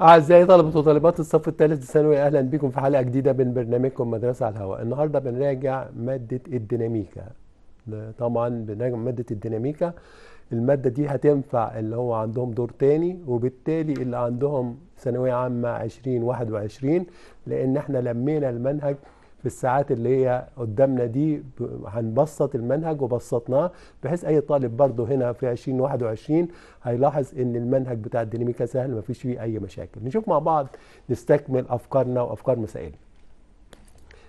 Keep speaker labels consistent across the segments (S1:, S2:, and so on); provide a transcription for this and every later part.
S1: أعزائي طلبة وطالبات الصف الثالث الثانوي أهلا بكم في حلقة جديدة من برنامجكم مدرسة على الهواء النهاردة بنراجع مادة الديناميكا طبعا بنراجع مادة الديناميكا المادة دي هتنفع اللي هو عندهم دور تاني وبالتالي اللي عندهم ثانوية عامة 2021 لأن احنا لمينا المنهج في الساعات اللي هي قدامنا دي هنبسط المنهج وبسطناه بحيث اي طالب برضه هنا في 2021 هيلاحظ ان المنهج بتاع الديناميكا سهل ما فيش فيه اي مشاكل نشوف مع بعض نستكمل افكارنا وافكار مسائلنا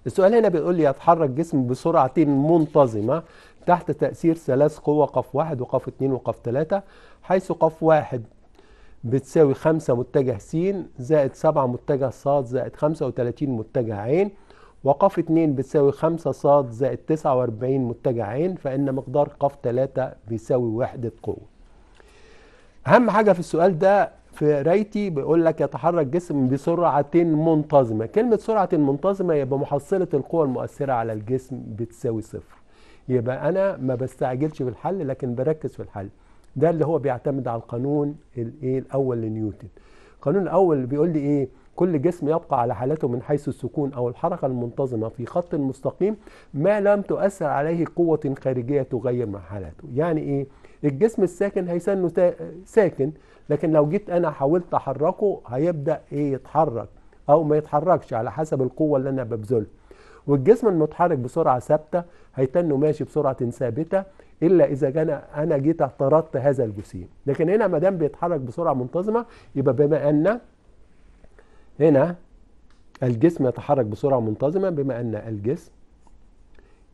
S1: السؤال هنا بيقول لي يتحرك جسم بسرعتين منتظمه تحت تاثير ثلاث قوى قف واحد وقف اثنين وقف ثلاثه حيث قف واحد بتساوي خمسة متجه س زائد سبعة متجه ص زائد خمسة وثلاثين متجه ع وقاف 2 بتساوي 5 ص زائد 49 متجه ع فإن مقدار قاف 3 بيساوي وحدة قوة أهم حاجة في السؤال ده في رايتي بيقول لك يتحرك جسم بسرعة منتظمة كلمة سرعة منتظمة يبقى محصلة القوة المؤثرة على الجسم بتساوي صفر يبقى أنا ما بستعجلش في الحل لكن بركز في الحل ده اللي هو بيعتمد على القانون الايه الأول لنيوتن القانون الأول بيقول لي إيه كل جسم يبقى على حالته من حيث السكون أو الحركة المنتظمة في خط مستقيم ما لم تؤثر عليه قوة خارجية تغير مع حالته يعني إيه؟ الجسم الساكن هيسنه ساكن لكن لو جيت أنا حاولت أحركه هيبدأ إيه يتحرك أو ما يتحركش على حسب القوة اللي أنا ببذلها والجسم المتحرك بسرعة ثابتة هيتنه ماشي بسرعة ثابتة إلا إذا كان أنا جيت اعترضت هذا الجسيم لكن هنا ما دام بيتحرك بسرعة منتظمة يبقى بما أن هنا الجسم يتحرك بسرعة منتظمة بما أن الجسم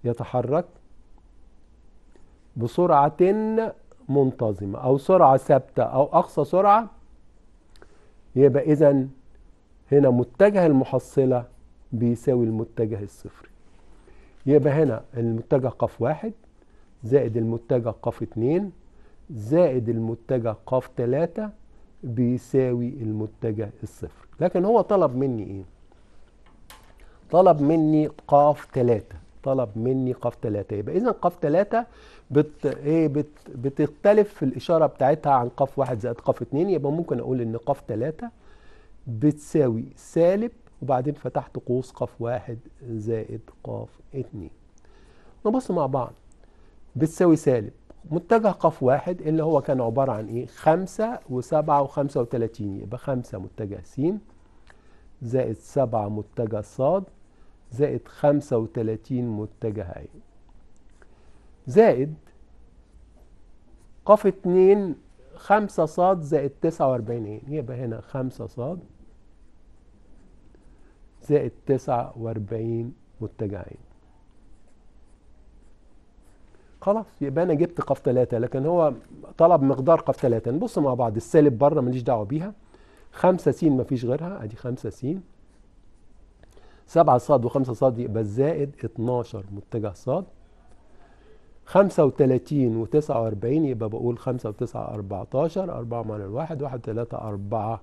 S1: يتحرك بسرعة منتظمة أو سرعة ثابتة أو أقصى سرعة يبقى إذا هنا متجه المحصلة بيساوي المتجه الصفري يبقى هنا المتجه قاف واحد زائد المتجه قاف اتنين زائد المتجه قاف تلاتة بيساوي المتجه الصفر لكن هو طلب مني ايه طلب مني قاف ثلاثة طلب مني قاف ثلاثة يبقى اذا قاف ثلاثة بت ايه بت بتختلف في الاشارة بتاعتها عن قاف واحد زائد قاف اتنين يبقى ممكن اقول ان قاف ثلاثة بتساوي سالب وبعدين فتحت قوس قاف واحد زائد قاف اتنين نبص مع بعض بتساوي سالب متجه قاف واحد اللي هو كان عبارة عن ايه خمسة وسبعة وخمسة وتلاتين يبقى خمسة متجه س زائد سبعة متجه ص زائد خمسة وتلاتين متجه ع زائد قاف اتنين خمسة ص زائد تسعة واربعين ع يبقى هنا خمسة ص زائد تسعة واربعين متجه عين خلاص يبقى انا جبت قف ثلاثة لكن هو طلب مقدار قف ثلاثة نبص مع بعض السالب بره ماليش دعوه بيها خمسة س مفيش غيرها ادي خمسة س سبعة ص وخمسة ص يبقى الزائد 12 متجه ص 35 و49 يبقى بقول 5 و9 14 4 معنى الواحد 1 3 4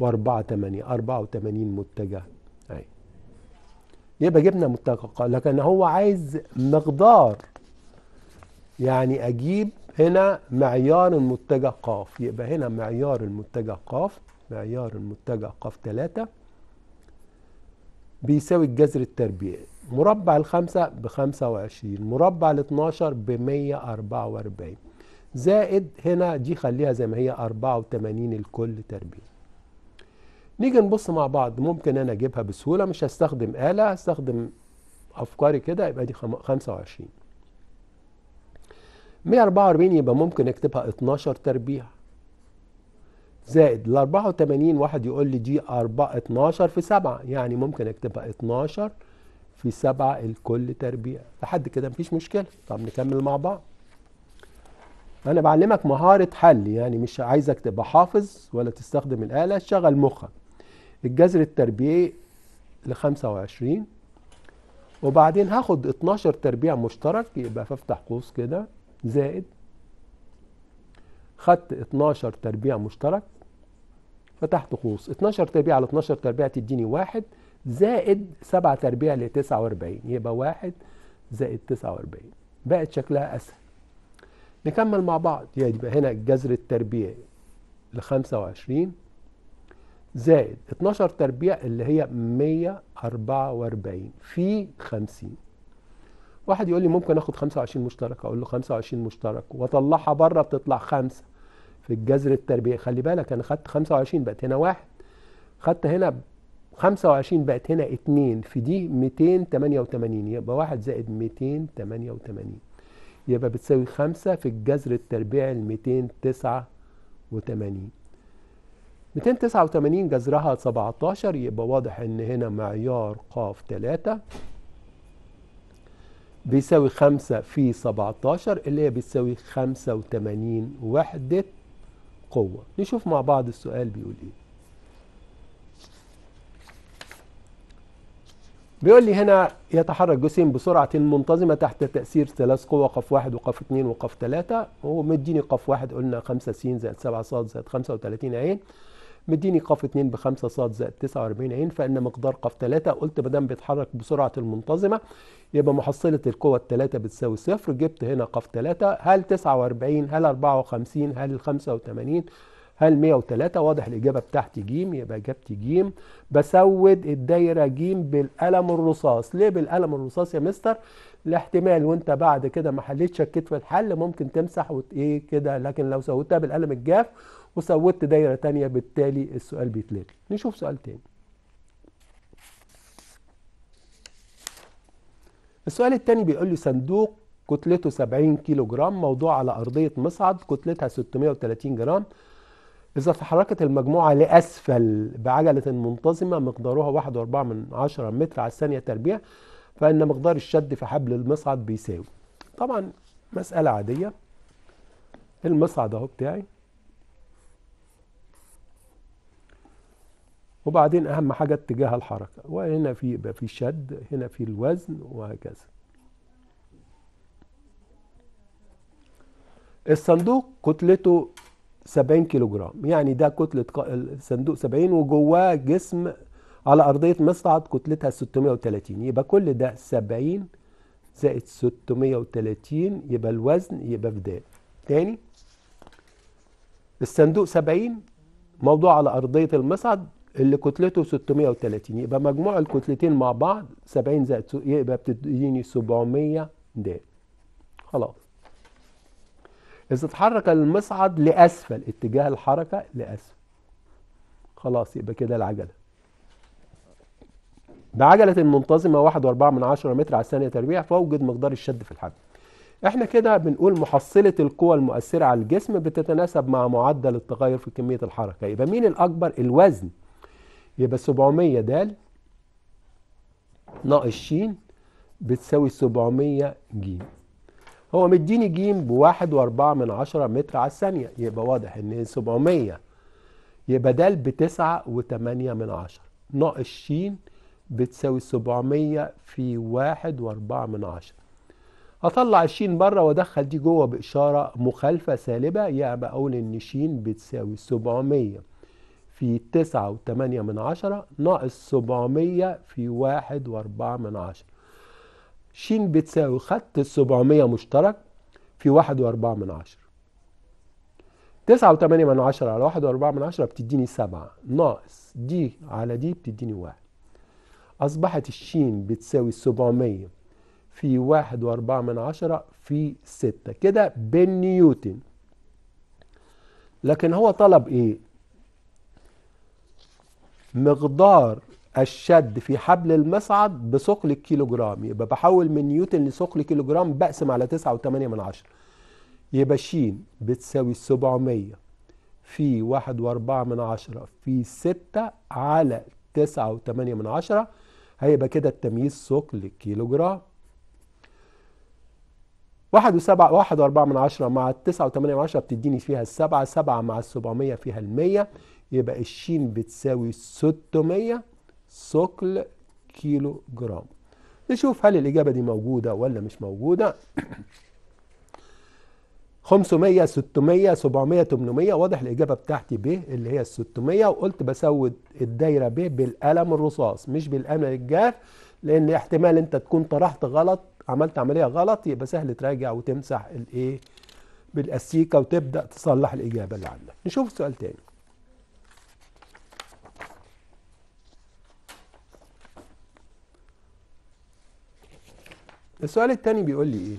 S1: و4 8 84 متجه اهي يبقى جبنا متجه لكن هو عايز مقدار يعني أجيب هنا معيار المتجه قاف يبقى هنا معيار المتجه قاف معيار المتجه قاف 3 بيساوي الجذر التربيعي مربع الخمسة بخمسة وعشرين مربع الاتناشر بمية أربعة وأربعين زائد هنا دي خليها زي ما هي أربعة الكل تربيع نيجي نبص مع بعض ممكن أنا أجيبها بسهولة مش هستخدم آلة هستخدم أفكاري كده يبقى دي خمسة وعشرين 144 يبقى ممكن اكتبها 12 تربيع زائد ال 84 واحد يقول لي دي 4 12 في 7 يعني ممكن اكتبها 12 في 7 الكل تربيع لحد كده مفيش مشكله طب نكمل مع بعض انا بعلمك مهاره حل يعني مش عايزك تبقى حافظ ولا تستخدم الاله شغل مخك الجذر التربيعي ل 25 وبعدين هاخد 12 تربيع مشترك يبقى فافتح قوس كده زائد خدت 12 تربيع مشترك فتحت قوس 12 تربيع على 12 تربيع تديني واحد زائد 7 تربيع ل 49 يبقى واحد زائد 49 بقت شكلها اسهل نكمل مع بعض يبقى هنا جذر التربيع ل 25 زائد 12 تربيع اللي هي 144 في 50 واحد يقول لي ممكن اخد 25 مشترك اقول له 25 مشترك واطلعها بره بتطلع خمسه في الجذر التربيعي خلي بالك انا خدت 25 بقت هنا واحد خدت هنا 25 بقت هنا 2 في دي 288 يبقى 1 زائد 288 يبقى بتساوي 5 في الجذر التربيعي ال 289 289 جذرها 17 يبقى واضح ان هنا معيار ق 3 بيساوي 5 في 17 اللي هي بتساوي 85 وحدة قوة نشوف مع بعض السؤال بيقول ايه بيقول لي هنا يتحرك جسيم بسرعة منتظمة تحت تأثير ثلاث قوى قف واحد وقف اثنين وقف ثلاثة ومديني قف واحد قلنا 5 س زائد 7 ص زائد 35 عين مديني قاف 2 ب 5 ص زائد 49 عين فان مقدار قاف 3 قلت ما دام بيتحرك بسرعه المنتظمه يبقى محصله القوه الثلاثه بتساوي صفر جبت هنا قاف 3 هل 49 هل 54 هل 85 هل 103 واضح الإجابة بتاعتي ج يبقى إجابتي ج بسود الدايرة ج بالقلم الرصاص ليه بالقلم الرصاص يا مستر لاحتمال وانت بعد كده ما حليتش شكيت في الحل ممكن تمسح وايه كده لكن لو سودتها بالقلم الجاف وسودت دايرة تانية بالتالي السؤال بيتلغي نشوف سؤال تاني السؤال التاني بيقول لي صندوق كتلته 70 كيلو جرام موضوع على أرضية مصعد كتلتها 630 جرام إذا تحركت المجموعة لأسفل بعجلة منتظمة مقدارها 1.4 من 10 متر على الثانية تربيع فإن مقدار الشد في حبل المصعد بيساوي طبعا مسألة عادية المصعد أهو بتاعي وبعدين أهم حاجة اتجاه الحركة وهنا في يبقى في شد هنا في الوزن وهكذا الصندوق كتلته 70 كيلو جرام يعني ده كتلة الصندوق 70 وجواه جسم على أرضية مصعد كتلتها 630 يبقى كل ده 70 زائد 630 يبقى الوزن يبقى بدال تاني الصندوق 70 موضوع على أرضية المصعد اللي كتلته 630 يبقى مجموع الكتلتين مع بعض 70 زائد يبقى بتديني 700 د خلاص إذا اتحرك المصعد لأسفل اتجاه الحركة لأسفل خلاص يبقى كده العجلة بعجلة منتظمة 1.4 من عشرة متر على الثانية تربيع فوجد مقدار الشد في الحبل احنا كده بنقول محصلة القوى المؤثرة على الجسم بتتناسب مع معدل التغير في كمية الحركة يبقى مين الأكبر الوزن يبقى 700 د ناقص ش بتساوي 700 ج هو مديني ج ب 1.4 من عشرة متر على الثانية يبقى واضح ان 700 يبقى د ب 9.8 من عشرة ناقص ش بتساوي 700 في 1.4 من عشرة هطلع الشين بره وادخل دي جوه بإشارة مخالفة سالبة يبقى أقول إن ش بتساوي 700 في تسعة وتمانية من عشرة ناقص سبعمية في واحد واربعة من عشرة شين بتساوي خدت السبعمية مشترك في واحد واربعة من عشرة تسعة وتمانية من عشرة على واحد واربعة من عشرة بتديني سبعة ناقص دي على دي بتديني واحد أصبحت الشين بتساوي سبعمية في واحد واربعة من عشرة في ستة كده بالنيوتن لكن هو طلب ايه مقدار الشد في حبل المصعد بثقل الكيلوجرام يبقى بحول من نيوتن لثقل كيلوجرام بقسم على 9.8 من عشرة يبقى ش بتساوي 700 في 1.4 من عشرة في 6 على 9.8 من عشرة هيبقى كده التمييز ثقل الكيلوجرام جرام واحد وسبعة واحد وأربعة من عشرة مع التسعة من عشرة بتديني فيها السبعة سبعة مع السبعمية فيها 100 يبقى الشين بتساوي 600 سكل كيلو جرام نشوف هل الإجابة دي موجودة ولا مش موجودة 500 600 700 800 واضح الإجابة بتاعتي ب اللي هي ال 600 وقلت بسود الدايرة ب بالقلم الرصاص مش بالقلم الجاف لأن احتمال أنت تكون طرحت غلط عملت عملية غلط يبقى سهل تراجع وتمسح الإيه بالأسيكة وتبدأ تصلح الإجابة اللي عندك نشوف سؤال تاني السؤال الثاني بيقول لي ايه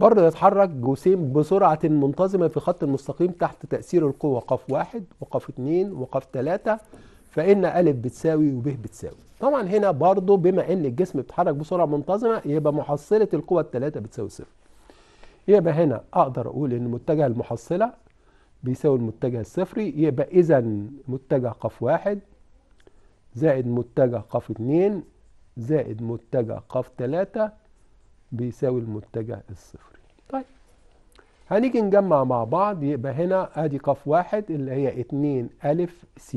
S1: برضه يتحرك جسيم بسرعة منتظمة في خط المستقيم تحت تأثير القوة ق واحد وق اتنين وق تلاتة فإن أ بتساوي وب بتساوي طبعا هنا برضو بما إن الجسم بيتحرك بسرعة منتظمة يبقى محصلة القوة التلاتة بتساوي صفر يبقى هنا أقدر أقول إن متجه المحصلة بيساوي المتجه الصفري يبقى إذا متجه ق واحد زائد متجه قاف 2 زائد متجه قاف 3 بيساوي المتجه الصفري طيب هنيجي نجمع مع بعض يبقى هنا ادي قاف واحد اللي هي 2 أ س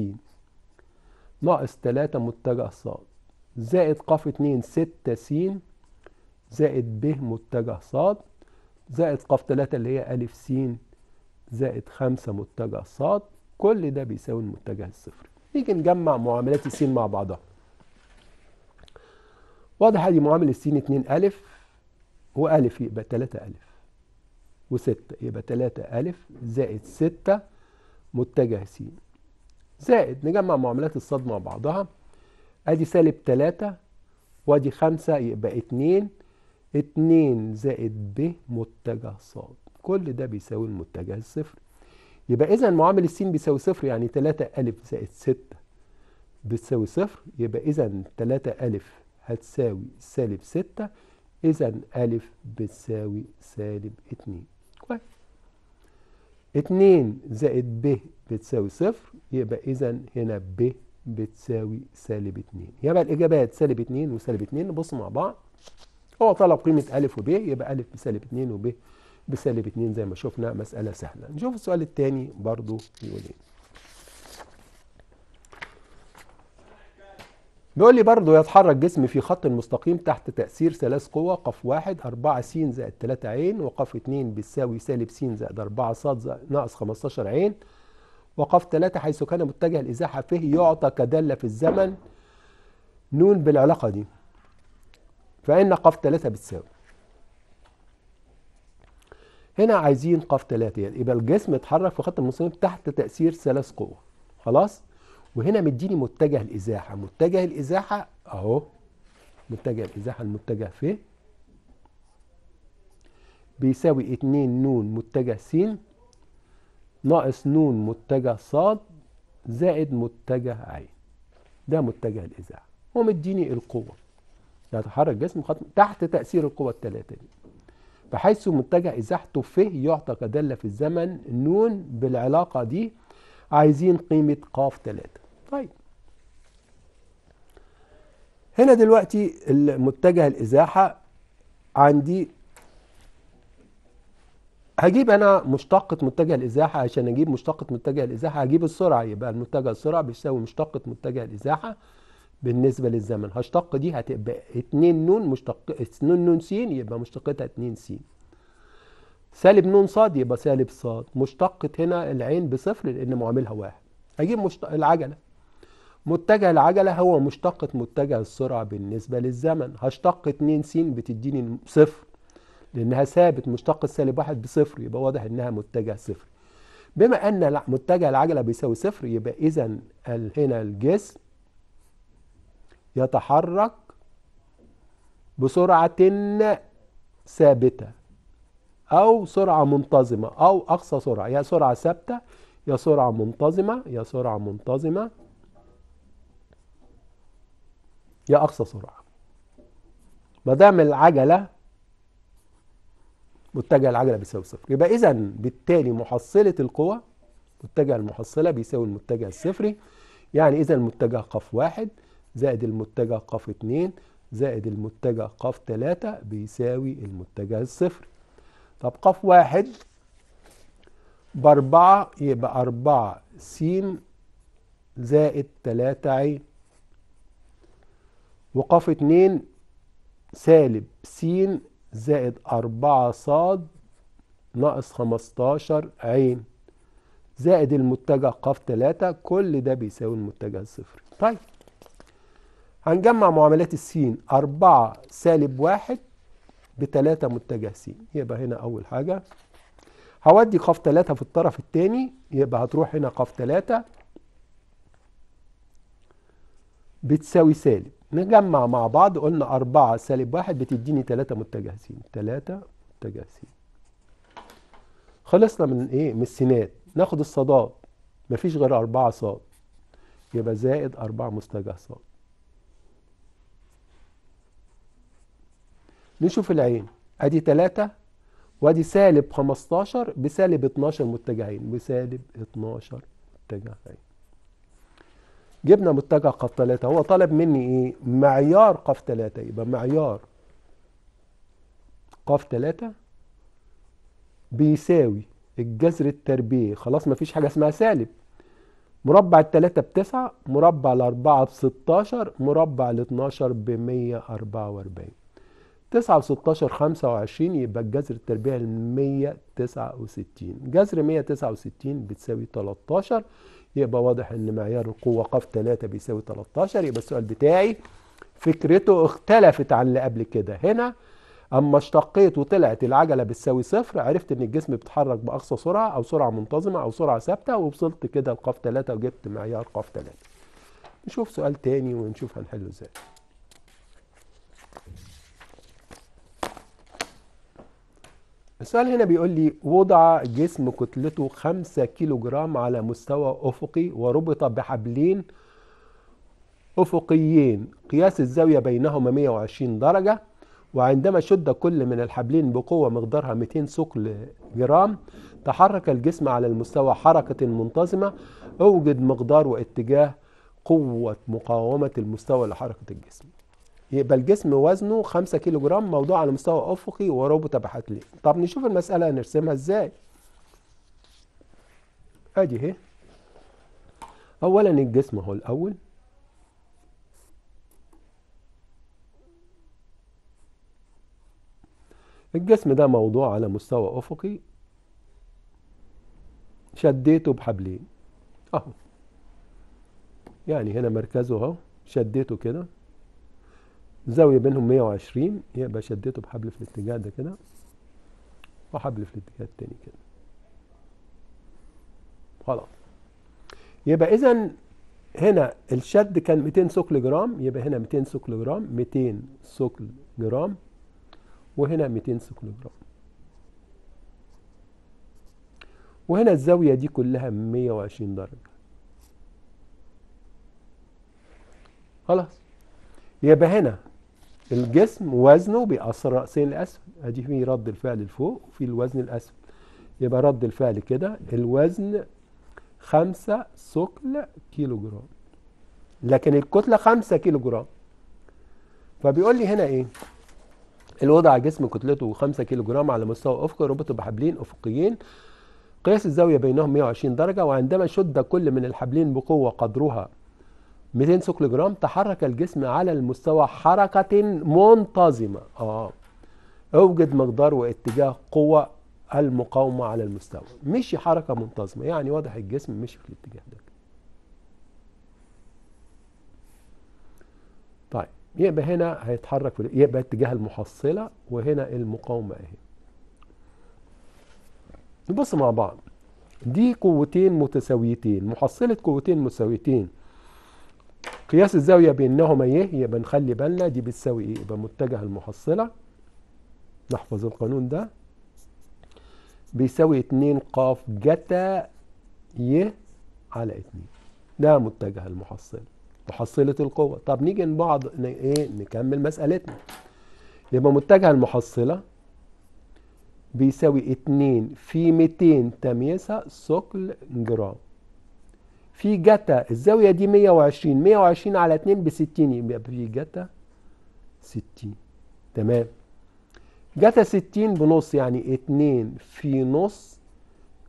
S1: ناقص 3 متجه ص زائد قاف 2 6 س زائد ب متجه ص زائد قاف 3 اللي هي أ س زائد 5 متجه ص كل ده بيساوي المتجه الصفري نيجي نجمع معاملات س مع بعضها واضح ادي معامل س 2 أ وألف يبقى 3 أ و6 يبقى 3 أ زائد 6 متجه س زائد نجمع معاملات الصاد مع بعضها ادي سالب 3 وادي 5 يبقى 2 2 زائد ب متجه ص كل ده بيساوي المتجه الصفر يبقى إذا معامل السين بيساوي صفر يعني 3 ألف زائد 6 بتساوي صفر يبقى إذا 3 ألف هتساوي سالب 6 إذا ألف بتساوي سالب 2 كويس 2 زائد ب بتساوي صفر يبقى إذا هنا ب بتساوي سالب 2 يبقى الإجابات سالب 2 وسالب 2 نبص مع بعض هو طلب قيمة أ وب يبقى أ بسالب 2 وب بسالب 2 زي ما شفنا مسألة سهلة نشوف السؤال الثاني برضو بيقول ايه بيقول لي برضه يتحرك جسم في خط مستقيم تحت تأثير ثلاث قوى قف واحد 4 س زائد 3 عين وقف 2 بتساوي سالب س زائد 4 ص ناقص 15 عين وقف 3 حيث كان متجه الإزاحة فيه يعطى كدالة في الزمن نون بالعلاقة دي فإن قف 3 بتساوي هنا عايزين قاف 3 يعني يبقى الجسم اتحرك في خط المستقيم تحت تأثير ثلاث قوة خلاص وهنا مديني متجه الإزاحة متجه الإزاحة أهو متجه الإزاحة المتجه فيه بيساوي 2 نون متجه س ناقص نون متجه ص زائد متجه ع ده متجه الإزاحة ومديني القوة هيتحرك يعني جسم خط تحت تأثير القوة الثلاثة دي بحيث متجه إزاحته فيه يعطى كدالة في الزمن نون بالعلاقة دي عايزين قيمة قاف 3 طيب هنا دلوقتي المتجه الإزاحة عندي هجيب أنا مشتقة متجه الإزاحة عشان أجيب مشتقة متجه الإزاحة هجيب السرعة يبقى المتجه السرعة بيساوي مشتقة متجه الإزاحة بالنسبة للزمن هشتق دي هتبقى 2 نون مشتق 2 نون س يبقى مشتقتها 2 س سالب نون ص يبقى سالب ص مشتقة هنا العين بصفر لأن معاملها واحد أجيب مشتق العجلة متجه العجلة هو مشتقة متجه السرعة بالنسبة للزمن هشتق 2 س بتديني صفر لأنها ثابت مشتقة سالب واحد بصفر يبقى واضح إنها متجه صفر بما أن متجه العجلة بيساوي صفر يبقى إذا هنا الجسم يتحرك بسرعة ثابتة أو سرعة منتظمة أو أقصى سرعة يا سرعة ثابتة يا سرعة منتظمة يا سرعة منتظمة يا أقصى سرعة ما دام العجلة متجه العجلة بيساوي صفر يبقى إذا بالتالي محصلة القوة متجه المحصلة بيساوي المتجه الصفري يعني إذا المتجه قف واحد زائد المتجه ق 2 زائد المتجه ق 3 بيساوي المتجه الصفر طب ق 1 بأربعة يبقى أربعة س زائد تلاتة ع وقاف اتنين سالب س زائد أربعة ص ناقص خمستاشر ع زائد المتجه قاف تلاتة كل ده بيساوي المتجه الصفر طيب هنجمع معاملات السين 4 سالب 1 ب 3 متجه س يبقى هنا أول حاجة هودي قاف 3 في الطرف الثاني يبقى هتروح هنا قاف 3 بتساوي سالب نجمع مع بعض قلنا 4 سالب 1 بتديني 3 متجه س 3 متجه س خلصنا من ايه من السينات ناخد الصادات مفيش غير 4 صاد يبقى زائد 4 مستجه صاد نشوف العين ادي 3 وادي سالب 15 بسالب 12 متجهين بسالب 12 متجهين جبنا متجه قف 3 هو طلب مني ايه معيار قف 3 يبقى معيار قف 3 بيساوي الجذر التربيعي خلاص ما فيش حاجه اسمها سالب مربع التلاتة بتسعة مربع الأربعة بستاشر مربع الاتناشر بمية أربعة وأربعين 9 و 16 25 يبقى الجذر التربيعي ل 169 جذر 169 بتساوي 13 يبقى واضح ان معيار القوة ق 3 بيساوي 13 يبقى السؤال بتاعي فكرته اختلفت عن اللي قبل كده هنا اما اشتقيت وطلعت العجلة بتساوي صفر عرفت ان الجسم بيتحرك باقصى سرعة او سرعة منتظمة او سرعة ثابتة ووصلت كده ل لق 3 وجبت معيار ق 3 نشوف سؤال تاني ونشوف هنحله ازاي السؤال هنا بيقول لي وضع جسم كتلته 5 كيلو جرام على مستوى أفقي وربط بحبلين أفقيين قياس الزاوية بينهما 120 درجة وعندما شد كل من الحبلين بقوة مقدارها 200 ثقل جرام تحرك الجسم على المستوى حركة منتظمة أوجد مقدار واتجاه قوة مقاومة المستوى لحركة الجسم يبقى الجسم وزنه 5 كيلو جرام موضوع على مستوى أفقي وربط لي طب نشوف المسألة نرسمها إزاي أدي اهي أولا الجسم أهو الأول الجسم ده موضوع على مستوى أفقي شديته بحبلين أهو يعني هنا مركزه أهو شديته كده زاوية بينهم 120 يبقى شديته بحبل في الاتجاه ده كده وحبل في الاتجاه التاني كده خلاص يبقى إذا هنا الشد كان 200 ثقل جرام يبقى هنا 200 ثقل جرام 200 ثقل جرام وهنا 200 ثقل جرام وهنا الزاوية دي كلها 120 درجة خلاص يبقى هنا الجسم وزنه بيأثر رأسين لأسفل ادي في رد الفعل لفوق وفي الوزن الأسفل يبقى رد الفعل كده الوزن خمسة ثقل كيلو جرام لكن الكتلة خمسة كيلو جرام فبيقول لي هنا ايه الوضع جسم كتلته 5 كيلو جرام على مستوى افقي ربطه بحبلين افقيين قياس الزاوية بينهم 120 درجة وعندما شد كل من الحبلين بقوة قدرها 200 ثقل جرام تحرك الجسم على المستوى حركة منتظمة اه اوجد مقدار واتجاه قوة المقاومة على المستوى مشي حركة منتظمة يعني واضح الجسم مشي في الاتجاه ده طيب يبقى هنا هيتحرك في يبقى اتجاه المحصلة وهنا المقاومة اهي نبص مع بعض دي قوتين متساويتين محصلة قوتين متساويتين قياس الزاوية بينهما ايه يبقى نخلي بالنا دي بتساوي ايه يبقى متجه المحصلة نحفظ القانون ده بيساوي 2 ق جتا ي على 2 ده متجه المحصلة محصلة القوة طب نيجي لبعض ايه نكمل مسألتنا يبقى متجه المحصلة بيساوي 2 في 200 تميسة سكل جرام في جتا الزاوية دي 120 120 على 2 ب 60 يبقى في جتا 60 تمام جتا 60 بنص يعني 2 في نص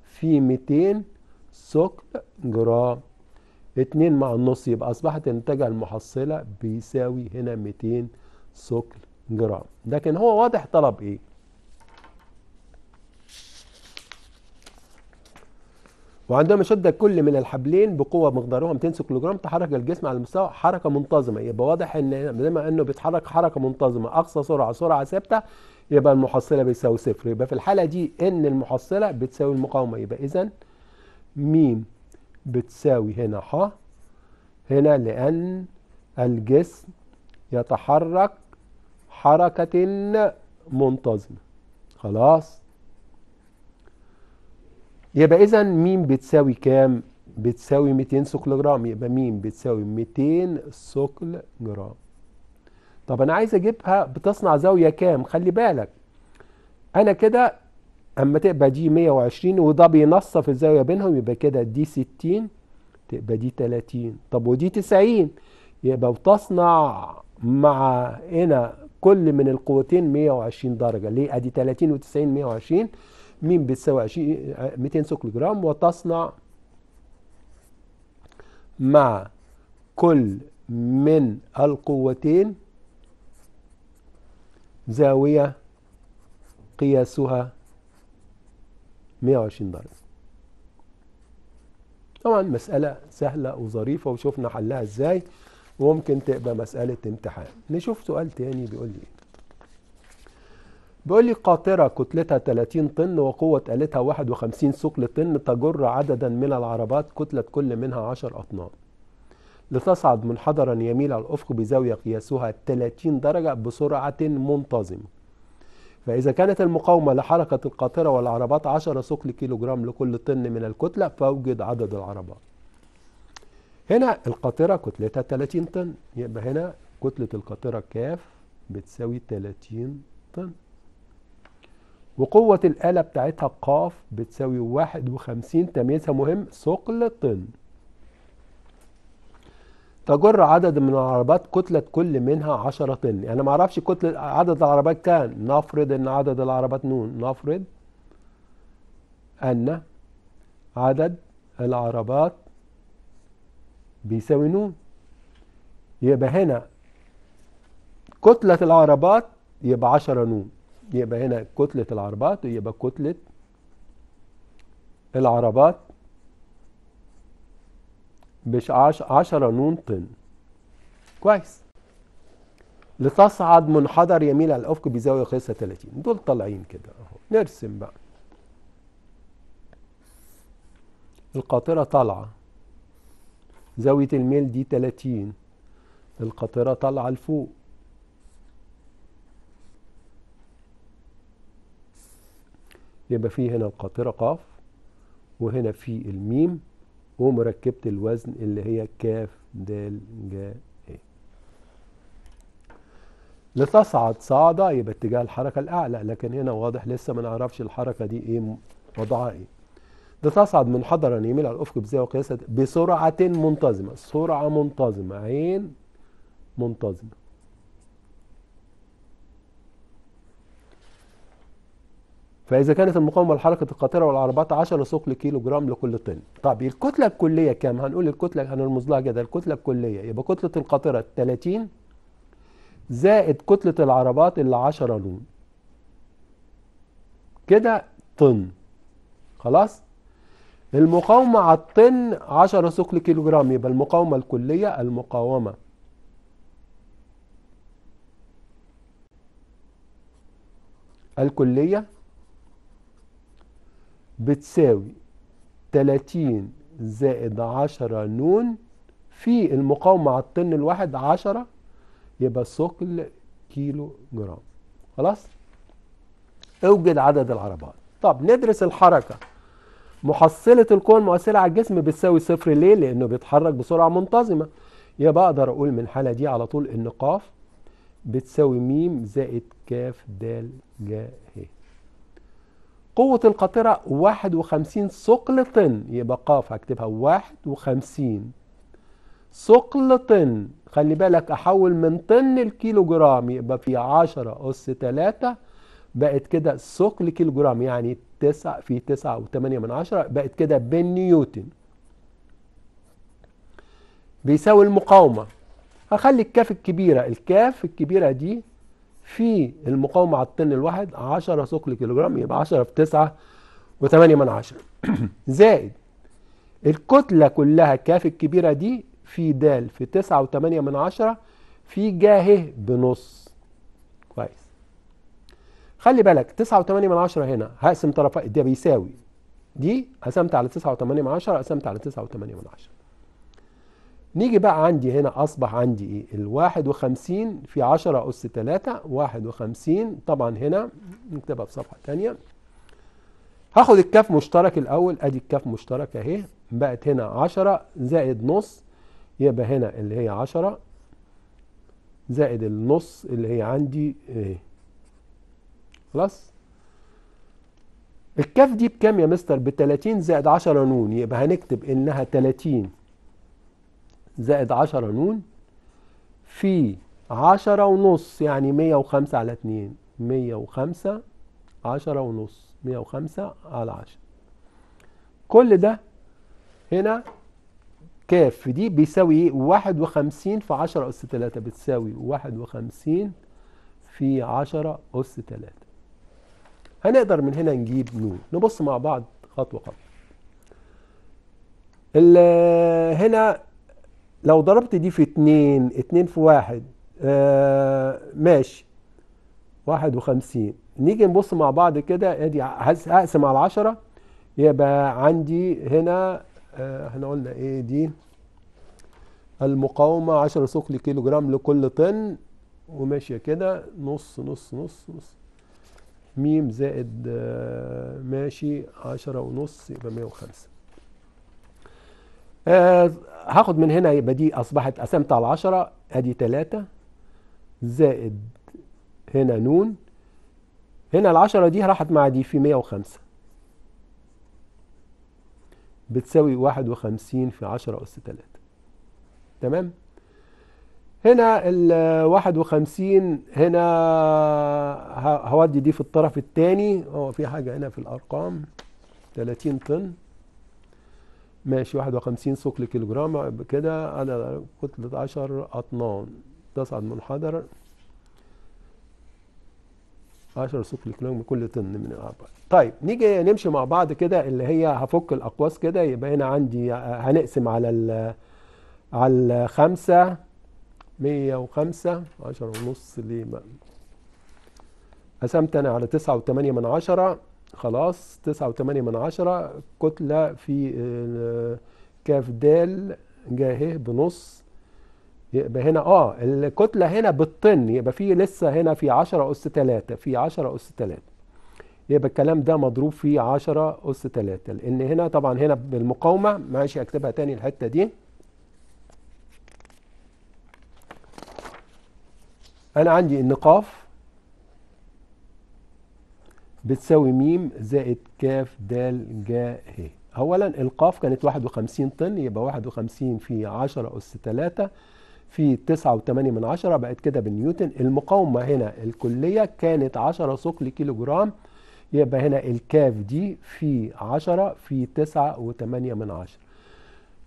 S1: في 200 ثقل جرام 2 مع النص يبقى أصبحت إنتاج المحصلة بيساوي هنا 200 ثقل جرام لكن هو واضح طلب إيه وعندما شد كل من الحبلين بقوه مقدارها 200 كيلوغرام تحرك الجسم على مستوى حركه منتظمه يبقى واضح ان بما انه بيتحرك حركه منتظمه اقصى سرعه سرعه ثابته يبقى المحصله بتساوي صفر يبقى في الحاله دي ان المحصله بتساوي المقاومه يبقى اذا م بتساوي هنا ح هنا لان الجسم يتحرك حركه منتظمه خلاص يبقى اذا م بتساوي كام بتساوي 200 سكل جرام يبقى م بتساوي 200 سكل جرام طب انا عايز اجيبها بتصنع زاويه كام خلي بالك انا كده اما تبقى دي 120 وده بينصف الزاويه بينهم يبقى كده دي 60 تبقى دي 30 طب ودي 90 يبقى بتصنع مع هنا كل من القوتين 120 درجه ليه ادي 30 و90 120 م بتساوي 200 سكر جرام وتصنع مع كل من القوتين زاوية قياسها 120 درجة طبعا مسألة سهلة وظريفة وشوفنا حلها ازاي وممكن تبقى مسألة امتحان نشوف سؤال تاني بيقول لي إيه. بيقول لي قاطرة كتلتها 30 طن وقوة آلتها 51 ثقل طن تجر عددا من العربات كتلة كل منها 10 أطنان لتصعد منحدرا يميل على الأفق بزاوية قياسها 30 درجة بسرعة منتظمة فإذا كانت المقاومة لحركة القاطرة والعربات 10 ثقل كيلوغرام لكل طن من الكتلة فأوجد عدد العربات هنا القاطرة كتلتها 30 طن يبقى هنا كتلة القاطرة كاف بتساوي 30 طن وقوة الآلة بتاعتها قاف بتساوي واحد وخمسين تمييزها مهم ثقل طن تجر عدد من العربات كتلة كل منها عشرة طن يعني ما كتلة عدد العربات كان نفرض ان عدد العربات نون نفرض ان عدد العربات بيساوي نون يبقى هنا كتلة العربات يبقى عشرة نون يبقى هنا كتلة العربات ويبقى كتلة العربات عش عشرة نون طن كويس لتصعد منحدر يميل على الأفق بزاوية قياسها 30 دول طالعين كده اهو نرسم بقى القاطرة طالعة زاوية الميل دي 30 القاطرة طالعة لفوق يبقى في هنا القاطرة قاف وهنا في الميم ومركبة الوزن اللي هي كاف دال جا ايه لتصعد صعدة يبقى اتجاه الحركة الأعلى لكن هنا واضح لسه ما نعرفش الحركة دي ايه وضعها ايه لتصعد من حضر يميل على الأفق بزاوية قياسها بسرعة منتظمة سرعة منتظمة عين منتظمة فإذا كانت المقاومة لحركه القاطرة والعربات 10 ثقل كيلو جرام لكل طن طب الكتلة الكلية كام هنقول الكتلة هنرمز لها كده الكتلة الكلية يبقى كتلة القاطرة 30 زائد كتلة العربات اللي 10 نون كده طن خلاص المقاومة على الطن 10 ثقل كيلو جرام يبقى المقاومة الكلية المقاومة الكلية بتساوي 30 زائد 10 نون في المقاومة على الطن الواحد 10 يبقى ثقل كيلو جرام خلاص اوجد عدد العربات طب ندرس الحركة محصلة القوة المؤثرة على الجسم بتساوي صفر ليه لأنه بيتحرك بسرعة منتظمة يبقى أقدر أقول من الحالة دي على طول إن ق بتساوي م زائد ك د ج ه قوة القاطرة 51 ثقل طن يبقى قاف هكتبها 51 ثقل طن خلي بالك أحول من طن لكيلو جرام يبقى في 10 أس 3 بقت كده ثقل كيلو جرام يعني 9 في 9 و8 من 10 بقت كده بالنيوتن بيساوي المقاومة هخلي الكاف الكبيرة الكاف الكبيرة دي في المقاومه على الطن الواحد 10 ثقل كيلو جرام يبقى 10 في 9 و8 من 10 زائد الكتله كلها كاف الكبيره دي في د في 9 و8 من 10 في جاه بنص كويس خلي بالك 9 و8 من 10 هنا هقسم طرفي ده بيساوي دي قسمت على 9 و8 من 10 قسمت على 9 و8 من 10 نيجي بقى عندي هنا أصبح عندي إيه الواحد 51 في 10 أس 3 51 طبعا هنا نكتبها في صفحة ثانيه هاخد الكاف مشترك الأول أدي الكاف مشترك أهي بقت هنا 10 زائد نص يبقى هنا اللي هي 10 زائد النص اللي هي عندي ايه خلاص الكاف دي بكام يا مستر ب 30 زائد 10 نون يبقى هنكتب انها 30 زائد 10 نون في 10 ونص يعني 105 على 2 105 10 ونص 105 على 10 كل ده هنا كاف دي بيساوي ايه 51 في 10 أس 3 بتساوي 51 في 10 أس 3 هنقدر من هنا نجيب نون نبص مع بعض خطوة خطوة هنا لو ضربت دي في اتنين اتنين في واحد آه ماشي واحد وخمسين نيجي نبص مع بعض كده ادي هقسم على عشرة يبقى عندي هنا آه احنا قلنا ايه دي المقاومة عشرة ثقل كيلو جرام لكل طن وماشية كده نص نص نص نص ميم زائد آه ماشي عشرة ونص يبقى مية وخمسة آه، هاخد من هنا يبقى دي اصبحت قسمت على 10 ادي 3 زائد هنا نون هنا ال 10 دي راحت مع دي في 105 بتساوي 51 في 10 أس 3 تمام هنا ال 51 هنا هودي دي في الطرف الثاني هو في حاجة هنا في الأرقام 30 طن ماشي 51 ثقل كيلو جرام كده على كتلة 10 أطنان تصعد منحدر 10 ثقل كيلو جرام كل طن من العبار طيب نيجي نمشي مع بعض كده اللي هي هفك الأقواس كده يبقى هنا عندي هنقسم على ال على الخمسة 105 10 ونص ليه قسمت أنا على 9.8 من 10 خلاص تسعة وتمانية من عشرة كتلة في آه، كاف دال جاه بنص يبقى هنا اه الكتلة هنا بالطن يبقى في لسه هنا في عشرة أس تلاتة في عشرة أس تلاتة يبقى الكلام ده مضروب في عشرة أس تلاتة لأن هنا طبعا هنا بالمقاومة معلش أكتبها تاني الحتة دي أنا عندي إن قاف بتساوي م زائد كاف د ج ه اولا القاف كانت 51 طن يبقى 51 في 10 اس 3 في 9.8 من 10 بقت كده بالنيوتن المقاومه هنا الكليه كانت 10 ثقل كيلو جرام يبقى هنا الكاف دي في 10 في 9.8 من 10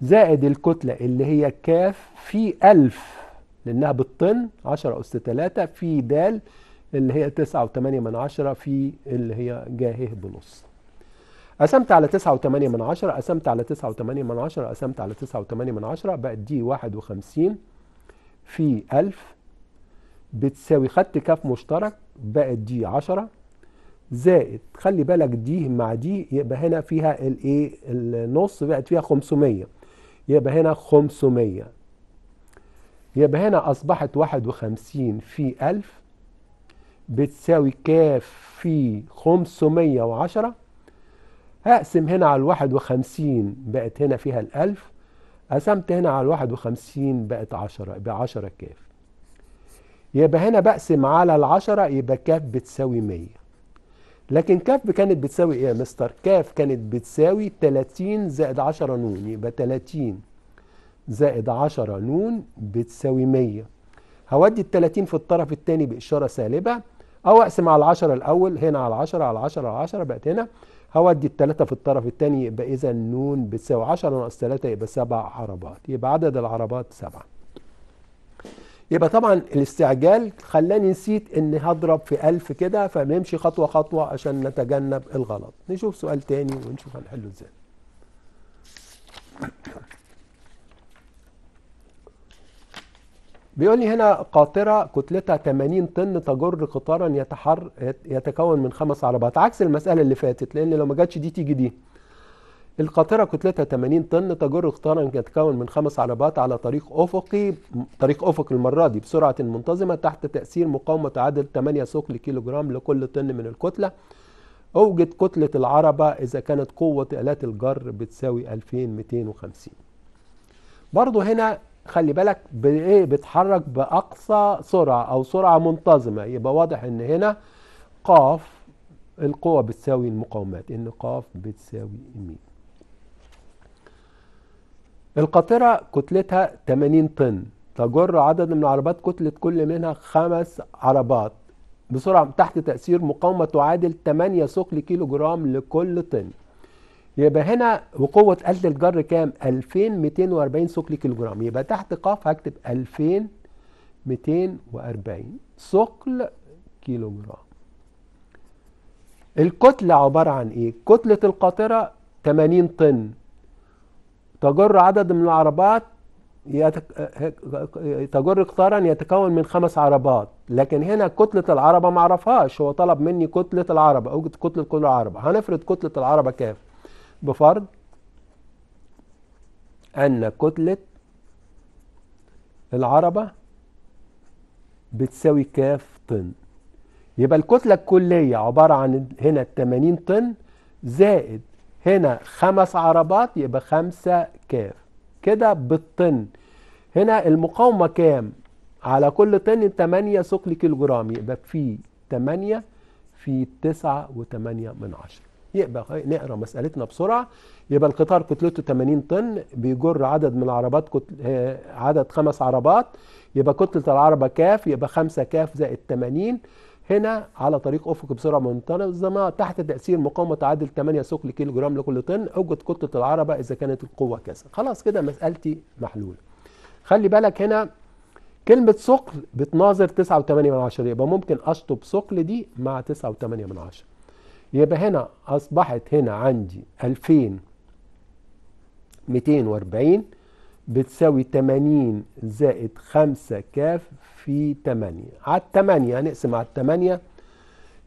S1: زائد الكتله اللي هي كاف في 1000 لانها بالطن 10 اس 3 في د اللي هي تسعة وتمانية من عشرة في اللي هي جاهه بنص قسمت على تسعة وتمانية من عشرة قسمت على تسعة وتمانية من عشرة قسمت على تسعة وتمانية من عشرة بقت دي واحد وخمسين في 1000 بتساوي خدت كاف مشترك بقت دي عشرة زائد خلي بالك دي مع دي يبقى هنا فيها الايه النص بقت فيها 500 يبقى هنا 500 يبقى هنا اصبحت 51 في 1000 بتساوي كاف في 510 هقسم هنا على الواحد وخمسين بقت هنا فيها الألف قسمت هنا على الواحد وخمسين بقت عشرة بعشرة كاف يبقى هنا بقسم على العشرة يبقى كاف بتساوي مية لكن كاف كانت بتساوي ايه يا مستر كاف كانت بتساوي 30 زائد 10 نون يبقى 30 زائد 10 نون بتساوي 100 هودي ال 30 في الطرف الثاني بإشارة سالبة او اقسم على 10 الاول هنا على 10 على 10 على 10 بقت هنا هودي التلاتة في الطرف التاني يبقى اذا ن بتساوي 10 ناقص ثلاثة يبقى سبع عربات يبقى عدد العربات سبعه يبقى طبعا الاستعجال خلاني نسيت اني هضرب في 1000 كده فنمشي خطوه خطوه عشان نتجنب الغلط نشوف سؤال تاني ونشوف هنحله ازاي بيقول لي هنا قاطرة كتلتها 80 طن تجر قطارا يتحر يتكون من خمس عربات عكس المسألة اللي فاتت لأن لو ما جاتش دي تيجي دي القاطرة كتلتها 80 طن تجر قطارا يتكون من خمس عربات على طريق أفقي طريق أفق المرة دي بسرعة منتظمة تحت تأثير مقاومة تعادل 8 سوق كيلو جرام لكل طن من الكتلة أوجد كتلة العربة إذا كانت قوة آلات الجر بتساوي 2250 برضو هنا خلي بالك بايه بتحرك باقصى سرعه او سرعه منتظمه يبقى واضح ان هنا قاف القوة بتساوي المقاومات ان قاف بتساوي م القاطرة كتلتها 80 طن تجر عدد من العربات كتلة كل منها خمس عربات بسرعة تحت تأثير مقاومة تعادل 8 ثقل كيلو جرام لكل طن يبقى هنا وقوة آلة الجر كام 2240 ثقل كيلو جرام يبقى تحت قاف هكتب 2240 ثقل كيلو جرام الكتلة عبارة عن ايه كتلة القاطرة 80 طن تجر عدد من العربات تجر قطارا يتكون من خمس عربات لكن هنا كتلة العربة معرفهاش هو طلب مني كتلة العربة اوجد كتلة كل عربة هنفرض كتلة العربة كام بفرض أن كتلة العربة بتساوي كاف طن يبقى الكتلة الكلية عبارة عن هنا 80 طن زائد هنا خمس عربات يبقى خمسة كاف كده بالطن هنا المقاومة كام على كل طن 8 ثقل كيلو جرام يبقى في 8 في 9 و 8 من 10 يبقى نقرا مسألتنا بسرعة يبقى القطار كتلته 80 طن بيجر عدد من العربات كتل... آه، عدد خمس عربات يبقى كتلة العربة كاف يبقى 5 كاف زائد 80 هنا على طريق افق بسرعه منتظمه تحت تاثير مقاومه تعادل 8 ثقل كيلو جرام لكل طن اوجد كتله العربه اذا كانت القوه كذا خلاص كده مسالتي محلوله خلي بالك هنا كلمه ثقل بتناظر من عشرة يبقى ممكن اشطب ثقل دي مع من عشرة يبقى هنا أصبحت هنا عندي 2240 بتساوي 80 زائد 5 كاف في 8 على 8 هنقسم يعني على 8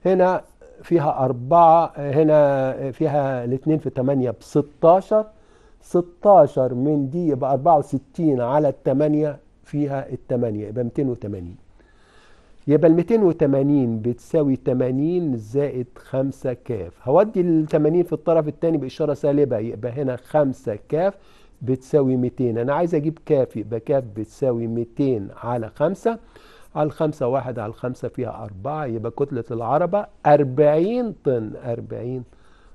S1: هنا فيها 4 هنا فيها الاتنين في 8 ب 16 16 من دي يبقى 64 على 8 فيها التمانية يبقى 280 يبقى ال 280 بتساوي 80 زائد 5 كاف هودي ال 80 في الطرف الثاني بإشارة سالبة يبقى هنا 5 كاف بتساوي 200 أنا عايز أجيب كاف يبقى كاف بتساوي 200 على 5 على 5 واحد على 5 فيها 4 يبقى كتلة العربة 40 طن 40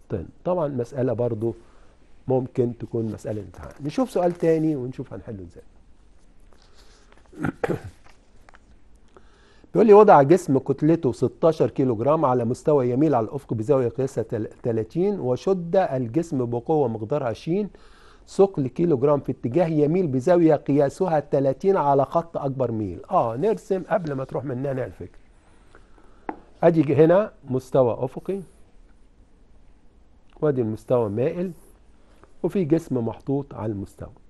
S1: طن طبعا مسألة برضو ممكن تكون مسألة امتحان نشوف سؤال ثاني ونشوف هنحله ازاي بيقول لي وضع جسم كتلته 16 كيلو جرام على مستوى يميل على الأفق بزاوية قياسها 30 وشد الجسم بقوة مقدارها 20 ثقل كيلو جرام في اتجاه يميل بزاوية قياسها 30 على خط أكبر ميل آه نرسم قبل ما تروح مننا الفكرة أدي هنا مستوى أفقي وادي المستوى مائل وفي جسم محطوط على المستوى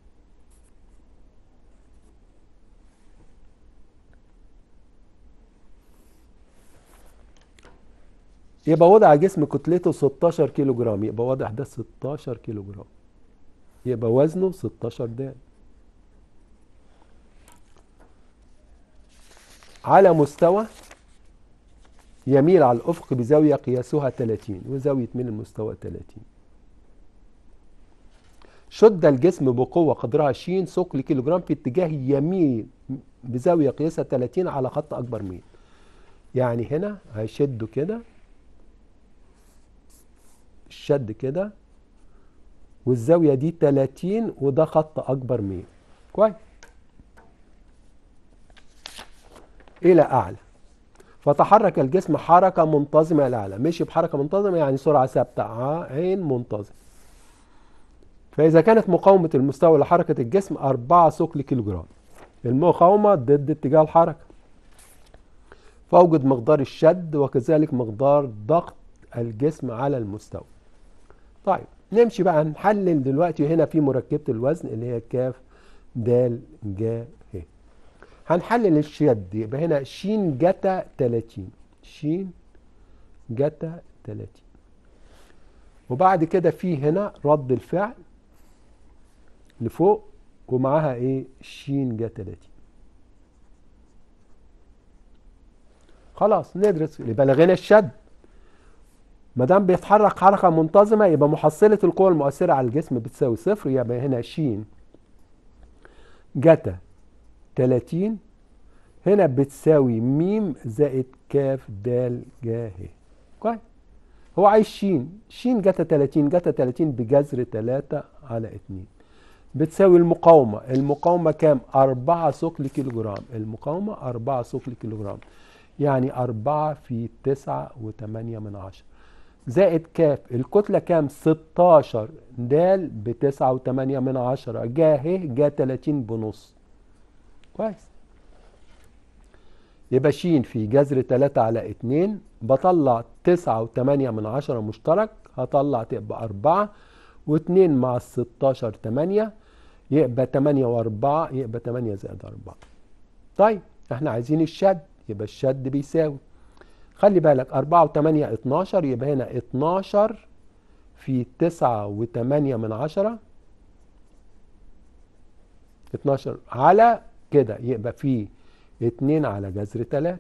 S1: يبقى وضع جسم كتلته 16 كيلو جرام يبقى واضح ده 16 كيلو جرام يبقى وزنه 16 دال على مستوى يميل على الأفق بزاوية قياسها 30 وزاوية من المستوى 30 شد الجسم بقوة قدرها 20 ثقل كيلو جرام في اتجاه يميل بزاوية قياسها 30 على خط أكبر من يعني هنا هيشده كده الشد كده والزاوية دي 30 وده خط أكبر من كويس إلى أعلى فتحرك الجسم حركة منتظمة إلى أعلى مشي بحركة منتظمة يعني سرعة ثابتة عين منتظم فإذا كانت مقاومة المستوى لحركة الجسم 4 ثقل كيلو جرام المقاومة ضد اتجاه الحركة فأوجد مقدار الشد وكذلك مقدار ضغط الجسم على المستوى طيب نمشي بقى نحلل دلوقتي هنا في مركبة الوزن اللي هي كاف د ج ه هنحلل الشد يبقى هنا ش جتا 30 ش جتا 30 وبعد كده في هنا رد الفعل لفوق ومعاها ايه ش جا 30 خلاص ندرس يبقى لغينا الشد ما دام بيتحرك حركه منتظمه يبقى محصله القوه المؤثره على الجسم بتساوي صفر يبقى هنا ش جتا 30 هنا بتساوي م زائد ك د ج ه كويس هو عايز ش ش جتا 30 جتا 30 بجذر 3 على 2 بتساوي المقاومة المقاومة كام 4 ثقل كيلو جرام المقاومة 4 ثقل كيلو جرام يعني 4 في 9 و8 من 10 زائد كاف الكتلة كام 16 د بتسعة وتمانية من عشرة جا ه جا تلاتين بنص كويس يبقى ش في جذر تلاتة على اتنين بطلع تسعة وتمانية من عشرة مشترك هطلع تبقى أربعة واتنين مع الستاشر تمانية يبقى تمانية وأربعة يبقى تمانية زائد أربعة طيب احنا عايزين الشد يبقى الشد بيساوي خلي بالك 4 و8 12 يبقى هنا 12 في 9 و8 من 10 12 على كده يبقى في 2 على جذر 3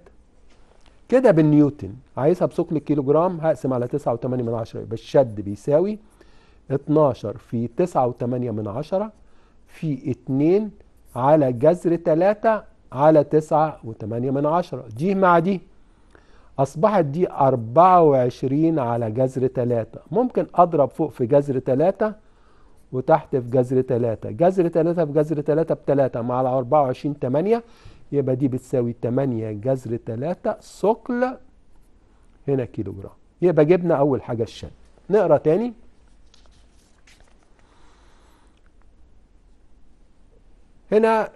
S1: كده بالنيوتن عايزها بثقل الكيلو جرام هقسم على 9 و8 من 10 يبقى الشد بيساوي 12 في 9 و8 من 10 في 2 على جذر 3 على 9 و8 من 10 دي مع دي أصبحت دي 24 على جذر 3 ممكن أضرب فوق في جذر 3 وتحت في جذر 3 جذر 3 في جذر 3 ب 3 مع ال 24 8 يبقى دي بتساوي 8 جذر 3 ثقل هنا كيلو جرام يبقى جبنا أول حاجة الشد نقرأ تاني هنا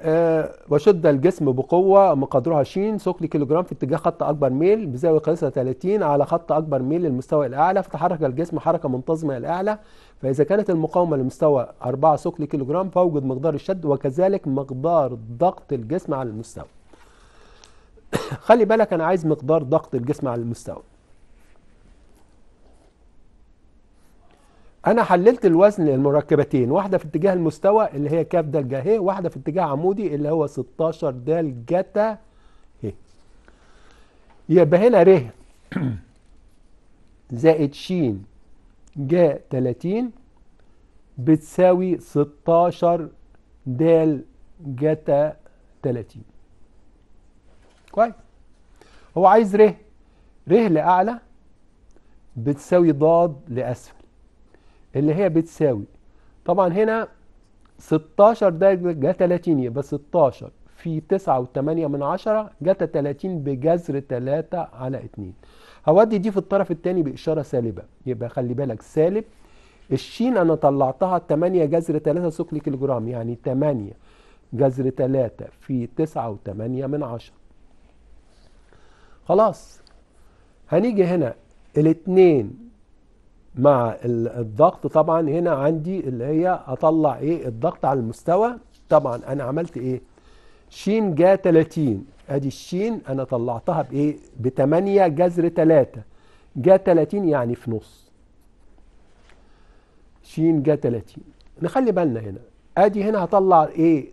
S1: بشد آه، الجسم بقوة مقدرها ش ثقل كيلوجرام في اتجاه خط أكبر ميل بزاوية قياسها 30 على خط أكبر ميل للمستوى الأعلى فتحرك الجسم حركة منتظمة الأعلى فإذا كانت المقاومة لمستوى 4 ثقل كيلوجرام فوجد مقدار الشد وكذلك مقدار ضغط الجسم على المستوى خلي بالك أنا عايز مقدار ضغط الجسم على المستوى انا حللت الوزن المركبتين واحده في اتجاه المستوى اللي هي كاف دال جا ه واحده في اتجاه عمودي اللي هو 16 دال جتا ه يبقى هنا ر زائد ش جا 30 بتساوي 16 د جتا 30 كويس هو عايز ر ر لاعلى بتساوي ضاد لاسفل اللي هي بتساوي طبعا هنا 16 ده جا 30 يبقى 16 في 9 و8 من 10 جت 30 بجذر 3 على 2 هودي دي في الطرف الثاني بإشارة سالبة يبقى خلي بالك سالب الشين أنا طلعتها 8 جذر 3 ثقل جرام يعني 8 جذر 3 في 9 و8 من 10 خلاص هنيجي هنا الاثنين مع الضغط طبعا هنا عندي اللي هي اطلع ايه الضغط على المستوى طبعا انا عملت ايه ش جا 30 ادي الشين انا طلعتها بايه ب 8 جذر 3 جا 30 يعني في نص ش جا 30 نخلي بالنا هنا ادي هنا هطلع ايه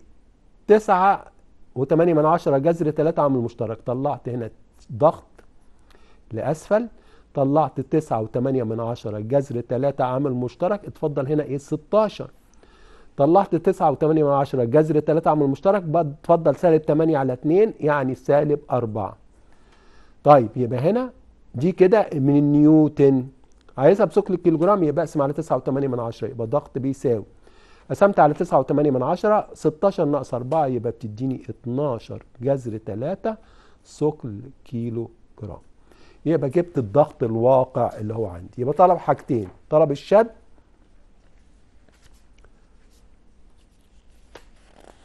S1: 9 و8 من 10 جذر 3 عامل مشترك طلعت هنا ضغط لاسفل طلعت تسعة وتمانية من عشرة جذر تلاتة عامل مشترك اتفضل هنا ايه ستاشر طلعت تسعة وتمانية من عشرة جذر تلاتة عامل مشترك اتفضل سالب تمانية على اتنين يعني سالب أربعة طيب يبقى هنا دي كده من النيوتن عايزها بثقل الكيلوجرام يبقى اقسم على تسعة وتمانية من عشرة يبقى ضغط بيساوي قسمت على تسعة وتمانية من عشرة ستاشر ناقص أربعة يبقى بتديني اتناشر جذر تلاتة ثقل كيلو جرام يبقى جبت الضغط الواقع اللي هو عندي يبقى طلب حاجتين طلب الشد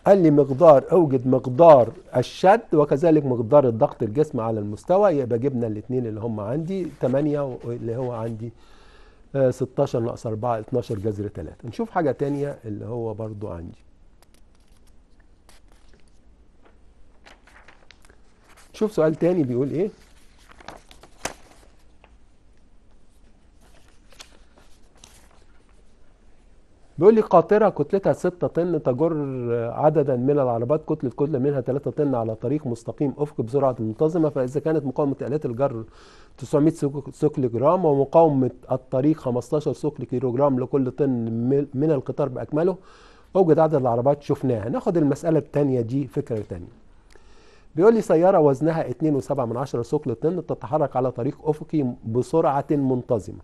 S1: قال لي مقدار اوجد مقدار الشد وكذلك مقدار الضغط الجسم على المستوى يبقى جبنا الاثنين اللي هم عندي 8 اللي هو عندي 16 آه، ناقص 4 12 جذر 3 نشوف حاجة ثانيه اللي هو برضو عندي شوف سؤال ثاني بيقول ايه بيقول لي قاطرة كتلتها 6 طن تجر عددا من العربات كتلة كل منها 3 طن على طريق مستقيم أفق بسرعة منتظمة فإذا كانت مقاومة آلات الجر 900 سكل جرام ومقاومة الطريق 15 سكل كيلو جرام لكل طن من القطار بأكمله أوجد عدد العربات شفناها ناخد المسألة التانية دي فكرة تانية بيقول لي سيارة وزنها 2.7 سكل طن تتحرك على طريق أفقي بسرعة منتظمة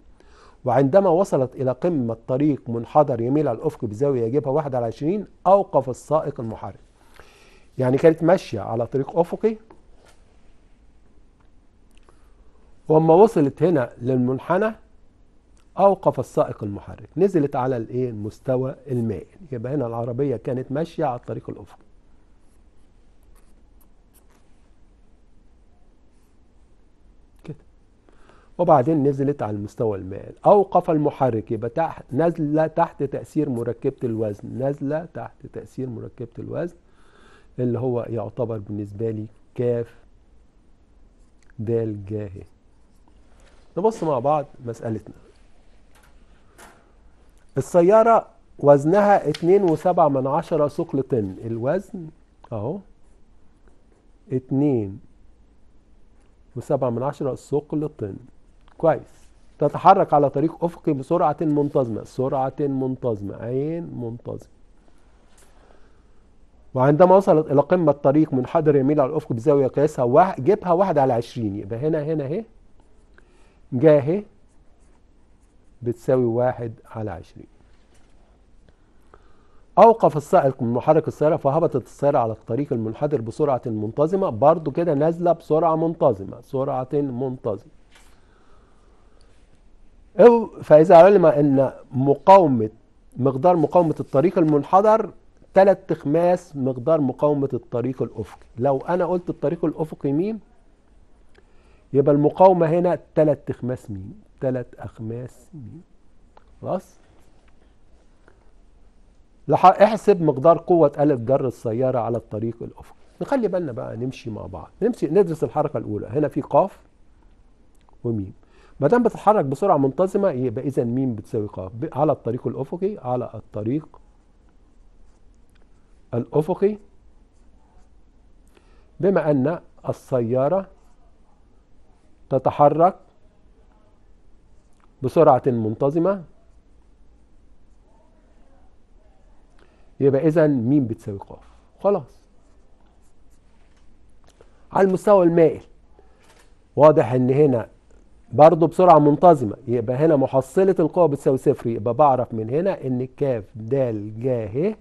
S1: وعندما وصلت إلى قمة طريق منحدر يميل على الأفق بزاوية يجبها 21 أوقف السائق المحرك يعني كانت ماشية على طريق أفقي ولما وصلت هنا للمنحنى أوقف السائق المحرك نزلت على الإيه المستوى المائل يبقى هنا العربية كانت ماشية على الطريق الأفقي وبعدين نزلت على المستوى المائل أوقف المحرك يبقى تحت تحت تأثير مركبة الوزن نازلة تحت تأثير مركبة الوزن اللي هو يعتبر بالنسبة لي كاف دال جاهي نبص مع بعض مسألتنا السيارة وزنها اتنين وسبعة من عشرة ثقل طن الوزن اهو اتنين وسبعة من عشرة ثقل طن كويس تتحرك على طريق أفقي بسرعة منتظمة سرعة منتظمة عين منتظمة وعندما وصلت إلى قمة الطريق منحدر يميل على الأفق بزاوية قياسها واحد جيبها واحد على عشرين يبقى هنا هنا أهي جا أهي بتساوي واحد على عشرين أوقف السائق من محرك السيارة فهبطت السيارة على الطريق المنحدر بسرعة منتظمة برضو كده نازلة بسرعة منتظمة سرعة منتظمة فإذا علم أن مقاومة مقدار مقاومة الطريق المنحدر ثلاث اخماس مقدار مقاومة الطريق الأفقي لو أنا قلت الطريق الأفقي ميم يبقى المقاومة هنا ثلاث اخماس ميم ثلاث أخماس ميم خلاص احسب مقدار قوة آلة جر السيارة على الطريق الأفقي نخلي بالنا بقى نمشي مع بعض نمشي ندرس الحركة الأولى هنا في قاف وميم ما دام بتتحرك بسرعه منتظمه يبقى اذا مين بتساوي ق على الطريق الافقي على الطريق الافقي بما ان السياره تتحرك بسرعه منتظمه يبقى اذا مين بتساوي ق خلاص على المستوى المائل واضح ان هنا برضه بسرعة منتظمة يبقى هنا محصلة القوة بتساوي صفر يبقى بعرف من هنا إن كاف د جا ه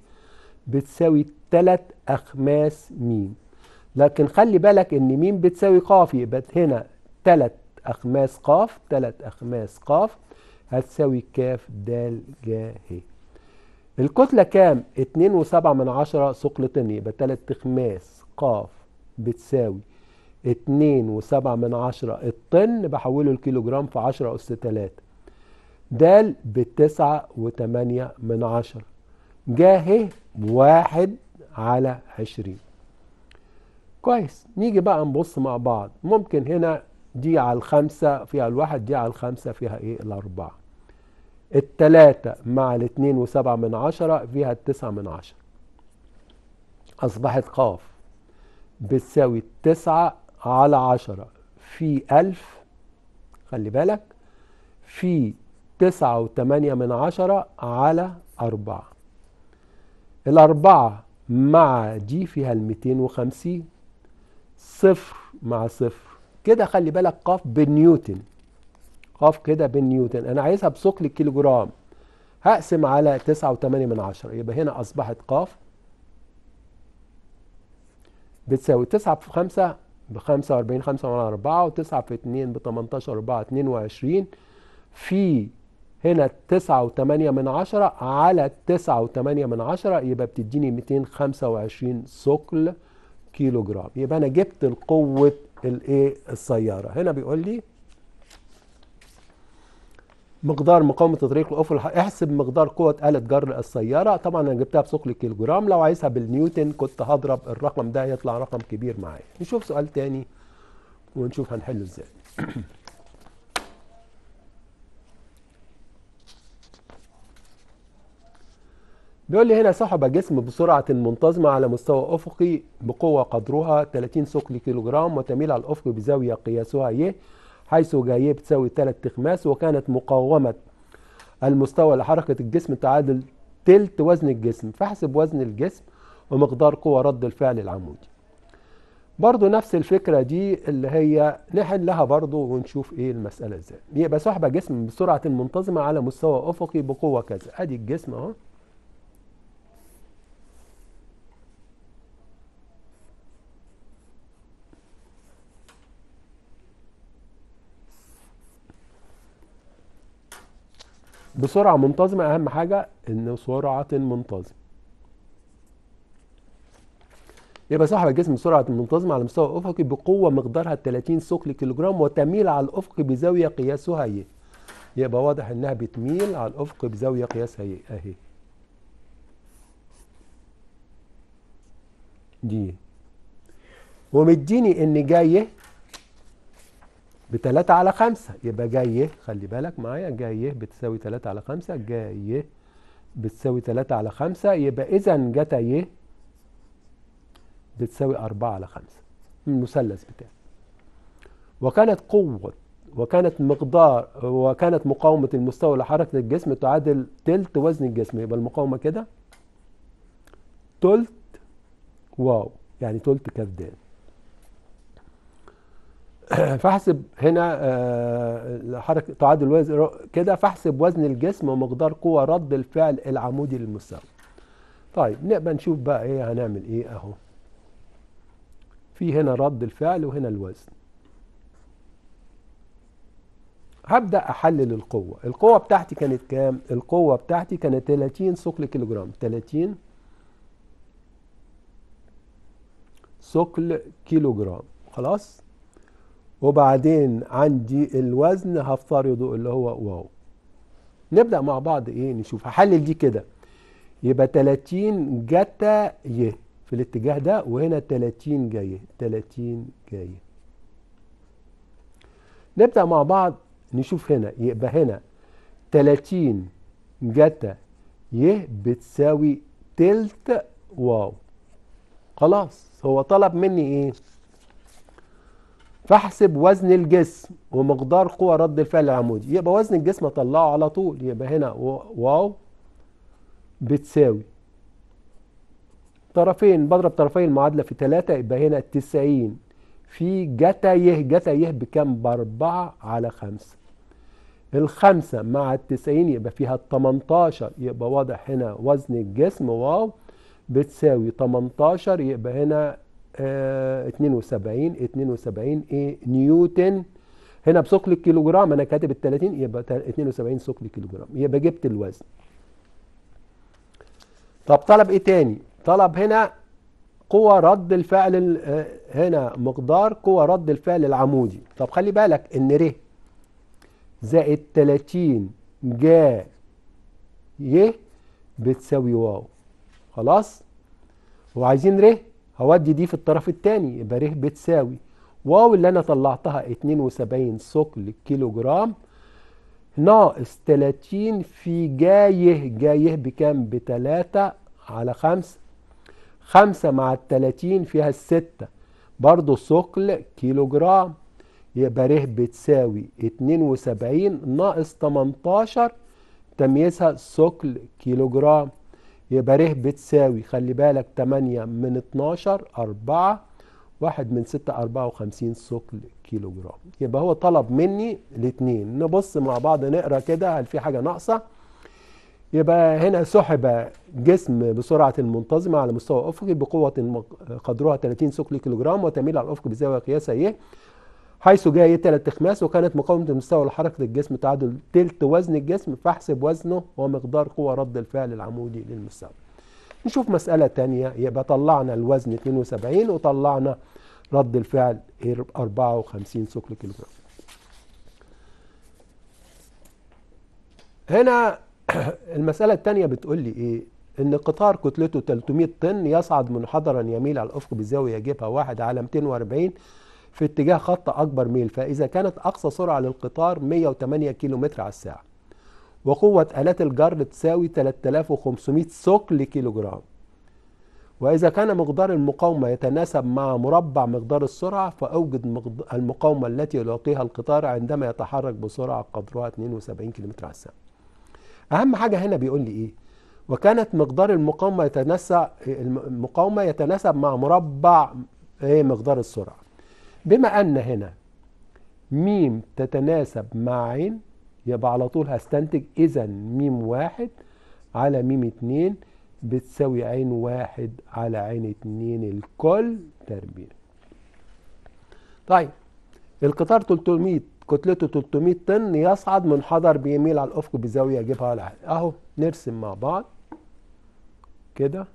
S1: بتساوي تلات أخماس ميم لكن خلي بالك إن ميم بتساوي قاف يبقى هنا تلات أخماس قاف تلات أخماس قاف هتساوي كاف د ج ه الكتلة كام؟ اتنين وسبعة من عشرة ثقل طن يبقى تلات أخماس قاف بتساوي اتنين وسبعة من عشرة الطن بحوله الكيلو جرام في عشرة أس تلاتة د بتسعة وتمانية من عشرة جا ه واحد على عشرين كويس نيجي بقى نبص مع بعض ممكن هنا دي على الخمسة فيها الواحد دي على الخمسة فيها ايه الأربعة التلاتة مع الاتنين وسبعة من عشرة فيها التسعة من عشرة أصبحت قاف بتساوي التسعة على عشرة في ألف خلي بالك في تسعة وتمانية من عشرة على أربعة الأربعة مع دي فيها الميتين وخمسين صفر مع صفر كده خلي بالك قاف بالنيوتن قاف كده بالنيوتن أنا عايزها بثقل الكيلو جرام هقسم على تسعة وتمانية من عشرة يبقى هنا أصبحت قاف بتساوي تسعة في خمسة ب 45 5 على 4 و9 في 2 ب 18 4 22 في هنا 9 و8 من 10 على 9 و8 من 10 يبقى بتديني 225 ثقل كيلو جرام يبقى انا جبت القوه الايه السياره هنا بيقول لي مقدار مقاومه الطريق الافق احسب مقدار قوه اله جر السياره طبعا انا جبتها بثقل كيلو جرام لو عايزها بالنيوتن كنت هضرب الرقم ده يطلع رقم كبير معايا نشوف سؤال تاني ونشوف هنحله ازاي بيقول لي هنا سحب جسم بسرعة منتظمة على مستوى أفقي بقوة قدرها 30 ثقل جرام وتميل على الأفق بزاوية قياسها ي حيث جاية بتساوي ثلاث تخماس وكانت مقاومة المستوى لحركة الجسم تعادل تلت وزن الجسم فاحسب وزن الجسم ومقدار قوى رد الفعل العمودي برضو نفس الفكرة دي اللي هي نحلها برضو ونشوف ايه المسألة ازاي يبقى سحبة جسم بسرعة منتظمة على مستوى افقي بقوة كذا ادي الجسم اهو بسرعه منتظمه اهم حاجه ان سرعه منتظمه يبقى صاحب الجسم بسرعه منتظمه على مستوى افقي بقوه مقدارها 30 ثقل كيلوجرام وتميل على الافق بزاويه قياسها ايه. يبقى واضح انها بتميل على الافق بزاويه قياسها إيه؟ اهي دي ومديني ان جايه ب 3 على 5 يبقى جايه خلي بالك معايا جايه بتساوي 3 على 5 جايه بتساوي 3 على 5 يبقى اذا جتا ي بتساوي 4 على 5 المثلث بتاعي وكانت قوة وكانت مقدار وكانت مقاومة المستوى لحركة الجسم تعادل تلت وزن الجسم يبقى المقاومة كده تلت واو يعني تلت كبدان فاحسب هنا آه، حركه تعادل الوزن كده فاحسب وزن الجسم ومقدار قوه رد الفعل العمودي للمستوى طيب نبقى نشوف بقى ايه هنعمل ايه اهو في هنا رد الفعل وهنا الوزن هبدا احلل القوه القوه بتاعتي كانت كام القوه بتاعتي كانت 30 ثقل كيلوجرام 30 ثقل كيلوجرام خلاص وبعدين عندي الوزن هفترضه اللي هو واو نبدأ مع بعض ايه نشوف هحلل دي كده يبقى 30 جتا ي في الاتجاه ده وهنا 30 جاية 30 جاية نبدأ مع بعض نشوف هنا يبقى هنا 30 جتا ي بتساوي تلت واو خلاص هو طلب مني ايه فاحسب وزن الجسم ومقدار قوى رد الفعل العمودي يبقى وزن الجسم اطلعه على طول يبقى هنا واو بتساوي طرفين بضرب طرفي المعادلة في ثلاثة يبقى هنا 90 في جتا يه بكام بأربعة على خمسة الخمسة مع التسعين يبقى فيها التمنتاشر يبقى واضح هنا وزن الجسم واو بتساوي تمنتاشر يبقى هنا 72 آه، 72 ايه نيوتن هنا بثقل الكيلوجرام انا كاتب ال 30 يبقى 72 ثقل الكيلوجرام يبقى جبت الوزن طب طلب ايه تاني طلب هنا قوى رد الفعل آه، هنا مقدار قوى رد الفعل العمودي طب خلي بالك ان ر زائد 30 جا ي بتساوي واو خلاص وعايزين ر هودي دي في الطرف الثاني يبقى ر بتساوي واو اللي انا طلعتها 72 ثقل كيلو جرام ناقص 30 في جايه جايه بكام ب 3 على 5 5 مع ال 30 فيها ال 6 برضه ثقل كيلو جرام يبقى ر بتساوي 72 ناقص 18 تمييزها ثقل كيلو جرام يبقى ر بتساوي خلي بالك 8 من 12 4 1 من 6 54 ثقل كيلو جرام يبقى هو طلب مني الاثنين نبص مع بعض نقرا كده هل في حاجه ناقصه يبقى هنا سحب جسم بسرعة منتظمة على مستوى أفقي بقوة قدرها 30 ثقل كيلو جرام وتميل على الأفق بزاوية قياسها إيه حيث جاء ثلاث اخماس وكانت مقاومة المستوى لحركة الجسم تعادل تلت وزن الجسم فاحسب وزنه ومقدار قوة رد الفعل العمودي للمستوى نشوف مسألة تانية يبقى طلعنا الوزن 72 وطلعنا رد الفعل 54 ثقل كيلوغرام هنا المسألة التانية بتقول لي ايه ان قطار كتلته 300 طن يصعد منحدرا يميل على الافق بزاوية جبهة واحد على 240 في اتجاه خط أكبر ميل فإذا كانت أقصى سرعة للقطار 108 كيلومتر على الساعة وقوة آلات الجر تساوي 3500 سوك لكيلوغرام وإذا كان مقدار المقاومة يتناسب مع مربع مقدار السرعة فأوجد المقاومة التي يلاقيها القطار عندما يتحرك بسرعة قدرها 72 كم على الساعة أهم حاجة هنا بيقول لي إيه وكانت مقدار المقاومة يتناسب المقاومة يتناسب مع مربع إيه مقدار السرعة بما أن هنا ميم تتناسب مع عين يبقى على طول هستنتج إذا ميم واحد على ميم اتنين بتساوي عين واحد على عين اتنين الكل تربيع طيب القطار 300 كتلته 300 طن يصعد منحدر بيميل على الأفق بزاوية يجيبها على أهو نرسم مع بعض كده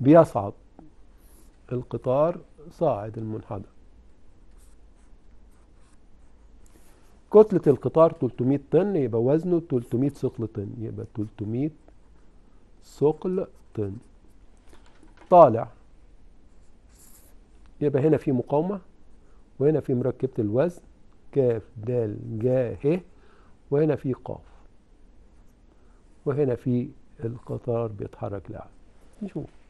S1: بيصعد القطار صاعد المنحدر كتلة القطار 300 طن يبقى وزنه 300 ثقل طن يبقى 300 ثقل طن طالع يبقى هنا في مقاومة وهنا في مركبة الوزن كاف دال جا ه وهنا في قاف وهنا في القطار بيتحرك لعب نشوف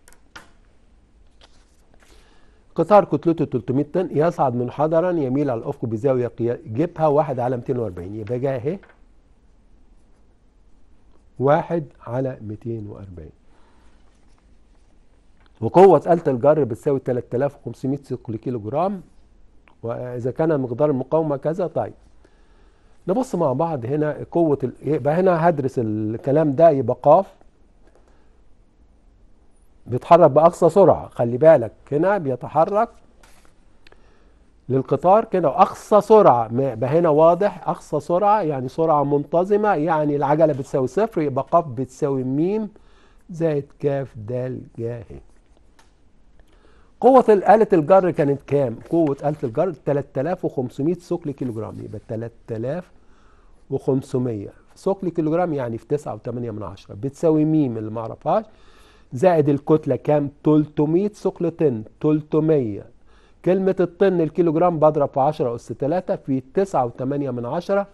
S1: قطار كتلته 300 طن يصعد منحدرا يميل على الافق بزاويه جبهه 1 على 240 يبقى جاي اهي 1 على 240 وقوة آلة الجر بتساوي 3500 ثقل كيلو جرام وإذا كان مقدار المقاومة كذا طيب نبص مع بعض هنا قوة يبقى هنا هدرس الكلام ده يبقى قاف بيتحرك باقصى سرعه خلي بالك هنا بيتحرك للقطار كده واقصى سرعه يبقى هنا واضح اقصى سرعه يعني سرعه منتظمه يعني العجله بتساوي صفر يبقى ق بتساوي م زائد ك د ج ه قوة آلة الجر كانت كام؟ قوة آلة الجر 3500 ثقل كيلو جرام يبقى 3500 ثقل كيلو جرام يعني في 9.8 بتساوي م اللي ما اعرفهاش زائد الكتلة كام 300 ثقل طن 300 كلمة الطن الكيلو جرام بضرب في 10 أس 3 في 9.8 من 10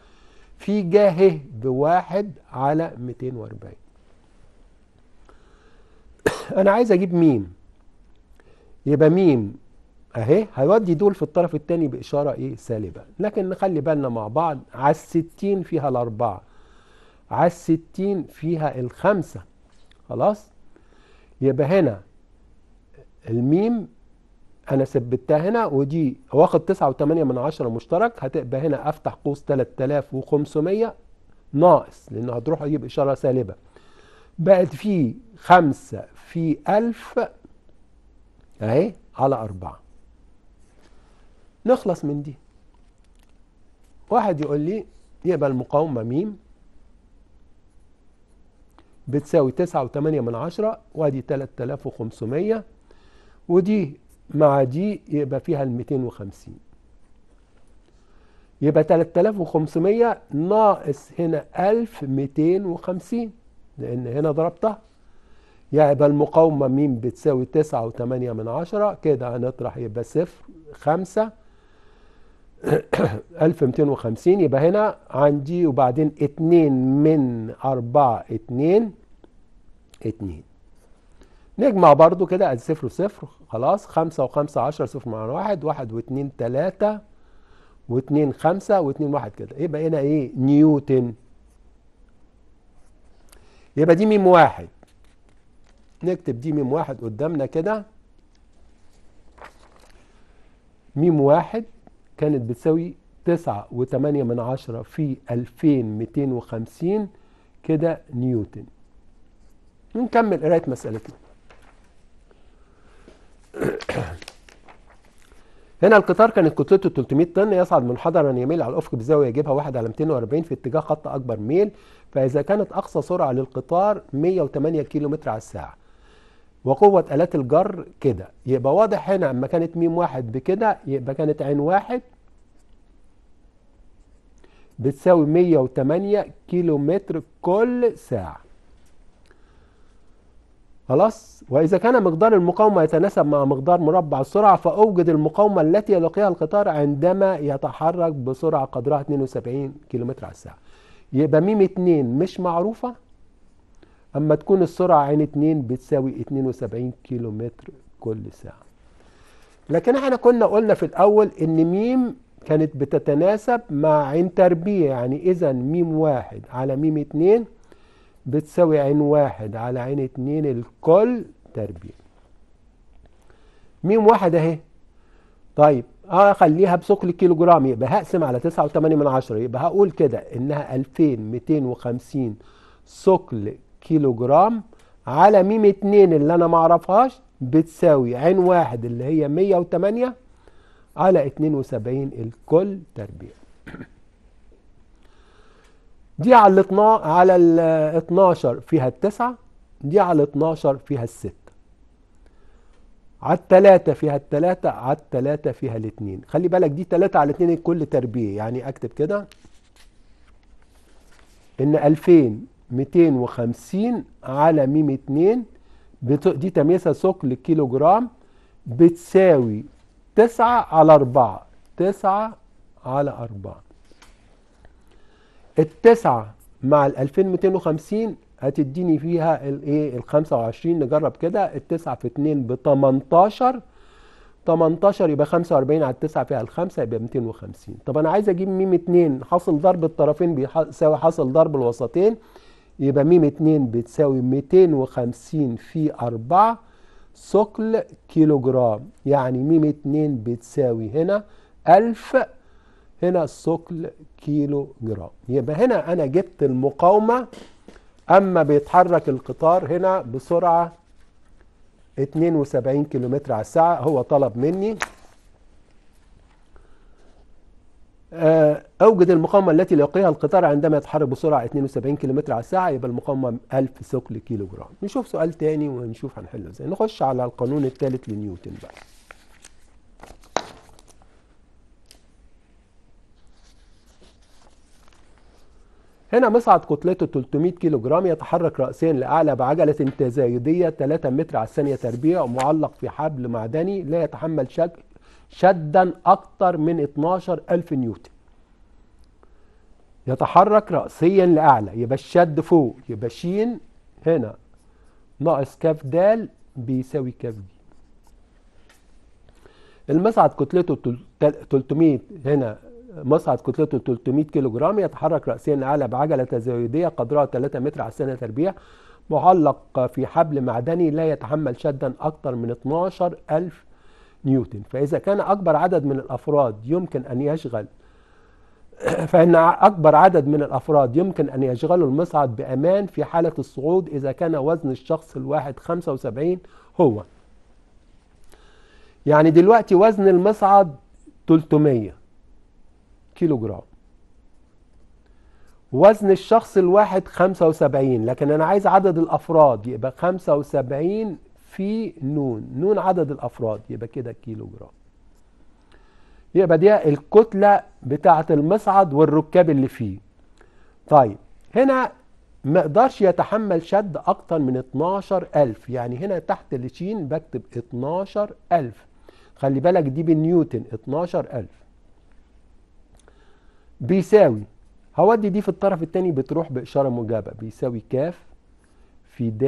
S1: في جاهه بواحد على 240 أنا عايز أجيب ميم يبقى ميم أهي هيودي دول في الطرف الثاني بإشارة إيه سالبة لكن نخلي بالنا مع بعض على 60 فيها الأربعة على 60 فيها الخمسة خلاص يبقى هنا الميم انا ثبتها هنا ودي واخد 9.8 من عشرة مشترك هتبقى هنا افتح قوس 3500 ناقص لان هتروح اجيب اشاره سالبه بقت في 5 في 1000 اهي على 4 نخلص من دي واحد يقول لي يبقى المقاومه م بتساوي تسعة وتمانية من عشرة وادي تلات آلاف وخمسمية ودي مع دي يبقى فيها الميتين وخمسين يبقى تلات آلاف وخمسمية ناقص هنا ألف ميتين وخمسين لأن هنا ضربتها يعني يبقى المقاومة مين بتساوي تسعة وتمانية من عشرة كده هنطرح يبقى صفر خمسة 1250 يبقى هنا عندي وبعدين 2 من 4 2 2 نجمع برضو كده ادي صفر وصفر خلاص 5 و5 10 صفر مع 1 1 و2 3 و2 5 و2 1 كده يبقى هنا ايه نيوتن يبقى دي ميم واحد نكتب دي ميم واحد قدامنا كده ميم واحد كانت بتساوي 9.8 من عشرة في 2250 كده نيوتن نكمل قراية مسألتنا هنا القطار كانت كتلته 300 طن يصعد منحدرا يميل على الافق بزاويه يجيبها 1 على 240 في اتجاه خط اكبر ميل فاذا كانت اقصى سرعه للقطار 108 كيلو متر على الساعه وقوة آلات الجر كده يبقى واضح هنا اما كانت ميم واحد بكده يبقى كانت عين واحد بتساوي 108 كيلو متر كل ساعة خلاص وإذا كان مقدار المقاومة يتناسب مع مقدار مربع السرعة فأوجد المقاومة التي يلقيها القطار عندما يتحرك بسرعة قدرها 72 كيلو متر على الساعة يبقى ميم 2 مش معروفة اما تكون السرعة عين اتنين بتساوي اتنين وسبعين كيلو متر كل ساعة لكن احنا كنا قلنا في الاول ان ميم كانت بتتناسب مع عين تربيع يعني اذا ميم واحد على ميم اتنين بتساوي عين واحد على عين اتنين الكل تربيع ميم واحد اهي طيب اه اخليها بثقل كيلو جرام يبقى هقسم على تسعة وتمانية من عشرة يبقى هقول كده انها الفين ميتين وخمسين ثقل كيلو جرام على ميم اتنين اللي انا معرفهاش بتساوي عين واحد اللي هي مية وتمانية على اتنين وسبعين الكل تربيع دي على الاتنا... على ال 12 فيها التسعة دي على 12 فيها الستة على التلاتة فيها التلاتة على التلاتة فيها الاتنين خلي بالك دي تلاتة على اتنين الكل تربيع يعني اكتب كده ان 2000 250 على ميم 2 دي تماسة ثقل كيلو جرام بتساوي 9 على 4 9 على 4 التسعة مع ال 2250 هتديني فيها الايه ال 25 إيه، نجرب كده التسعة في 2 ب 18 18 يبقى 45 على 9 فيها ال 5 يبقى 250 طب انا عايز اجيب ميم 2 حاصل ضرب الطرفين بيساوي حاصل ضرب الوسطين يبقى م 2 بتساوي 250 في 4 ثقل كيلو جرام يعني م 2 بتساوي هنا 1000 هنا ثقل كيلو جرام يبقى هنا أنا جبت المقاومة أما بيتحرك القطار هنا بسرعة اتنين كيلو كيلومتر على الساعة هو طلب مني آه، أوجد المقاومة التي يلاقيها القطار عندما يتحرك بسرعة 72 كم على الساعة يبقى المقاومة 1000 ثقل كيلو جرام نشوف سؤال تاني ونشوف هنحله ازاي نخش على القانون الثالث لنيوتن بقى هنا مصعد كتلته 300 كيلو جرام يتحرك رأسيا لأعلى بعجلة تزايدية 3 متر على الثانية تربيع معلق في حبل معدني لا يتحمل شكل شدا أكتر من 12000 نيوتن يتحرك رأسيا لأعلى يبقى الشد فوق يبقى ش هنا ناقص كاف د بيساوي كاف ج المصعد كتلته 300 هنا مصعد كتلته 300 كيلو جرام يتحرك رأسيا لأعلى بعجلة تزايدية قدرها 3 متر على الثانية تربيع معلق في حبل معدني لا يتحمل شدا أكثر من 12000 نيوتن فإذا كان أكبر عدد من الأفراد يمكن أن يشغل فإن أكبر عدد من الأفراد يمكن أن يشغلوا المصعد بأمان في حالة الصعود إذا كان وزن الشخص الواحد 75 هو يعني دلوقتي وزن المصعد 300 كيلو جرام وزن الشخص الواحد 75 لكن أنا عايز عدد الأفراد يبقى 75 في نون نون عدد الافراد يبقى كده كيلو جرام يبقى دي الكتله بتاعه المصعد والركاب اللي فيه طيب هنا ما اقدرش يتحمل شد اكتر من 12000 يعني هنا تحت الشين بكتب 12000 خلي بالك دي بالنيوتن 12000 بيساوي هودي دي في الطرف الثاني بتروح بإشارة موجبة بيساوي ك في د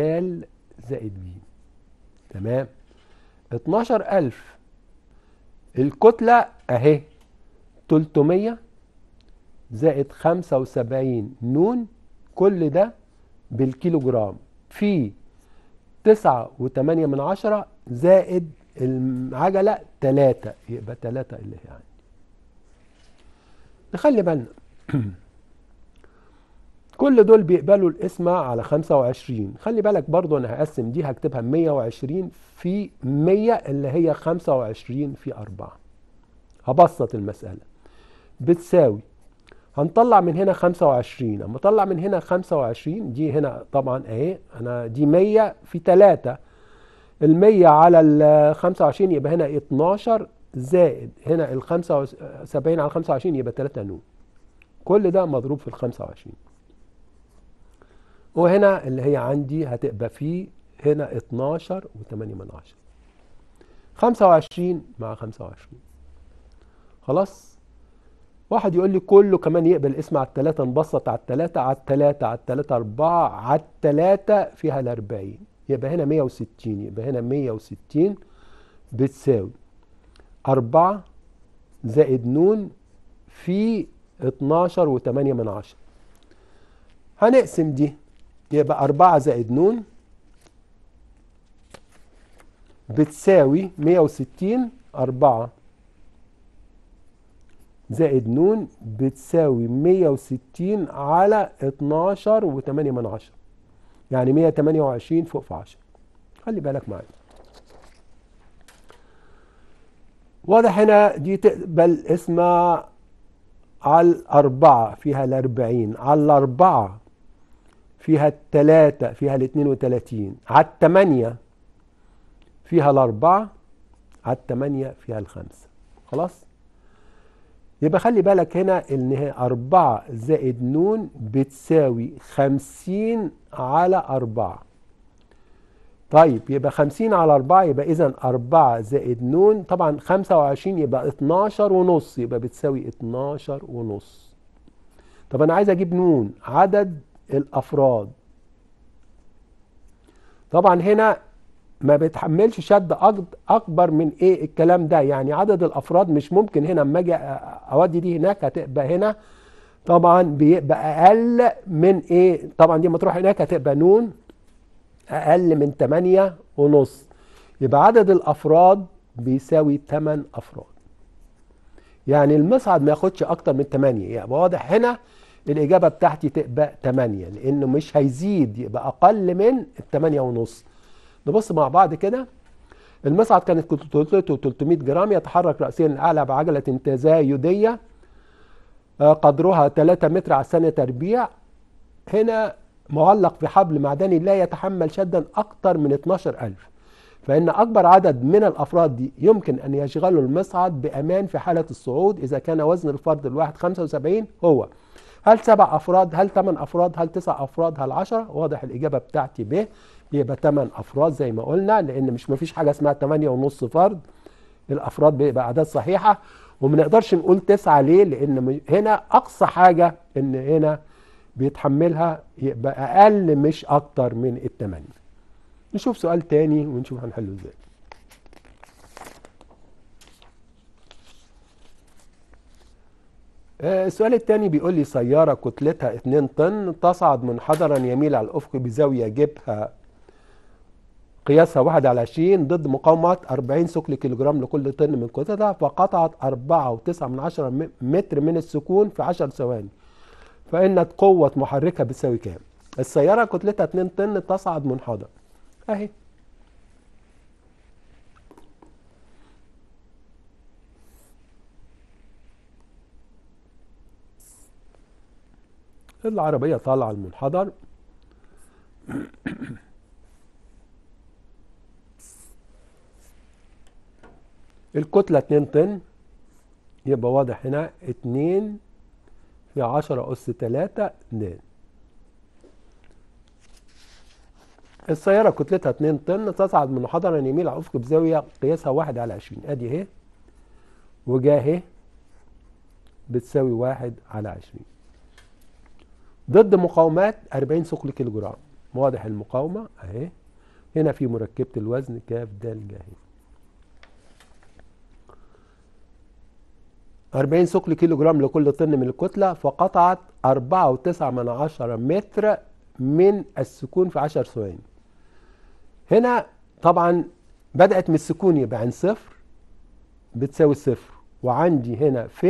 S1: زائد ب تمام 12000 الكتلة اهي 300 زائد 75 نون كل ده بالكيلوجرام جرام في 9.8 من عشرة زائد العجلة 3 يبقى 3 اللي هي عندي نخلي بالنا كل دول بيقبلوا القسمة على 25 خلي بالك برضو انا هقسم دي هكتبها 120 في 100 اللي هي 25 في 4 هبسط المسألة بتساوي هنطلع من هنا 25 اما طلع من هنا 25 دي هنا طبعا اهي انا دي 100 في 3 ال 100 على ال 25 يبقى هنا 12 زائد هنا ال 75 على 25 يبقى 3 نون كل ده مضروب في ال 25 وهنا اللي هي عندي هتبقى فيه هنا 12 و8 من 10 25 مع 25 خلاص واحد يقول لي كله كمان يقبل اسم على التلاتة نبسط على التلاتة على التلاتة على التلاتة أربعة على التلاتة فيها الأربعين يبقى هنا 160 يبقى هنا 160 بتساوي أربعة زائد نون في 12 و8 من عشرة هنقسم دي يبقى 4 زائد ن بتساوي 160 4 زائد ن بتساوي 160 على 12 وتمانية من عشرة يعني 128 فوق في عشرة خلي بالك معايا واضح هنا دي تقبل اسمها على الأربعة فيها الأربعين على الأربعة فيها التلاتة فيها الاثنين وثلاثين على التمانية فيها الأربعة على التمانية فيها الخمسة خلاص يبقى خلي بالك هنا ان هي أربعة زائد نون بتساوي خمسين على أربعة طيب يبقى خمسين على أربعة يبقى إذا أربعة زائد نون طبعا خمسة وعشرين يبقى اتناشر ونص يبقى بتساوي اتناشر ونص طب أنا عايز أجيب نون عدد الافراد طبعا هنا ما بتحملش شد اكبر من ايه الكلام ده يعني عدد الافراد مش ممكن هنا اما اجي اودي دي هناك هتبقى هنا طبعا بيبقى اقل من ايه طبعا دي ما تروح هناك هتبقى نون اقل من 8 ونص يبقى عدد الافراد بيساوي 8 افراد يعني المصعد ما ياخدش اكتر من 8 يبقى يعني واضح هنا الإجابة بتاعتي تبقى 8 لأنه مش هيزيد يبقى أقل من 8 ونص نبص مع بعض كده المصعد كانت كتلته 300 جرام يتحرك رأسيا الأعلى بعجلة تزايدية آه، قدرها 3 متر على الثانية تربيع هنا معلق في حبل معدني لا يتحمل شدا أكثر من 12000 فإن أكبر عدد من الأفراد دي يمكن أن يشغلوا المصعد بأمان في حالة الصعود إذا كان وزن الفرد الواحد 75 هو هل سبع أفراد هل ثمان أفراد هل تسع أفراد هل عشرة واضح الإجابة بتاعتي ب بيبقى ثمان أفراد زي ما قلنا لأن مش مفيش حاجة اسمها ثمانية ونص فرد الأفراد بيبقى أعداد صحيحة وما نقدرش نقول تسعة ليه لأن هنا أقصى حاجة إن هنا بيتحملها يبقى أقل مش أكتر من الثمانية نشوف سؤال تاني ونشوف هنحله إزاي آه، السؤال الثاني بيقول لي سيارة كتلتها 2 طن تصعد منحدرا يميل على الأفق بزاوية جبهة قياسها 1 على 20 ضد مقاومة 40 كيلو جرام لكل طن من كتلتها فقطعت 4.9 من متر من السكون في 10 ثواني فإن قوة محركها بتساوي كام؟ السيارة كتلتها 2 طن تصعد منحدرا أهي العربية طالعة المنحدر الكتلة 2 طن يبقى واضح هنا 2 في 10 أس 3 2 السيارة كتلتها 2 طن تصعد منحدرا يميل على الأفق بزاوية قياسها 1 على 20 أدي أهي وجاهي بتساوي 1 على 20 ضد مقاومات 40 ثقل كيلو جرام واضح المقاومة اهي هنا في مركبة الوزن كاف د ج 40 ثقل كيلو جرام لكل طن من الكتلة فقطعت 4.9 من عشرة متر من السكون في 10 ثواني هنا طبعا بدأت من السكون يبقى عن صفر بتساوي صفر وعندي هنا ف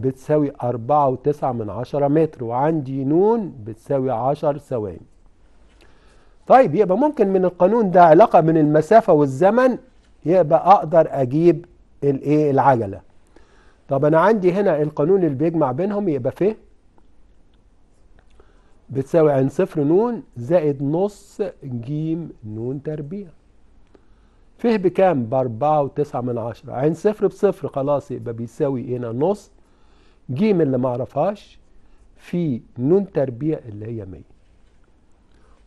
S1: بتساوي أربعة وتسعة من عشرة متر وعندي نون بتساوي عشر ثواني طيب يبقى ممكن من القانون ده علاقة من المسافة والزمن يبقى أقدر أجيب الايه العجلة طب أنا عندي هنا القانون اللي بيجمع بينهم يبقى فيه بتساوي عن صفر نون زائد نص جيم نون تربيع فيه بكام بأربعة وتسعة من عشرة عن صفر بصفر خلاص يبقى بيساوي هنا نص جيم اللي ما اعرفهاش في نون تربيع اللي هي 100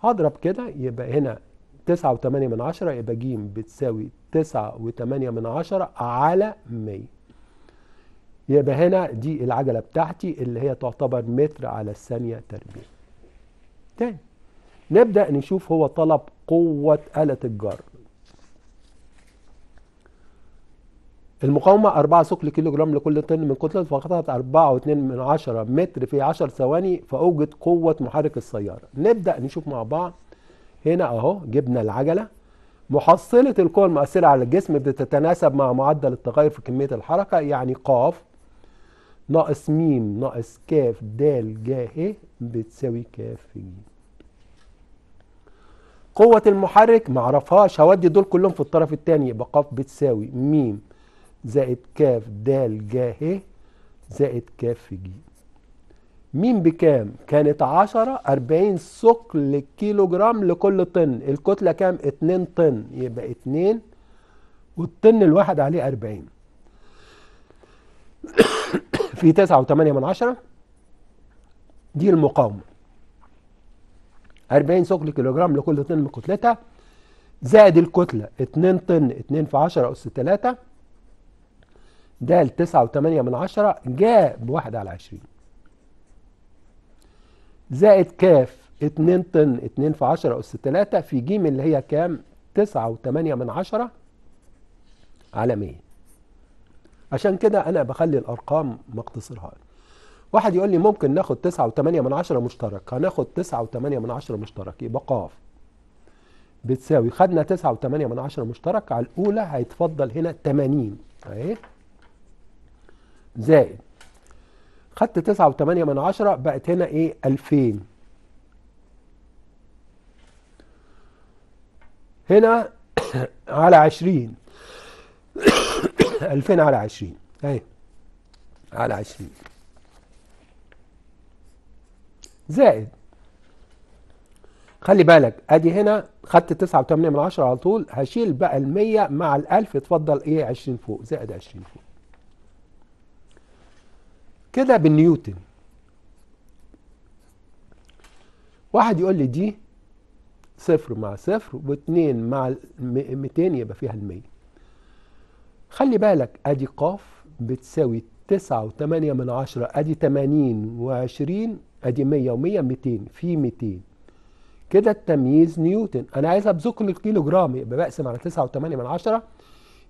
S1: هضرب كده يبقى هنا و8 من 10 يبقى جيم بتساوي و8 من 10 على 100 يبقى هنا دي العجلة بتاعتي اللي هي تعتبر متر على الثانية تربيع تاني نبدأ نشوف هو طلب قوة آلة الجر المقاومة 4 ثقل كيلو جرام لكل طن من كتلة فقطعت 4.2 من 10 متر في 10 ثواني فأوجد قوة محرك السيارة نبدأ نشوف مع بعض هنا أهو جبنا العجلة محصلة القوة المؤثرة على الجسم بتتناسب مع معدل التغير في كمية الحركة يعني قاف ناقص ميم ناقص كاف دال جا ه بتساوي كاف ج قوة المحرك معرفهاش هودي دول كلهم في الطرف الثاني يبقى قاف بتساوي ميم زائد ك د ج ه زائد كاف ج مين بكام كانت 10 40 ثقل كيلو جرام لكل طن الكتلة كام 2 طن يبقى 2 والطن الواحد عليه 40 في 9 9.8 من عشرة دي المقاومة 40 ثقل كيلو جرام لكل طن من كتلتها زائد الكتلة 2 طن 2 في 10 أس 3 دال 9.8 من عشرة جاء بواحد على 20 زائد كاف 2 طن 2 في 10 أس 3 في جيم اللي هي كام 9.8 من عشرة على 100 عشان كده أنا بخلي الأرقام مقتصرها واحد يقول لي ممكن ناخد 9.8 من عشرة مشترك هناخد 9.8 من عشرة مشترك يبقى قاف بتساوي خدنا 9.8 من عشرة مشترك على الأولى هيتفضل هنا 80 أهي زائد خدت تسعة وتمانية من عشرة بقت هنا ايه ألفين هنا على عشرين ألفين على عشرين اهي على عشرين زائد خلي بالك ادي هنا خدت تسعة وتمانية من عشرة على طول هشيل بقى المية مع الألف اتفضل ايه عشرين فوق زائد عشرين فوق كده بالنيوتن واحد يقول لي دي صفر مع صفر واتنين مع ميتين يبقى فيها المية خلي بالك ادي قاف بتساوي تسعة وتمانية من عشرة ادي تمانين وعشرين ادي مية ومية ميتين في ميتين كده التمييز نيوتن انا عايز ابزق الكيلو جرام يبقى بقسم على تسعة وتمانية من عشرة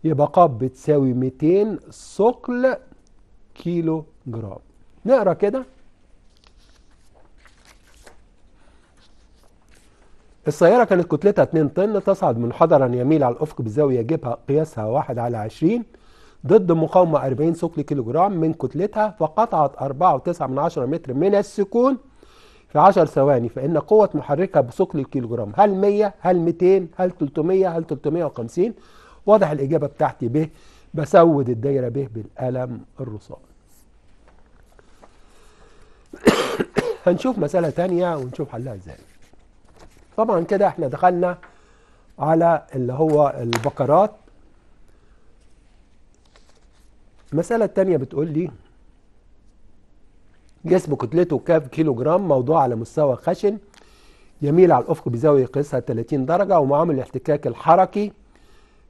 S1: يبقى قاف بتساوي ميتين ثقل كيلو جرام نقرا كده السيارة كانت كتلتها 2 طن تصعد منحدرا يميل على الأفق بزاوية جبهة قياسها 1 على 20 ضد مقاومة 40 ثقل كيلو جرام من كتلتها فقطعت 4.9 من متر من السكون في 10 ثواني فإن قوة محركها بثقل الكيلو جرام هل 100 هل 200 هل 300 هل 350 واضح الإجابة بتاعتي به بسود الدايرة به بالقلم الرصاص هنشوف مسألة تانية ونشوف حلها ازاي طبعا كده احنا دخلنا على اللي هو البقرات المسألة التانية بتقول لي جسم كتلته كاف كيلو جرام موضوع على مستوى خشن يميل على الأفق بزاوية قياسها 30 درجة ومعامل الاحتكاك الحركي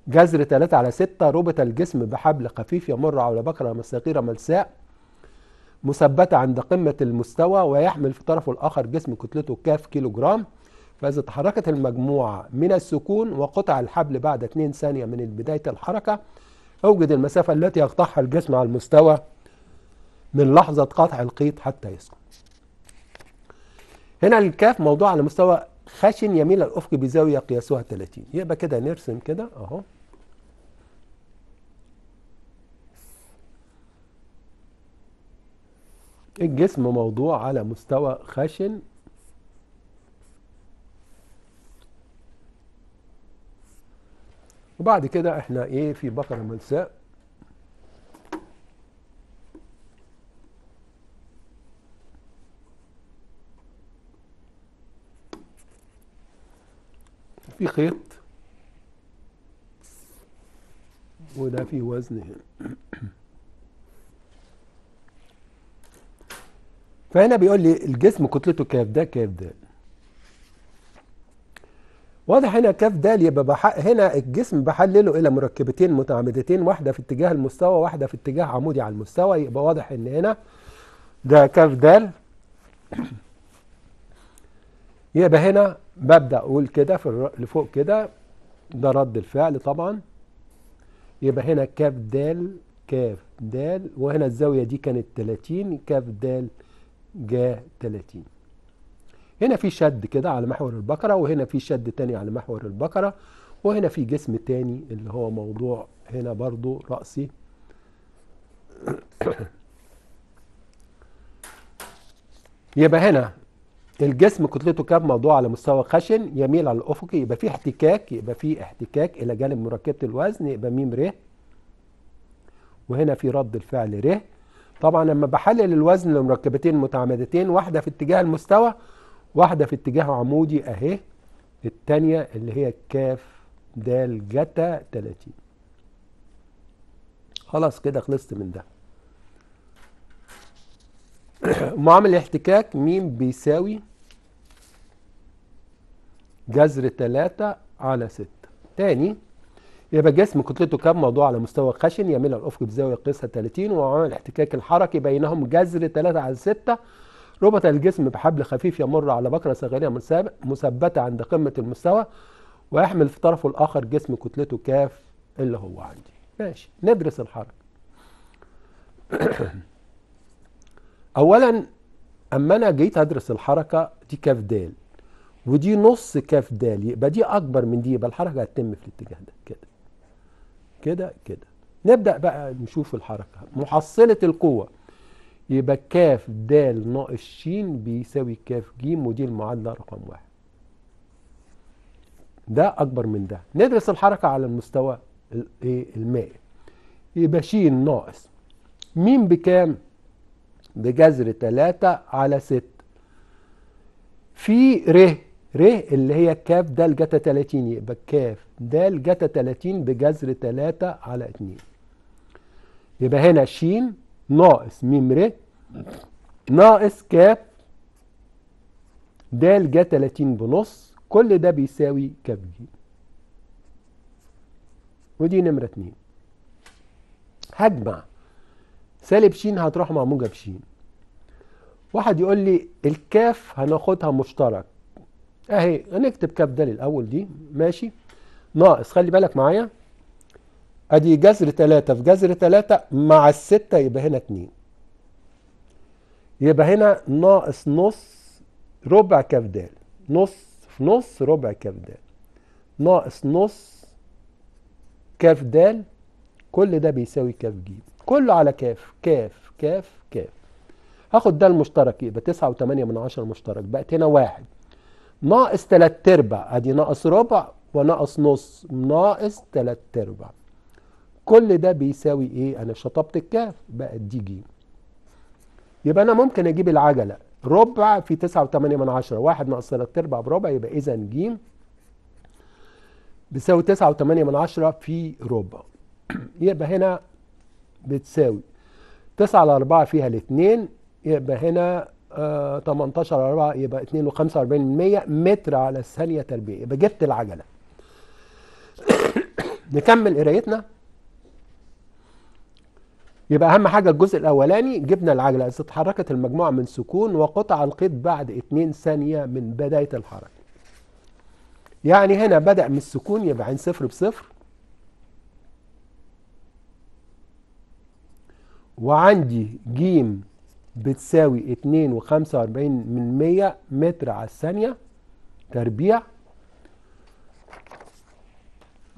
S1: جذر 3 على 6 ربط الجسم بحبل خفيف يمر على بكرة مستقيرة ملساء مثبتة عند قمة المستوى ويحمل في طرفه الآخر جسم كتلته كاف كيلو جرام فإذا تحركت المجموعة من السكون وقطع الحبل بعد 2 ثانية من بداية الحركة أوجد المسافة التي يقطعها الجسم على المستوى من لحظة قطع القيط حتى يسكن هنا الكاف موضوع على مستوى خشن يميل الأفق بزاوية قياسها 30 يبقى كده نرسم كده أهو الجسم موضوع على مستوى خشن وبعد كده احنا ايه في بقرة ملساء في خيط وده فيه وزن هنا فهنا بيقول لي الجسم كتلته كاف ده كاف ده واضح هنا كاف د يبقى بحق هنا الجسم بحلله الى مركبتين متعامدتين واحده في اتجاه المستوى واحده في اتجاه عمودي على المستوى يبقى واضح ان هنا ده كاف د يبقى هنا ببدا اقول كده في لفوق كده ده رد الفعل طبعا يبقى هنا كاف د كاف د وهنا الزاويه دي كانت 30 كاف د جا 30 هنا في شد كده على محور البقرة وهنا في شد تاني على محور البقرة وهنا في جسم تاني اللي هو موضوع هنا برضو رأسي يبقى هنا الجسم كتلته كام موضوع على مستوى خشن يميل على الافقي يبقى في احتكاك يبقى في احتكاك الى جانب مركبه الوزن يبقى م ر وهنا في رد الفعل ر طبعا لما بحلل الوزن لمركبتين متعامدتين واحدة في اتجاه المستوى واحدة في اتجاه عمودي اهي التانية اللي هي كاف دال جتا 30 خلاص كده خلصت من ده معامل الاحتكاك م بيساوي جذر 3 على 6 تاني يبقى جسم كتلته كم موضوع على مستوى خشن يميل على الافق بزاويه قياسها 30 وعمل الاحتكاك الحركي بينهم جذر 3 على 6 ربط الجسم بحبل خفيف يمر على بكره صغيره مثبته عند قمه المستوى ويحمل في طرفه الاخر جسم كتلته كاف اللي هو عندي ماشي ندرس الحركه اولا اما انا جيت ادرس الحركه دي كاف دال ودي نص كاف دال يبقى دي اكبر من دي يبقى الحركه هتتم في الاتجاه ده كده كده كده نبدأ بقى نشوف الحركة محصلة القوة يبقى كاف د ناقص ش بيساوي كاف ج ودي المعادلة رقم واحد ده أكبر من ده ندرس الحركة على المستوى إيه، المائي يبقى ش ناقص م بكام؟ بجذر 3 على 6 في ر ر اللي هي كاف د لجتا 30 يبقى كاف د جتا 30 بجذر 3 على 2 يبقى هنا ش ناقص م ر ناقص ك د جتا 30 بنص كل ده بيساوي كاف ج ودي نمرة 2 هجمع سالب ش هتروح مع موجب ش واحد يقول لي الكاف هناخدها مشترك اهي هنكتب كاف ده الاول دي ماشي ناقص خلي بالك معايا ادي جذر 3 في جذر 3 مع الستة يبقى هنا 2 يبقى هنا ناقص نص ربع كاف د نص في نص ربع كاف د ناقص نص كاف د كل ده بيساوي كاف ج كله على كاف كاف كاف كاف هاخد ده المشترك يبقى 9 و8 من 10 مشترك بقت هنا واحد ناقص 3 ارباع ادي ناقص ربع وناقص نص ناقص تلات ارباع كل ده بيساوي ايه انا شطبت الكاف بقت دي جيم يبقى انا ممكن اجيب العجله ربع في 9.8 من عشرة واحد ناقص تلات ارباع بربع يبقى اذا ج بتساوي 9.8 من عشرة في ربع يبقى هنا بتساوي 9 على 4 فيها الاثنين يبقى هنا آه 18 على 4 يبقى 2.45% متر على الثانيه تربيع يبقى جبت العجله نكمل قرايتنا يبقى اهم حاجه الجزء الاولاني جبنا العجله اذا اتحركت المجموعه من سكون وقطع القيد بعد 2 ثانيه من بدايه الحركه يعني هنا بدا من السكون يبقى عين صفر بصفر وعندي ج بتساوي 2.45 من 100 متر على الثانيه تربيع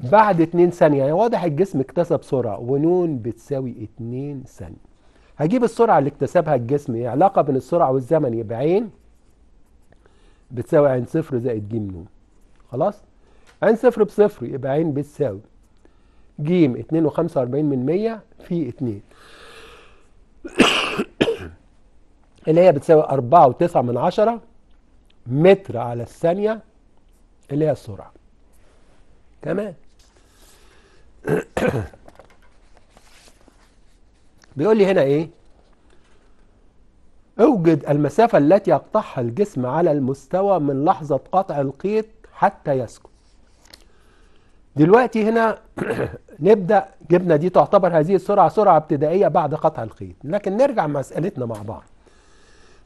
S1: بعد 2 ثانية يعني واضح الجسم اكتسب سرعة ونون بتساوي 2 ثانية هجيب السرعة اللي اكتسبها الجسم هي إيه علاقة بين السرعة والزمن يبقى عين بتساوي عين صفر زائد ج نون خلاص عين صفر بصفر يبقى عين بتساوي ج 2.45 من 100 في 2 اللي هي بتساوي 4.9 من 10 متر على الثانية اللي هي السرعة تمام بيقول لي هنا ايه اوجد المسافة التي يقطعها الجسم على المستوى من لحظة قطع القيد حتى يسكن دلوقتي هنا نبدأ جبنا دي تعتبر هذه السرعة سرعة ابتدائية بعد قطع القيد لكن نرجع مسألتنا مع بعض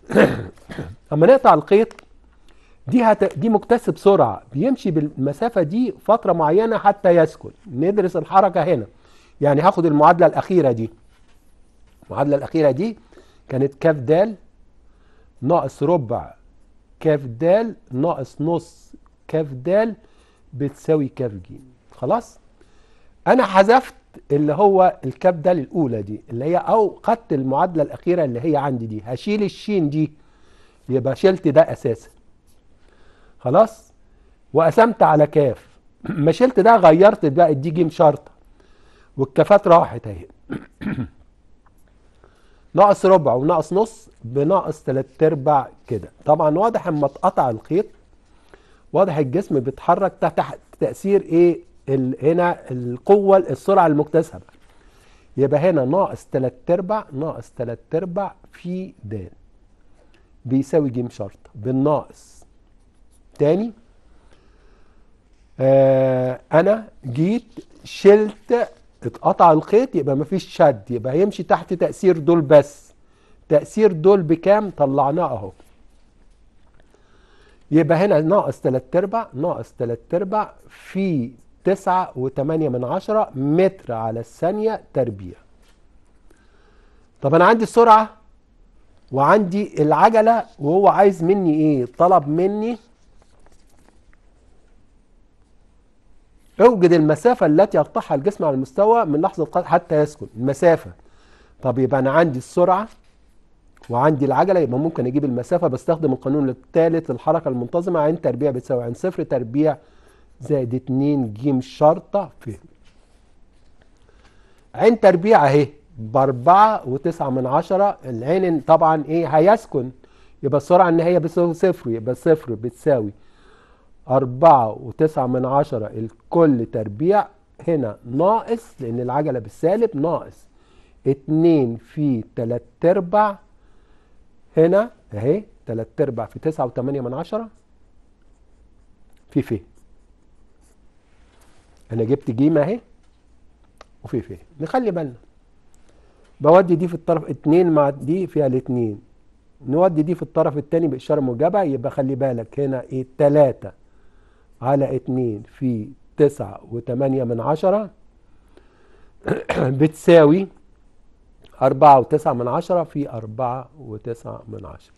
S1: أما نقطع القيد دي هت... دي مكتسب سرعه بيمشي بالمسافه دي فتره معينه حتى يسكن ندرس الحركه هنا يعني هاخد المعادله الاخيره دي المعادله الاخيره دي كانت كاف د ناقص ربع كاف د ناقص نص كاف د بتساوي كاف ج خلاص انا حذفت اللي هو الكاف د الاولى دي اللي هي او خدت المعادله الاخيره اللي هي عندي دي هشيل الشين دي يبقى شلت ده اساسا خلاص وقسمت على كاف ما شلت ده غيرت بقى الدي جيم شرطه والكافات راحت اهي ناقص ربع وناقص نص بناقص تلات ارباع كده طبعا واضح اما اتقطع الخيط واضح الجسم بيتحرك تحت تاثير ايه ال هنا القوه السرعه المكتسبه يبقى هنا ناقص تلات ارباع ناقص تلات ارباع في د بيساوي جيم شرطه بالناقص تاني آه انا جيت شلت اتقطع الخيط يبقى مفيش شد يبقى هيمشي تحت تأثير دول بس تأثير دول بكام طلعناه اهو يبقى هنا ناقص 3 ارباع ناقص 3 ارباع في 9 و8 من عشرة متر على الثانية تربيع طب انا عندي السرعة وعندي العجلة وهو عايز مني ايه طلب مني اوجد المسافة التي يقطعها الجسم على المستوى من لحظة حتى يسكن المسافة طب يبقى أنا عندي السرعة وعندي العجلة يبقى ممكن أجيب المسافة بستخدم القانون الثالث الحركة المنتظمة عن تربيع بتساوي عن صفر تربيع زائد 2 ج شرطة في عين تربيع أهي بأربعة وتسعة من عشرة العين طبعا إيه هيسكن يبقى السرعة النهائية بتساوي صفر يبقى صفر بتساوي أربعة وتسعة من عشرة الكل تربيع هنا ناقص لأن العجلة بالسالب ناقص اتنين في تلات ارباع هنا اهي تلات ارباع في تسعة وتمانية من عشرة في في أنا جبت جيم اهي وفي في نخلي بالنا بودي دي في الطرف اتنين مع دي فيها الاتنين نودي دي في الطرف التاني بإشارة موجبة يبقى خلي بالك هنا ايه تلاتة على اتنين في تسعة وتمانية من عشرة بتساوي أربعة وتسعة من عشرة في أربعة وتسعة من عشرة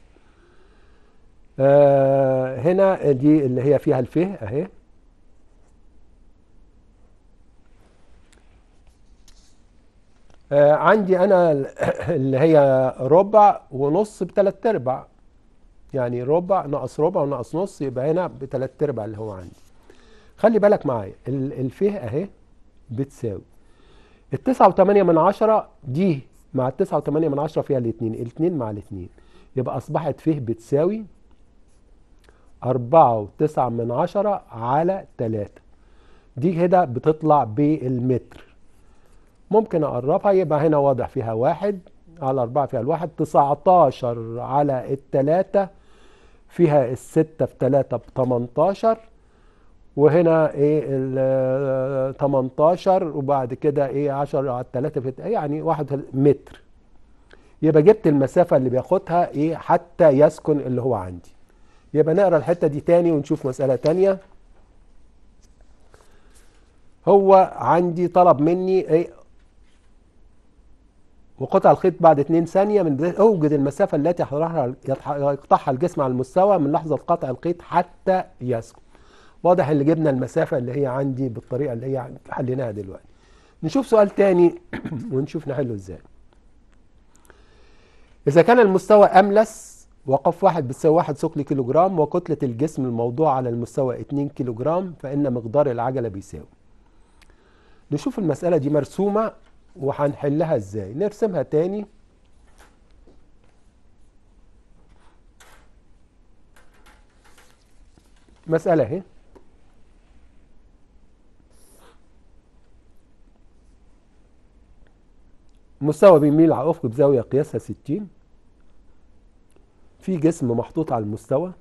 S1: آه، هنا دي اللي هي فيها الفه أهي آه، عندي أنا اللي هي ربع ونص بثلاث أرباع يعني ربع ناقص ربع وناقص نص يبقى هنا بتلات ارباع اللي هو عندي خلي بالك معايا الفه اهي بتساوي التسعة وتمانية من عشرة دي مع التسعة وتمانية من عشرة فيها الاتنين الاتنين مع الاتنين يبقى اصبحت فيه بتساوي أربعة وتسعة من عشرة على تلاتة دي كده بتطلع بالمتر ممكن اقربها يبقى هنا واضح فيها واحد على 4 فيها الواحد 19 على التلاتة فيها الستة في تلاتة 18 وهنا ايه ال 18 وبعد كده ايه 10 على 3 في يعني 1 متر يبقى جبت المسافه اللي بياخدها ايه حتى يسكن اللي هو عندي يبقى نقرا الحته دي تاني ونشوف مساله تانيه هو عندي طلب مني ايه وقطع الخيط بعد 2 ثانية من بداية اوجد المسافة التي يقطعها الجسم على المستوى من لحظة قطع الخيط حتى يسقط. واضح اللي جبنا المسافة اللي هي عندي بالطريقة اللي هي حليناها دلوقتي نشوف سؤال ثاني ونشوف نحله ازاي إذا كان المستوى أملس وقف واحد بتساوي واحد ثقل كيلو جرام وكتلة الجسم الموضوع على المستوى 2 كيلو جرام فإن مقدار العجلة بيساوي نشوف المسألة دي مرسومة وهنحلها ازاي نرسمها تاني مسألة اهي مستوى بيميل على افق بزاوية قياسها 60 في جسم محطوط على المستوى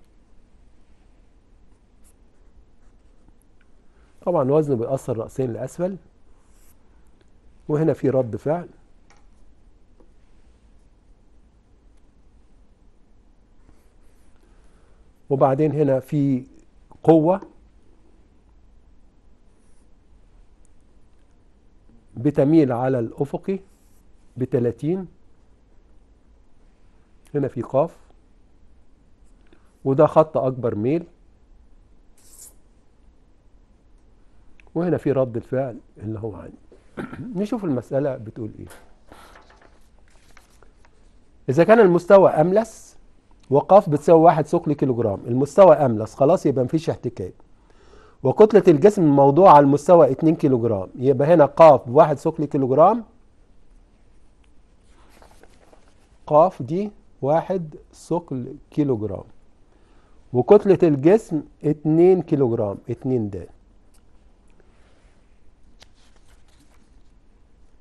S1: طبعا وزنه بيأثر رأسين لأسفل وهنا في رد فعل وبعدين هنا في قوة بتميل على الأفقي بتلاتين هنا في قاف وده خط أكبر ميل وهنا في رد الفعل اللي هو عندي نشوف المسألة بتقول إيه إذا كان المستوى أملس وقاف بتساوي واحد ثقل كيلو جرام المستوى أملس خلاص يبقى مفيش احتكاك وكتلة الجسم الموضوعة على المستوى 2 كيلو جرام يبقى هنا قاف بواحد ثقل كيلو جرام قاف دي واحد ثقل كيلو جرام وكتلة الجسم 2 كيلو جرام 2 ده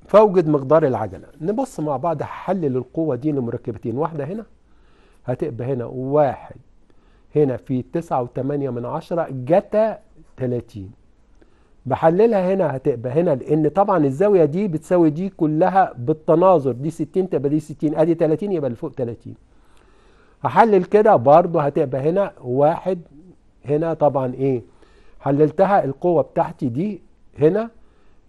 S1: فأوجد مقدار العجلة نبص مع بعض هحلل القوة دي لمركبتين واحدة هنا هتبقى هنا واحد هنا في تسعة وتمانية من عشرة جتا تلاتين بحللها هنا هتبقى هنا لان طبعا الزاوية دي بتساوي دي كلها بالتناظر دي ستين تبقى دي ستين ادي تلاتين يبقى اللي فوق تلاتين هحلل كده برضه هتبقى هنا واحد هنا طبعا ايه حللتها القوة بتاعتي دي هنا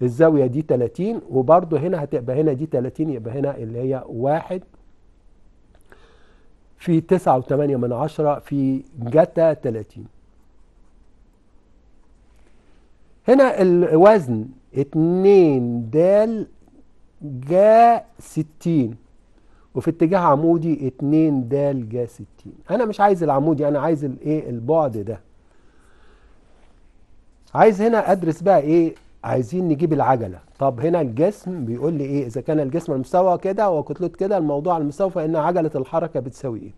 S1: الزاوية دي 30 وبرضه هنا هتبقى هنا دي 30 يبقى هنا اللي هي 1 في تسعة وثمانية من عشرة في جتا 30 هنا الوزن 2 د جا 60 وفي اتجاه عمودي 2 د جا 60 انا مش عايز العمودي انا عايز الايه البعد ده عايز هنا ادرس بقى ايه عايزين نجيب العجلة طب هنا الجسم بيقول لي ايه اذا كان الجسم المستوى كده وكتله كده الموضوع المستوى فان عجلة الحركة بتساوي ايه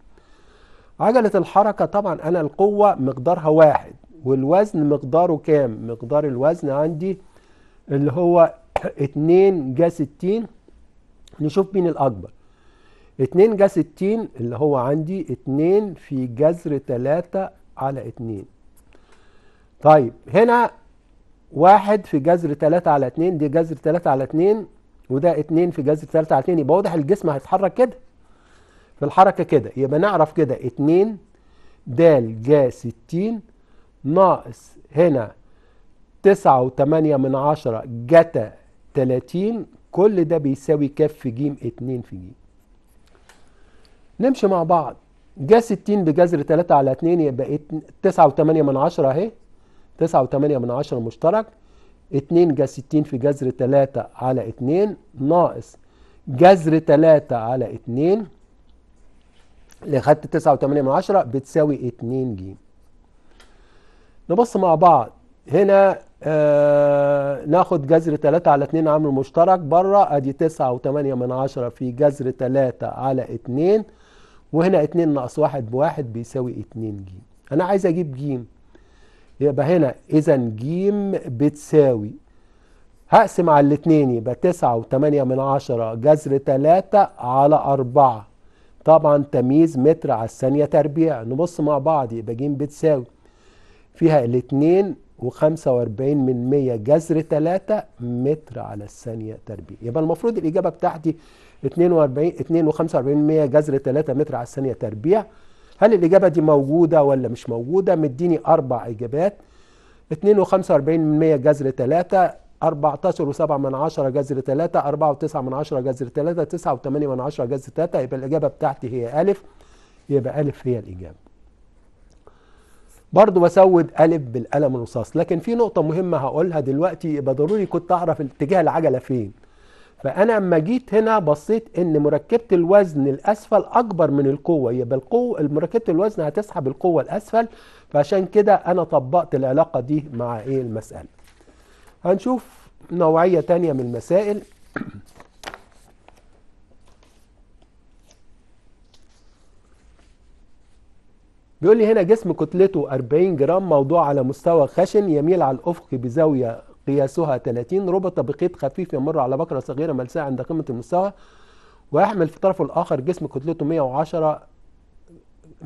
S1: عجلة الحركة طبعا انا القوة مقدارها واحد والوزن مقداره كام مقدار الوزن عندي اللي هو 2 جا 60 نشوف مين الاكبر 2 جا 60 اللي هو عندي 2 في جذر 3 على 2 طيب هنا واحد في جذر 3 على 2 دي جذر 3 على 2 وده 2 في جذر 3 على 2 يبقى واضح الجسم هيتحرك كده في الحركه كده يبقى نعرف كده 2 د ج 60 ناقص هنا 9 و8 من 10 جتا 30 كل ده بيساوي كف في ج 2 في ج نمشي مع بعض ج 60 بجذر 3 على 2 يبقى 9 و8 من 10 اهي تسعة وتمانية من عشرة مشترك اتنين جا ستين في جذر تلاتة على اتنين ناقص جذر تلاتة على اتنين اللي خدت تسعة وتمانية من عشرة بتساوي اتنين ج نبص مع بعض هنا آه ناخد جذر 3 على 2 عامل مشترك بره ادي 9 و8 من 10 في جذر 3 على 2 وهنا 2 ناقص واحد بواحد بيساوي 2 ج انا عايز اجيب جيم يبقى هنا اذا ج بتساوي هقسم على الاتنين يبقى تسعة وتمانية من عشرة جذر تلاتة على أربعة طبعا تمييز متر على الثانية تربيع نبص مع بعض يبقى ج بتساوي فيها الاتنين وخمسة واربعين من مية جذر تلاتة متر على الثانية تربيع يبقى المفروض الإجابة بتاعتي اتنين واربعين اتنين وخمسة واربعين من مية جذر تلاتة متر على الثانية تربيع هل الإجابة دي موجودة ولا مش موجودة مديني أربع إجابات 2.45% جذر 3 14 و7 من 10 جذر 3 4 و9 من 10 جذر 3 9 و8 من 10 جذر 3 يبقى الإجابة بتاعتي هي أ يبقى أ هي الإجابة برضه بسود أ بالقلم الرصاص لكن في نقطة مهمة هقولها دلوقتي يبقى ضروري كنت أعرف اتجاه العجلة فين فانا اما جيت هنا بصيت ان مركبه الوزن الاسفل اكبر من القوه يبقى القوه مركبه الوزن هتسحب القوه الاسفل فعشان كده انا طبقت العلاقه دي مع ايه المساله هنشوف نوعيه تانية من المسائل بيقول لي هنا جسم كتلته 40 جرام موضوع على مستوى خشن يميل على الافق بزاويه قياسها 30 ربع تبقيت خفيف يمر على بكرة صغيرة ملساء عند قمة المستوى ويحمل في طرفه الآخر جسم كتلته 110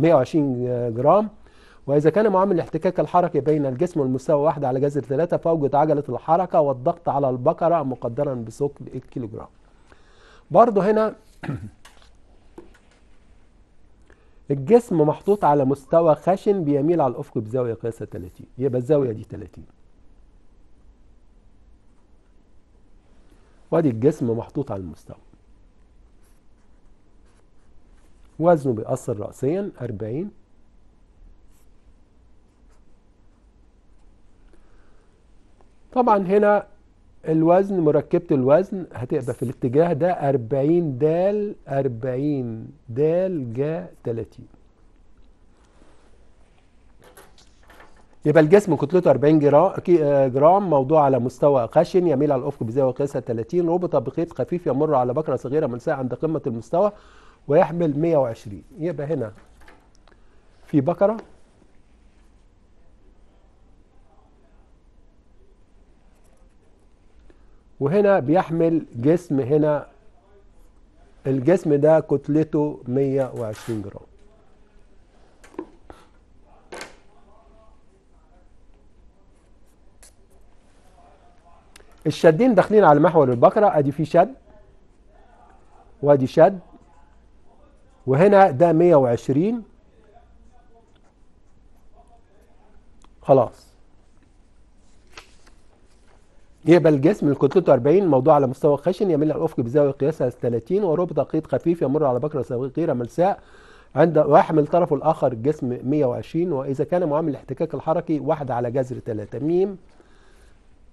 S1: 120 جرام وإذا كان معامل الاحتكاك الحركي بين الجسم والمستوى واحد على جذر ثلاثة فأوجد عجلة الحركة والضغط على البقرة مقدرا بثقل الكيلوجرام برضو هنا الجسم محطوط على مستوى خشن بيميل على الأفق بزاوية قياسها 30 يبقى الزاوية دي 30 وادي الجسم محطوط على المستوى وزنه بيأثر رأسيا 40 طبعا هنا الوزن مركبة الوزن هتبقى في الاتجاه ده 40 د 40 د جا 30 يبقى الجسم كتلته 40 آه، جرام موضوع على مستوى خشن يميل على الافق بزاويه قياسها 30 ربط بخيط خفيف يمر على بكره صغيره ساعه عند قمه المستوى ويحمل 120 يبقى هنا في بكره وهنا بيحمل جسم هنا الجسم ده كتلته 120 جرام الشدين داخلين على محور البقرة ادي في شد وادي شد وهنا ده 120 خلاص يقبل الجسم من كتلته 40 موضوع على مستوى خشن يمل الافق بزاويه قياسها 30 وربط قيد خفيف يمر على بكره صغيره ملساء عند ويحمل طرفه الاخر الجسم 120 واذا كان معامل الاحتكاك الحركي واحد على جذر 3 ميم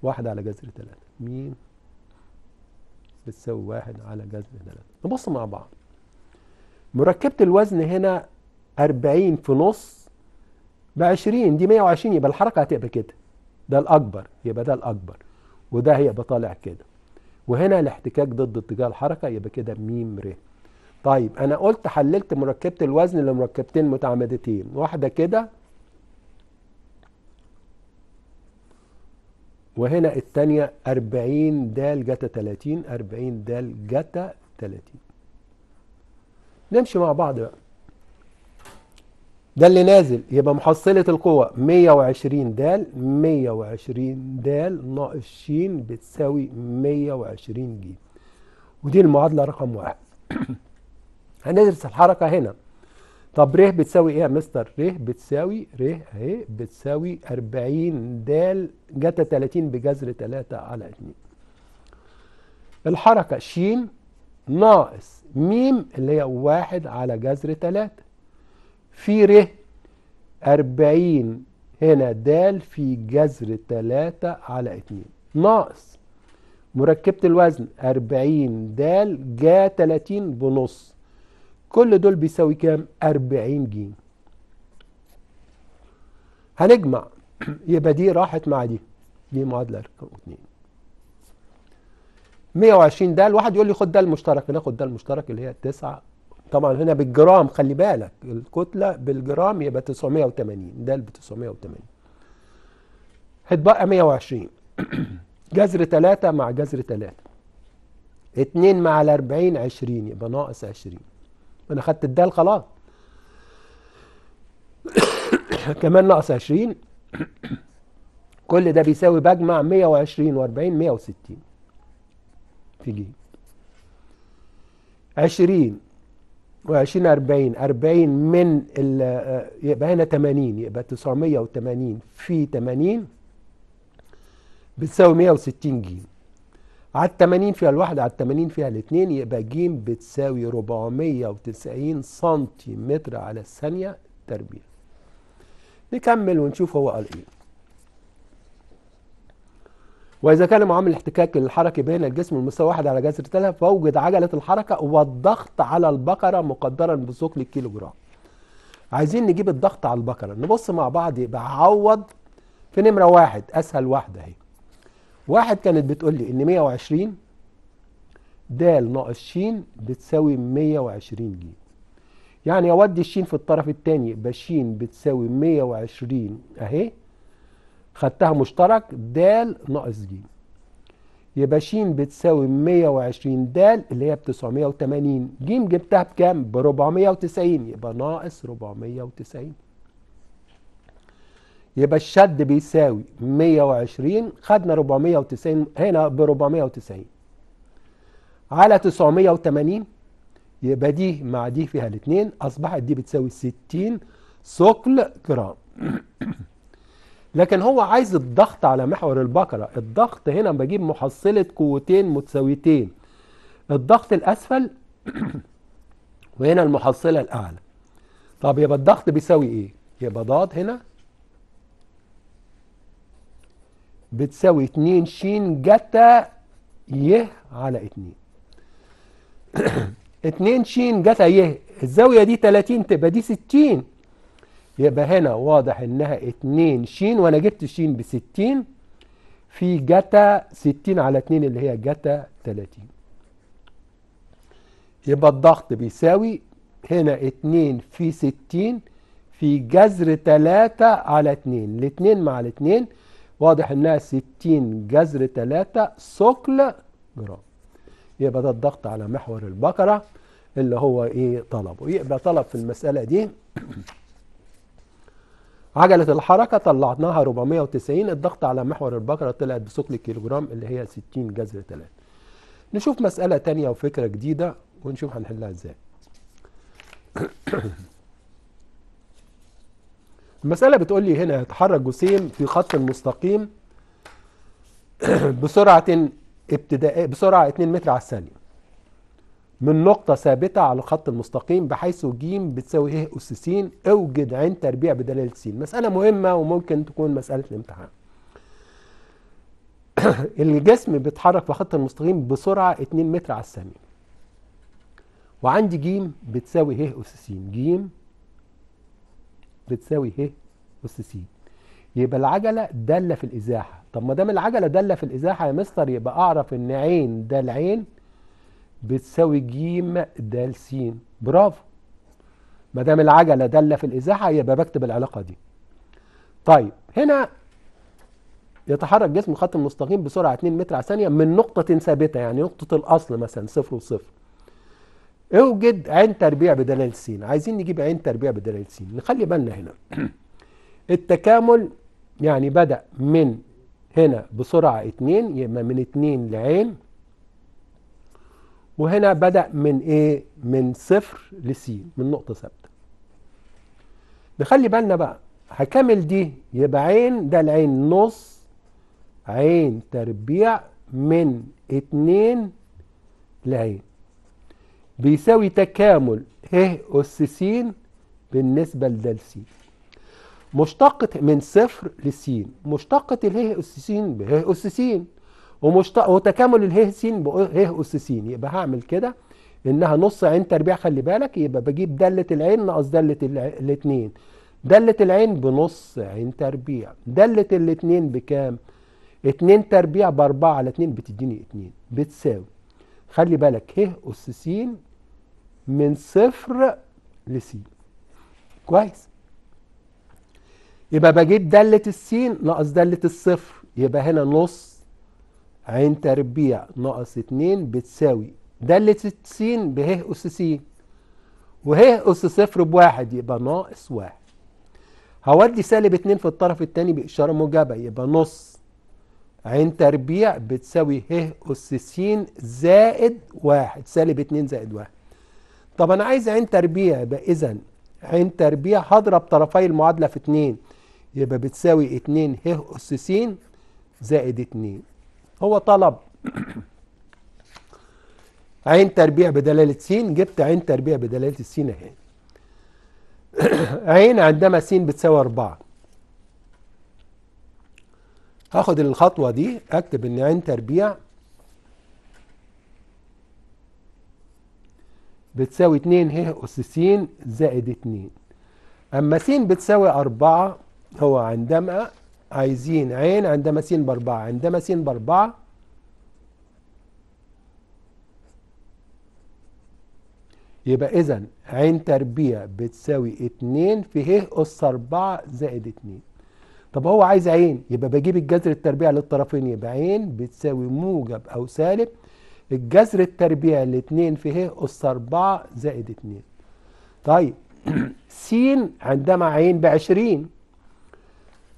S1: واحد على جذر ثلاثة مين بتساوي واحد على جذر ثلاثة نبص مع بعض مركبة الوزن هنا أربعين في نص بعشرين دي مية وعشرين يبقى الحركة هتبقى كده ده الأكبر يبقى ده الأكبر وده هيبقى طالع كده وهنا الاحتكاك ضد اتجاه الحركة يبقى كده ميم ر طيب أنا قلت حللت مركبة الوزن لمركبتين متعمدتين واحدة كده وهنا الثانية 40 د جتا 30 40 د جتا 30 نمشي مع بعض بقى ده اللي نازل يبقى محصلة القوة 120 د 120 د ناقص ش بتساوي 120 ج ودي المعادلة رقم واحد هندرس الحركة هنا طب ر بتساوي ايه يا مستر ر بتساوي ر اهي بتساوي 40 د جتا 30 بجذر 3 على 2 الحركه ش ناقص م اللي هي 1 على جذر 3 في ر 40 هنا د في جذر 3 على 2 ناقص مركبة الوزن 40 د جا 30 بنص كل دول بيساوي كام 40 ج هنجمع يبقى دي راحت مع دي دي معادلة رقم 2 120 ده الواحد يقول لي خد ده المشترك ناخد ده المشترك اللي هي 9 طبعا هنا بالجرام خلي بالك الكتلة بالجرام يبقى 980 ده ب 980 هتبقى 120 جذر 3 مع جذر 3 2 مع ال 40 20 يبقى ناقص 20 انا خدت الدال خلاص كمان ناقص 20 كل ده بيساوي بجمع 120 و40 160 في جيم 20 و20 40 40 من آه، يبقى هنا 80 يبقى 980 في 80 بتساوي 160 جيم على 80 فيها الواحد على 80 فيها الاثنين يبقى ج بتساوي 490 سنتيمتر على الثانية تربيع نكمل ونشوف هو قال ايه وإذا كان معامل الاحتكاك الحركي بين الجسم والمستوى واحد على جذر ثلاثه فوجد عجلة الحركة والضغط على البقرة مقدرا بثقل الكيلو جرام. عايزين نجيب الضغط على البقرة نبص مع بعض يبقى عوض في نمرة واحد أسهل واحدة أهي واحد كانت بتقول لي ان 120 د ناقص ش بتساوي 120 ج يعني اودي الشين في الطرف الثاني يبقى ش بتساوي 120 اهي خدتها مشترك د ناقص ج يبقى ش بتساوي 120 د اللي هي ب 980 ج جبتها بكام؟ ب 490 يبقى ناقص 490 يبقى الشد بيساوي 120 خدنا 490 هنا ب 490 على 980 يبقى دي مع دي فيها الاثنين اصبحت دي بتساوي 60 ثقل جرام لكن هو عايز الضغط على محور البقره الضغط هنا بجيب محصله قوتين متساويتين الضغط الاسفل وهنا المحصله الاعلى طب يبقى الضغط بيساوي ايه يبقى ضاد هنا بتساوي 2 ش جتا ي على 2 2 ش جتا ي الزاوية دي 30 تبقى دي 60 يبقى هنا واضح انها 2 ش وانا جبت ش ب 60 في جتا 60 على 2 اللي هي جتا 30 يبقى الضغط بيساوي هنا 2 في 60 في جذر 3 على 2 2 مع 2 واضح انها 60 جذر 3 ثقل جرام يبقى ده الضغط على محور البقرة اللي هو ايه طلبه يبقى طلب في المسألة دي عجلة الحركة طلعناها 490 الضغط على محور البقرة طلعت بثقل الكيلوجرام اللي هي 60 جذر 3 نشوف مسألة تانية وفكرة جديدة ونشوف هنحلها ازاي المسألة بتقول لي هنا يتحرك جسيم في خط مستقيم بسرعة ابتدائية بسرعة 2 متر على الثانية من نقطة ثابتة على الخط المستقيم بحيث ج بتساوي ه ايه؟ أس س اوجد عين تربيع بدلالة س مسألة مهمة وممكن تكون مسألة الامتحان. الجسم بيتحرك في خط المستقيم بسرعة 2 متر على الثانية. وعندي ج بتساوي ه ايه؟ أس س ج بتساوي ه أس س يبقى العجلة دالة في الإزاحة طب ما دام العجلة دالة في الإزاحة يا مستر يبقى أعرف إن عين دال عين بتساوي ج د س برافو ما دام العجله داله في الازاحه يبقى بكتب العلاقه دي طيب هنا يتحرك جسم خط المستقيم بسرعه 2 متر على الثانيه من نقطه ثابته يعني نقطه الاصل مثلا صفر وصفر اوجد عين تربيع بدلالة س عايزين نجيب عين تربيع بدلالة س نخلي بالنا هنا التكامل يعني بدأ من هنا بسرعة 2 يبقى من 2 لعين وهنا بدأ من ايه من صفر لس من نقطة ثابتة نخلي بالنا بقى هكمل دي يبقى عين ده العين نص عين تربيع من 2 لعين بيساوي تكامل ه أس س بالنسبة لدال س مشتقة من صفر لس مشتقة اله أس س به أس س ومشتق وتكامل اله س به أس س يبقى هعمل كده إنها نص عين تربيع خلي بالك يبقى بجيب دالة العين ناقص دالة الاتنين دالة العين بنص عين تربيع دالة الاتنين بكام؟ اتنين تربيع بأربعة على اتنين بتديني اتنين بتساوي خلي بالك ه أس س من صفر لسي كويس يبقى بجيب دالة السين ناقص دالة الصفر يبقى هنا نص عين تربيع ناقص اتنين بتساوي دالة السين به أس سين وه أس صفر بواحد يبقى ناقص واحد هودي سالب اتنين في الطرف التاني بإشارة موجبة يبقى نص عين تربيع بتساوي ه أس س زائد واحد سالب اتنين زائد واحد طب انا عايز عين تربيع يبقى اذا عين تربيع هضرب طرفي المعادله في 2 يبقى بتساوي 2 ه اس س زائد 2 هو طلب عين تربيع بدلاله س جبت عين تربيع بدلاله الس اهي عين عندما س بتساوي 4 هاخد الخطوه دي اكتب ان عين تربيع بتساوي 2 ه أس س زائد 2 أما س بتساوي 4 هو عندما عايزين عين عندما س ب 4 عندما س ب 4 يبقى إذا عين تربيع بتساوي 2 في ه أس 4 زائد 2 طب هو عايز عين يبقى بجيب الجذر التربيع للطرفين يبقى عين بتساوي موجب أو سالب الجذر التربيع الاتنين في ه أس 4 زائد 2 طيب س عندما عين بعشرين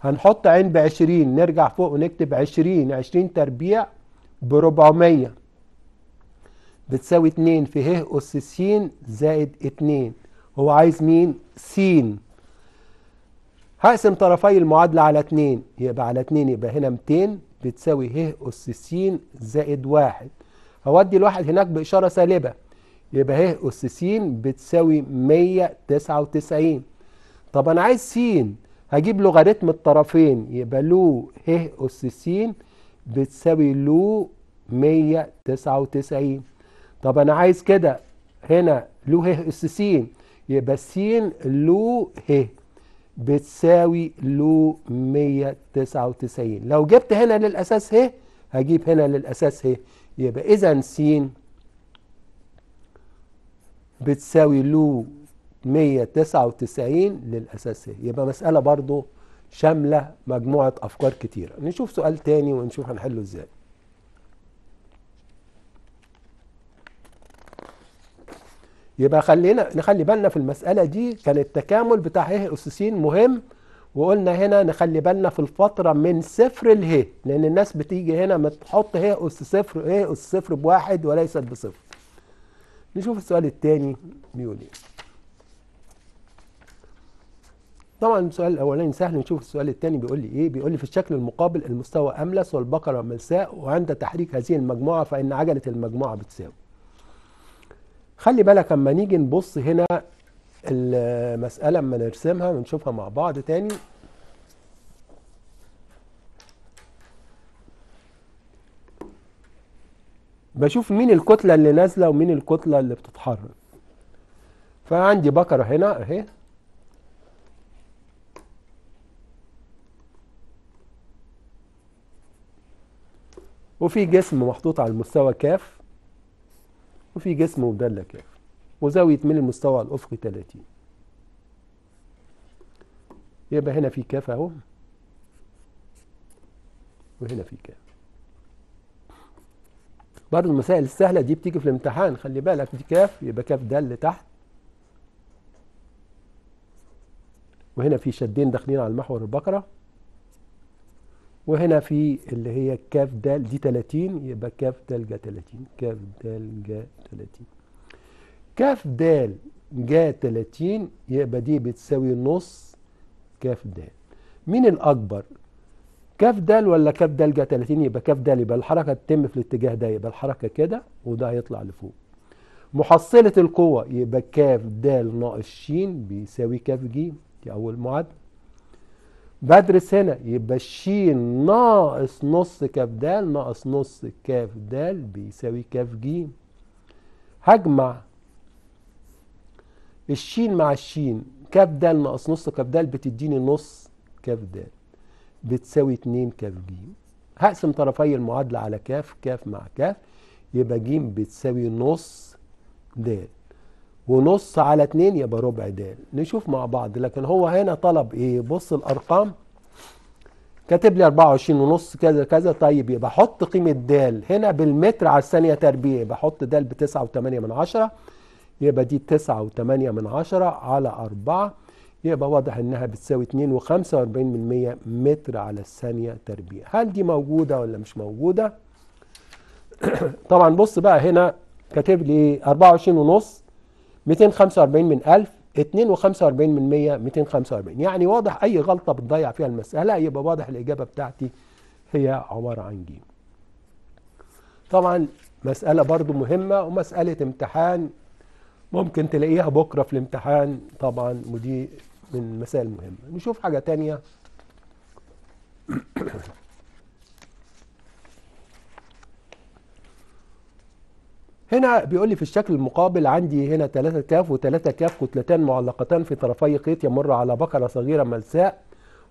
S1: هنحط عين بعشرين نرجع فوق ونكتب عشرين عشرين تربيع بربعمية بتساوي اتنين في ه أس س زائد اتنين هو عايز مين؟ س هقسم طرفي المعادلة على اتنين يبقى على اتنين يبقى هنا 200 بتساوي ه أس س زائد واحد هودي الواحد هناك بإشارة سالبة يبقى اهي أس س بتساوي 199 طب أنا عايز س هجيب لوغاريتم الطرفين يبقى لو ه أس س بتساوي لو 199 طب أنا عايز كده هنا لو ه أس س يبقى س لو ه بتساوي له 199 لو جبت هنا للأساس ه هجيب هنا للأساس ه يبقى إذا س بتساوي له 199 للأساسية يبقى مسألة برضو شاملة مجموعة أفكار كتيرة نشوف سؤال تاني ونشوف هنحله إزاي يبقى خلينا نخلي بالنا في المسألة دي كان التكامل بتاع ايه س مهم وقلنا هنا نخلي بالنا في الفترة من صفر لهي لأن الناس بتيجي هنا بتحط هي أس صفر هي أس صفر بواحد وليست بصفر. نشوف السؤال الثاني بيقول إيه. طبعا السؤال الأولاني سهل نشوف السؤال الثاني بيقول لي إيه؟ بيقول لي في الشكل المقابل المستوى أملس والبقرة ملساء وعند تحريك هذه المجموعة فإن عجلة المجموعة بتساوي. خلي بالك اما نيجي نبص هنا المسألة اما نرسمها ونشوفها مع بعض تاني بشوف مين الكتلة اللي نازلة ومين الكتلة اللي بتتحرك فعندي بكرة هنا اهي وفي جسم محطوط على المستوى كاف وفي جسم مدلة كاف وزاوية من المستوى الأفقي 30 يبقى هنا في كاف اهو وهنا في كاف برضه المسائل السهلة دي بتيجي في الامتحان خلي بالك دي كاف يبقى كاف ده اللي تحت وهنا في شدين داخلين على المحور البقرة وهنا في اللي هي كاف دال دي 30 يبقى كاف دال جا 30 كاف دال جا 30 كاف د جا 30 يبقى دي بتساوي نص كاف د مين الأكبر؟ كاف د ولا كاف د جا 30 يبقى كاف د يبقى الحركة تتم في الاتجاه ده يبقى الحركة كده وده هيطلع لفوق محصلة القوة يبقى كاف د ناقص ش بيساوي كاف ج دي أول معادلة بدرس هنا يبقى ش ناقص نص كاف د ناقص نص كاف د بيساوي كاف ج هجمع الشين مع الشين كاف دال ناقص نص كاف دال بتديني نص كاف دال بتساوي 2 كاف جيم هقسم طرفي المعادلة على كاف كاف مع كاف يبقى جيم بتساوي نص دال ونص على 2 يبقى ربع دال نشوف مع بعض لكن هو هنا طلب ايه بص الارقام كاتب لي 24 ونص كذا كذا طيب يبقى حط قيمة د هنا بالمتر على الثانية تربيع يبقى حط د بتسعة وتمانية من عشرة يبقى دي تسعة وتمانية من عشرة على أربعة يبقى واضح انها بتساوي 2.45 متر على الثانية تربيع هل دي موجودة ولا مش موجودة طبعا بص بقى هنا كاتب لي 24 ونص 245 من 1000 2.45 من 100 245 يعني واضح اي غلطة بتضيع فيها المسألة يبقى واضح الاجابة بتاعتي هي عبارة عن ج طبعا مسألة برضو مهمة ومسألة امتحان ممكن تلاقيها بكرة في الامتحان طبعا ودي من المسائل المهمة نشوف حاجة تانية هنا بيقول لي في الشكل المقابل عندي هنا 3 كاف و3 كاف كتلتان معلقتان في طرفي خيط يمر على بقرة صغيرة ملساء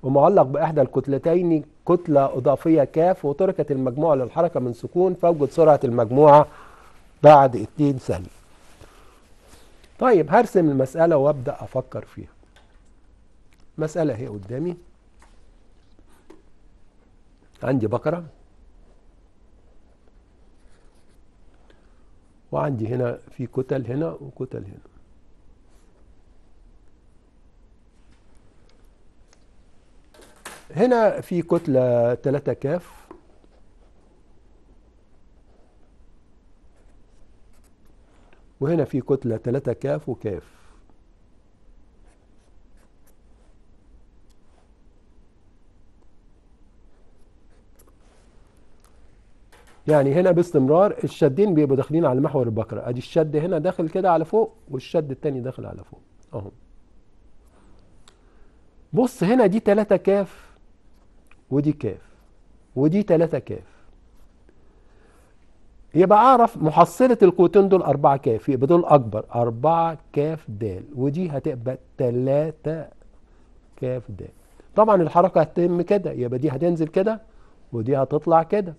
S1: ومعلق بإحدى الكتلتين كتلة إضافية كاف وتركت المجموعة للحركة من سكون فوجد سرعة المجموعة بعد اتنين ثانية طيب هرسم المسألة وابدأ أفكر فيها مسألة هي قدامي عندي بقرة وعندي هنا في كتل هنا وكتل هنا هنا في كتلة 3 كاف وهنا في كتلة 3 كاف وكاف يعني هنا باستمرار الشدين بيبقوا داخلين على محور البكرة ادي الشد هنا داخل كده على فوق والشد التاني داخل على فوق اهو بص هنا دي 3 كاف ودي كاف ودي 3 كاف يبقى اعرف محصله القوتين دول 4 كاف يبقى دول اكبر 4 كاف د ودي هتبقى 3 كاف د طبعا الحركه هتتم كده يبقى دي هتنزل كده ودي هتطلع كده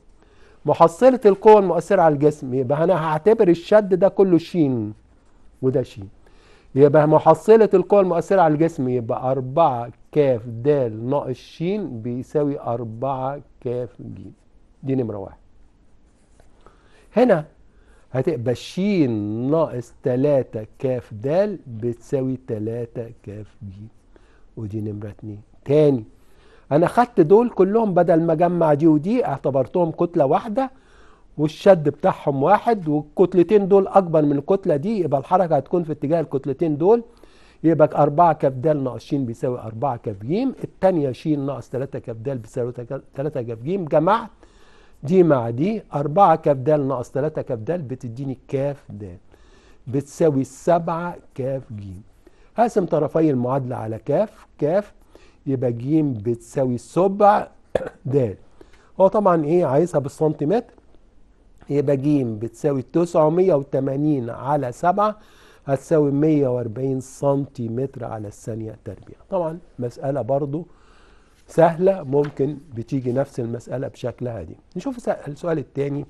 S1: محصله القوه المؤثره على الجسم يبقى انا هعتبر الشد ده كله ش وده ش يبقى محصله القوه المؤثره على الجسم يبقى 4 كاف د ناقص ش بيساوي 4 كاف ج دي نمره واحد هنا هتبقى الشين ناقص 3 كاف د بتساوي 3 كاف ب ودي نمرة 2 تاني انا خدت دول كلهم بدل ما اجمع دي ودي اعتبرتهم كتلة واحدة والشد بتاعهم واحد والكتلتين دول اكبر من الكتلة دي يبقى الحركة هتكون في اتجاه الكتلتين دول يبقى 4 كاف د ناقص ش بيساوي 4 كاف ج الثانية ش ناقص 3 كاف د بيساوي 3 كاف ج جمعت دي مع دي 4 كاف د ناقص 3 كاف د بتديني كاف د بتساوي 7 كاف ج هقسم طرفي المعادلة على كاف كاف يبقى ج بتساوي سبع د هو طبعا ايه عايزها بالسنتيمتر يبقى ج بتساوي 980 على 7 هتساوي 140 سنتيمتر على الثانية تربيع طبعا مسألة برضو سهلة ممكن بتيجي نفس المسألة بشكلها دي نشوف السؤال الثاني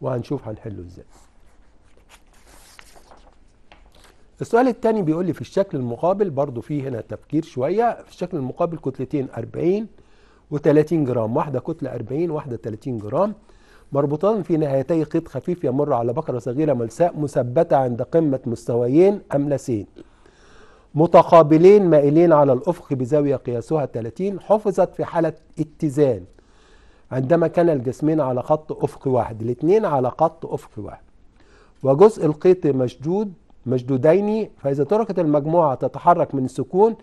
S1: وهنشوف هنحله ازاي السؤال الثاني بيقول لي في الشكل المقابل برضو فيه هنا تفكير شوية في الشكل المقابل كتلتين 40 و30 جرام واحدة كتلة 40 واحدة 30 جرام مربوطان في نهايتي خيط خفيف يمر على بقرة صغيرة ملساء مثبتة عند قمة مستويين أملسين متقابلين مائلين على الأفق بزاوية قياسها 30 حفظت في حالة اتزان عندما كان الجسمين على خط أفق واحد الاثنين على خط أفق واحد وجزء القيط مشدود مشدودين فإذا تركت المجموعة تتحرك من السكون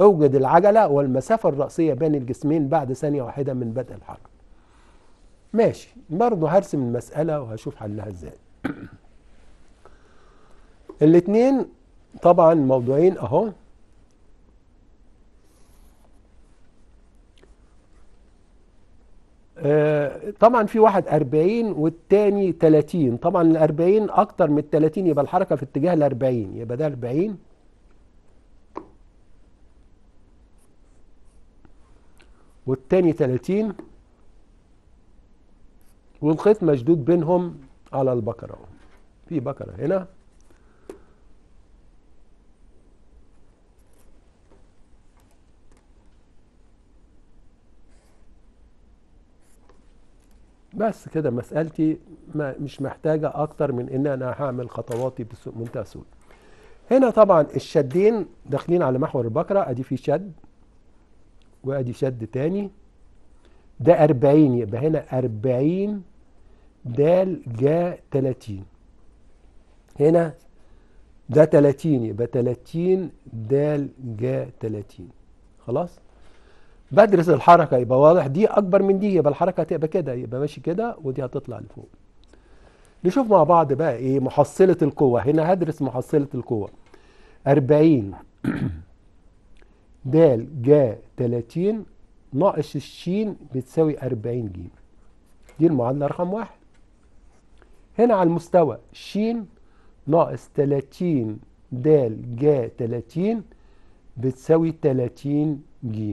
S1: أوجد العجلة والمسافة الرأسية بين الجسمين بعد ثانية واحدة من بدء الحركة ماشي برضه هرسم المسألة وهشوف حلها ازاي الاثنين طبعا موضوعين اهو آه، طبعا في واحد 40 والتاني 30 طبعا ال 40 اكتر من ال 30 يبقى الحركه في اتجاه ال 40 يبقى ده 40 والتاني 30 والخيط مشدود بينهم على البكره في بكره هنا بس كده مسألتي ما مش محتاجة أكتر من إن أنا هعمل خطواتي بمنتهى السهولة. هنا طبعا الشدين داخلين على محور البكرة أدي في شد وأدي شد تاني ده 40 يبقى هنا 40 د جا 30 هنا ده 30 يبقى 30 د جا 30 خلاص بدرس الحركه يبقى واضح دي اكبر من دي يبقى الحركه هتبقى كده يبقى ماشي كده ودي هتطلع لفوق نشوف مع بعض بقى ايه محصله القوه هنا هدرس محصله القوه 40 د ج 30 ناقص الشين بتساوي 40 ج دي المعادله رقم واحد هنا على المستوى ش ناقص 30 د ج 30 بتساوي 30 ج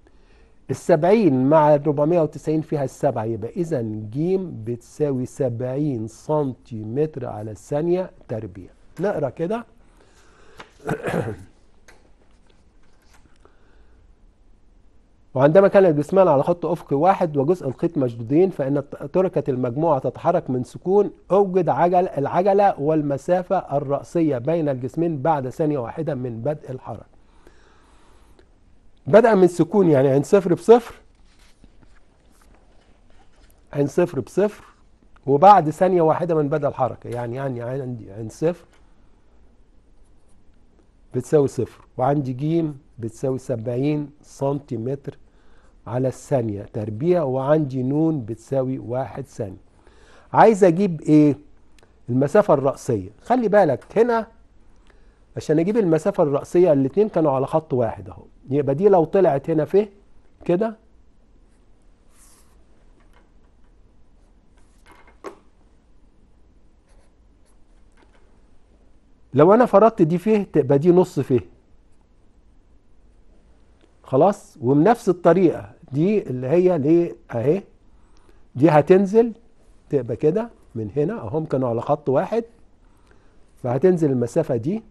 S1: السبعين مع الربعمية وتسعين فيها السبعة يبقى إذا جيم بتساوي سبعين سنتيمتر على الثانية تربيع نقرأ كده وعندما كان الجسمان على خط أفقي واحد وجزء الخيط مشدودين فإن تركت المجموعة تتحرك من سكون أوجد عجل العجلة والمسافة الرأسية بين الجسمين بعد ثانية واحدة من بدء الحركة بدأ من سكون يعني عند صفر بصفر عند صفر بصفر وبعد ثانية واحدة من بدأ الحركة يعني يعني عندي عند صفر بتساوي صفر وعندي جيم بتساوي سبعين سنتيمتر على الثانية تربيع وعندي نون بتساوي واحد ثانية عايز اجيب ايه المسافة الرأسية خلي بالك هنا عشان اجيب المسافة الرأسية الاتنين كانوا على خط واحد اهو يبقى دي لو طلعت هنا فيه كده لو انا فرضت دي فيه تبقى دي نص فيه خلاص وبنفس الطريقه دي اللي هي ليه اهي دي هتنزل تبقى كده من هنا اهم كانوا على خط واحد فهتنزل المسافه دي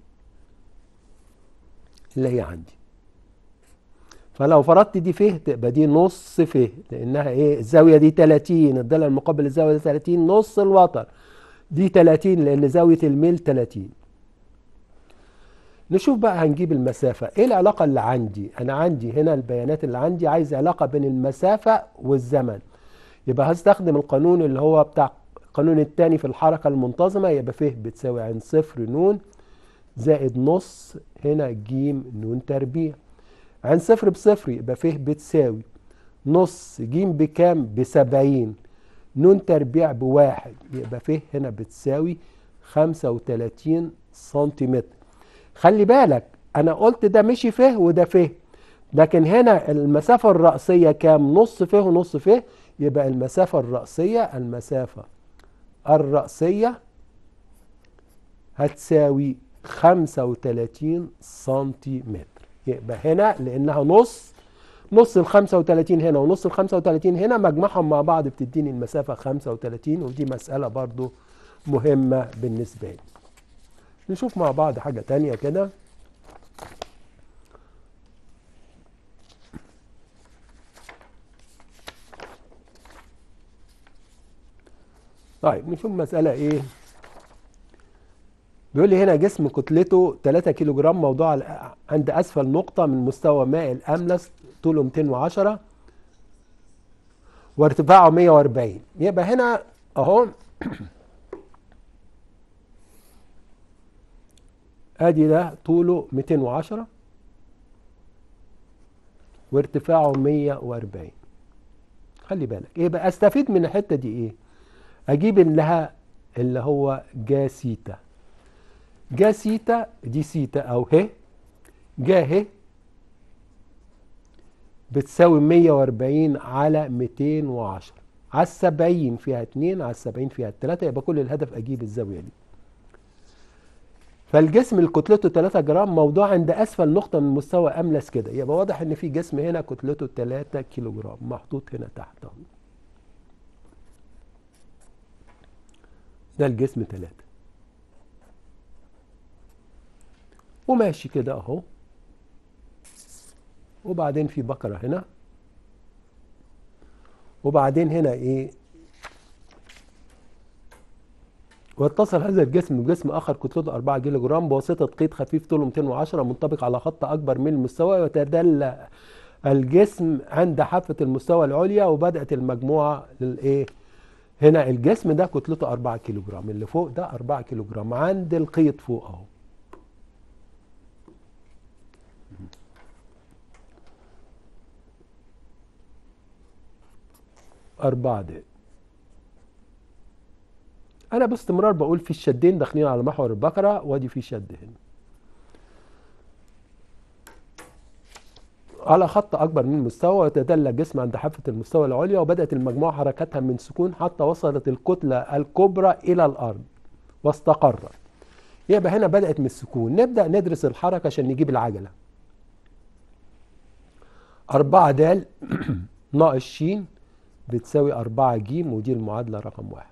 S1: اللي هي عندي فلو فرضت دي ف تبقى دي نص ف لانها ايه الزاويه دي 30 الضلع المقابل للزاويه دي 30 نص الوتر دي 30 لان زاويه الميل 30 نشوف بقى هنجيب المسافة ايه العلاقة اللي عندي انا عندي هنا البيانات اللي عندي عايز علاقة بين المسافة والزمن يبقى هستخدم القانون اللي هو بتاع القانون الثاني في الحركة المنتظمة يبقى ف بتساوي عن صفر نون زائد نص هنا ج ن تربيع عن صفر بصفر يبقى ف بتساوي نص ج بكام بسبعين نون تربيع بواحد يبقى ف هنا بتساوي خمسة وتلاتين سنتيمتر خلي بالك انا قلت ده مشي ف وده ف لكن هنا المسافة الرأسية كام نص ف ونص ف يبقى المسافة الرأسية المسافة الرأسية هتساوي خمسة وتلاتين سنتيمتر يبقى هنا لانها نص نص ال 35 هنا ونص ال 35 هنا مجمعهم مع بعض بتديني المسافه 35 ودي مساله برضو مهمه بالنسبه لي نشوف مع بعض حاجه ثانيه كده طيب نشوف مسألة إيه بيقول لي هنا جسم كتلته 3 كيلو جرام موضوع عند اسفل نقطه من مستوى ماء الاملس طوله 210 وارتفاعه 140 يبقى هنا اهو ادي ده طوله 210 وارتفاعه 140 خلي بالك ايه بقى استفيد من الحته دي ايه اجيب لها اللي هو جاسيتا جا سيتا دي سيتا أو ه جا ه بتساوي 140 على 210 على 70 فيها اتنين على 70 فيها تلاتة يبقى كل الهدف أجيب الزاوية دي فالجسم اللي كتلته 3 جرام موضوع عند اسفل نقطه من مستوى املس كده يبقى واضح ان في جسم هنا كتلته 3 كيلو جرام محطوط هنا تحت ده الجسم 3 وماشي كده اهو وبعدين في بقرة هنا وبعدين هنا ايه واتصل هذا الجسم بجسم اخر كتلته 4 كيلو جرام بواسطه قيد خفيف طوله 210 منطبق على خط اكبر من المستوى وتدلى الجسم عند حافه المستوى العليا وبدات المجموعه للايه هنا الجسم ده كتلته 4 كيلو جرام اللي فوق ده 4 كيلو جرام عند القيد فوق اهو أربعة دقائق أنا باستمرار بقول في الشدين داخلين على محور البقرة وادي في شد هنا على خط أكبر من المستوى وتدلى الجسم عند حافة المستوى العليا وبدأت المجموعة حركتها من سكون حتى وصلت الكتلة الكبرى إلى الأرض واستقرت يبقى هنا بدأت من السكون نبدأ ندرس الحركة عشان نجيب العجلة أربعة دال ناقص شين بتساوي 4 ج ودي المعادلة رقم واحد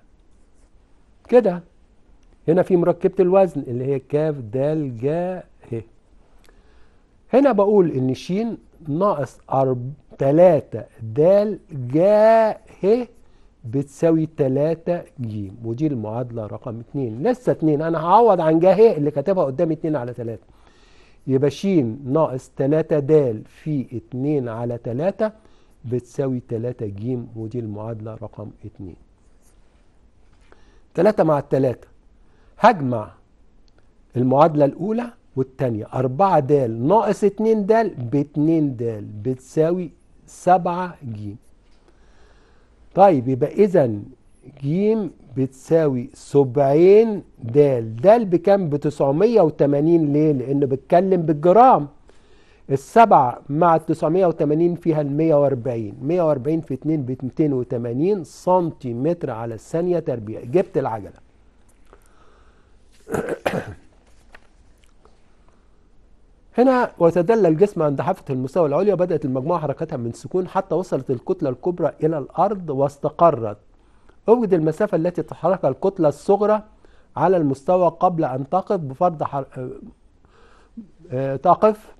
S1: كده هنا في مركبة الوزن اللي هي ك د ج ه هنا بقول ان ش ناقص 3 د ج ه بتساوي 3 ج ودي المعادلة رقم 2 لسه 2 أنا هعوض عن ج ه اللي كاتبها قدامي 2 على 3 يبقى ش ناقص 3 د في 2 على 3 بتساوي 3 ج ودي المعادلة رقم 2 3 مع 3 هجمع المعادلة الأولى والتانية 4 د ناقص 2 د ب 2 د بتساوي 7 ج طيب يبقى إذا ج بتساوي 70 د د بكام ب 980 ليه؟ لأنه بتكلم بالجرام السبعة مع التسعمية وتمانين فيها المية واربعين مية واربعين في اتنين بمتين وتمانين سنتيمتر على الثانية تربيع جبت العجلة هنا وتدلى الجسم عند حافة المستوى العليا بدأت المجموعة حركتها من سكون حتى وصلت الكتلة الكبرى إلى الأرض واستقرت أوجد المسافة التي تحرك الكتلة الصغرى على المستوى قبل أن تقف بفرض حر... آه، آه، تقف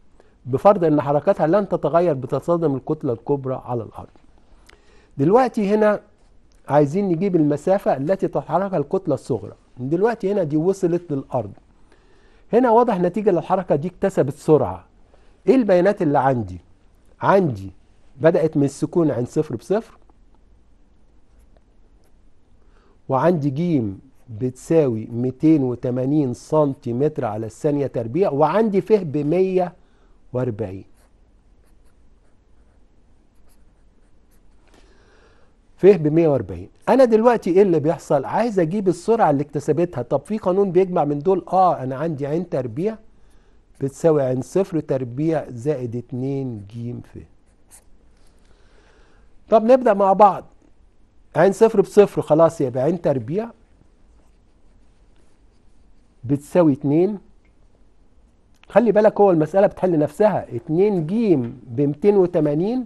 S1: بفرض ان حركتها لن تتغير بتصادم الكتله الكبرى على الارض دلوقتي هنا عايزين نجيب المسافه التي تتحركها الكتله الصغرى دلوقتي هنا دي وصلت للارض هنا واضح نتيجه للحركه دي اكتسبت سرعه ايه البيانات اللي عندي عندي بدات من السكون عند صفر بصفر وعندي جيم بتساوي 280 سنتيمتر على الثانية تربيع وعندي ف ب 100 واربعين فيه ب 140 انا دلوقتي ايه اللي بيحصل عايز اجيب السرعه اللي اكتسبتها طب في قانون بيجمع من دول اه انا عندي عين تربيع بتساوي عين صفر تربيع زائد 2 ج ف طب نبدا مع بعض عين صفر بصفر خلاص يبقى عين تربيع بتساوي 2 خلي بالك هو المسألة بتحل نفسها 2 ج ب 280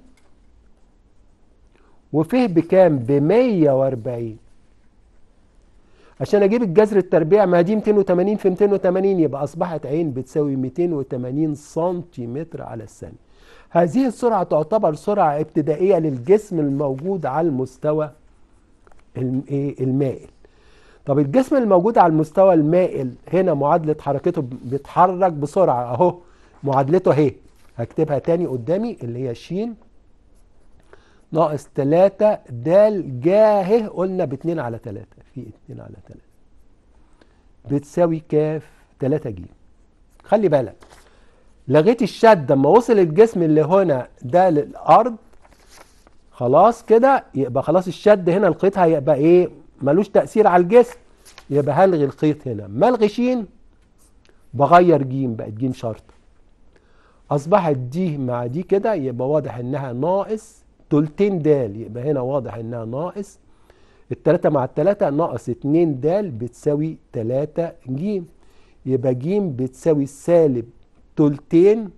S1: وفيه بكام ب 140 عشان اجيب الجذر التربيع ما دي 280 في 280 يبقى اصبحت عين بتساوي 280 سنتيمتر على الثانية هذه السرعة تعتبر سرعة ابتدائية للجسم الموجود على المستوى إيه، المائل طب الجسم الموجود على المستوى المائل هنا معادلة حركته بيتحرك بسرعة اهو معادلته اهي هكتبها تاني قدامي اللي هي ش ناقص تلاتة د جاه قلنا باتنين على تلاتة في اتنين على تلاتة بتساوي كاف تلاتة ج خلي بالك لغيت الشد لما وصل الجسم اللي هنا ده للارض خلاص كده يبقى خلاص الشد هنا لقيتها يبقى ايه ملوش تأثير على الجسم يبقى هلغي الخيط هنا ما الغي شين بغير جيم بقت جيم شرط اصبحت دي مع دي كده يبقى واضح انها ناقص تلتين دال يبقى هنا واضح انها ناقص التلاتة مع التلاتة ناقص اتنين دال بتساوي تلاتة جيم يبقى جيم بتساوي سالب تلتين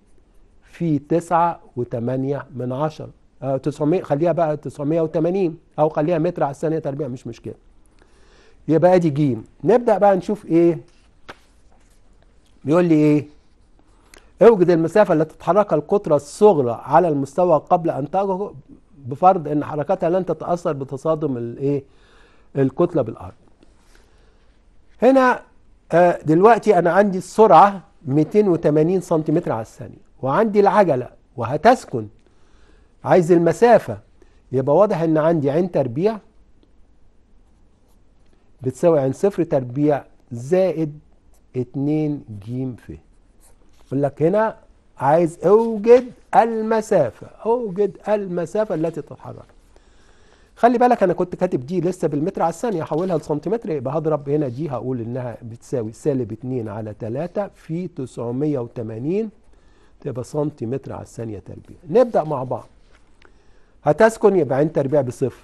S1: في تسعة وتمانية من عشرة آه تسعمية خليها بقى تسعمية وتمانين أو خليها متر على الثانية تربيع مش مشكلة يبقى ادي ج نبدا بقى نشوف ايه بيقول لي ايه اوجد المسافه التي تتحركها القطره الصغرى على المستوى قبل ان تغرق بفرض ان حركتها لن تتاثر بتصادم الايه الكتله بالارض هنا آه، دلوقتي انا عندي السرعه 280 سنتيمتر على الثانيه وعندي العجله وهتسكن عايز المسافه يبقى واضح ان عندي عين تربيع بتساوي عن صفر تربيع زائد 2 ج ف يقول لك هنا عايز اوجد المسافة اوجد المسافة التي تتحرك خلي بالك انا كنت كاتب دي لسه بالمتر على الثانية احولها لسنتيمتر يبقى هضرب هنا دي هقول انها بتساوي سالب 2 على 3 في 980 تبقى سنتيمتر على الثانية تربيع نبدأ مع بعض هتسكن يبقى عين تربيع بصفر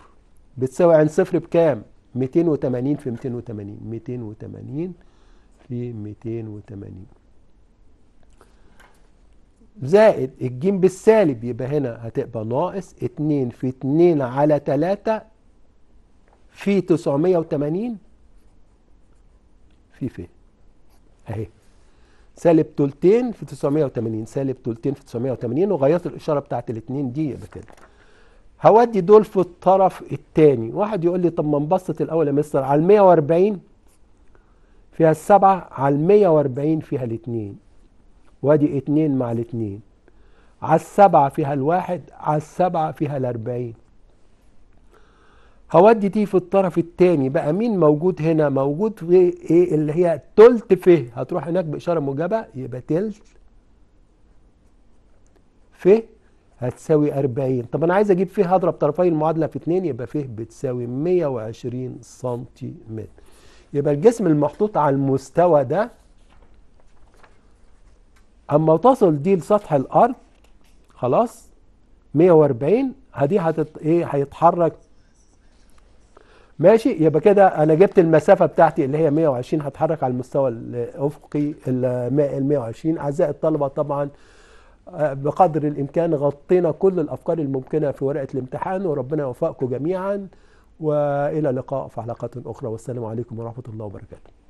S1: بتساوي عين صفر بكام؟ 280 في 280 280 في 280 زائد الجيم بالسالب يبقى هنا هتبقى ناقص 2 في 2 على 3 في 980 في فين اهي سالب تلتين في 980 سالب تلتين في 980 وغيرت الاشاره بتاعت الاثنين دي يبقى كده هودي دول في الطرف الثاني واحد يقول لي طب ما نبسط الاول يا مستر على ال 140 فيها السبعة على ال 140 فيها الاثنين وادي اثنين مع الاثنين على السبعة فيها الواحد على السبعة فيها الاربعين هودي دي في الطرف الثاني بقى مين موجود هنا موجود في ايه اللي هي تلت فيه هتروح هناك باشاره موجبه يبقى تلت فيه هتساوي 40 طب انا عايز اجيب فيه هضرب طرفي المعادله في 2 يبقى فيه بتساوي 120 سنتيمتر يبقى الجسم المحطوط على المستوى ده اما تصل دي لسطح الارض خلاص 140 دي هتت... ايه هيتحرك ماشي يبقى كده انا جبت المسافه بتاعتي اللي هي 120 هتحرك على المستوى الافقي ال 120 اعزائي الطلبه طبعا بقدر الامكان غطينا كل الافكار الممكنه في ورقه الامتحان وربنا يوفقكم جميعا والى لقاء في حلقات اخرى والسلام عليكم ورحمه الله وبركاته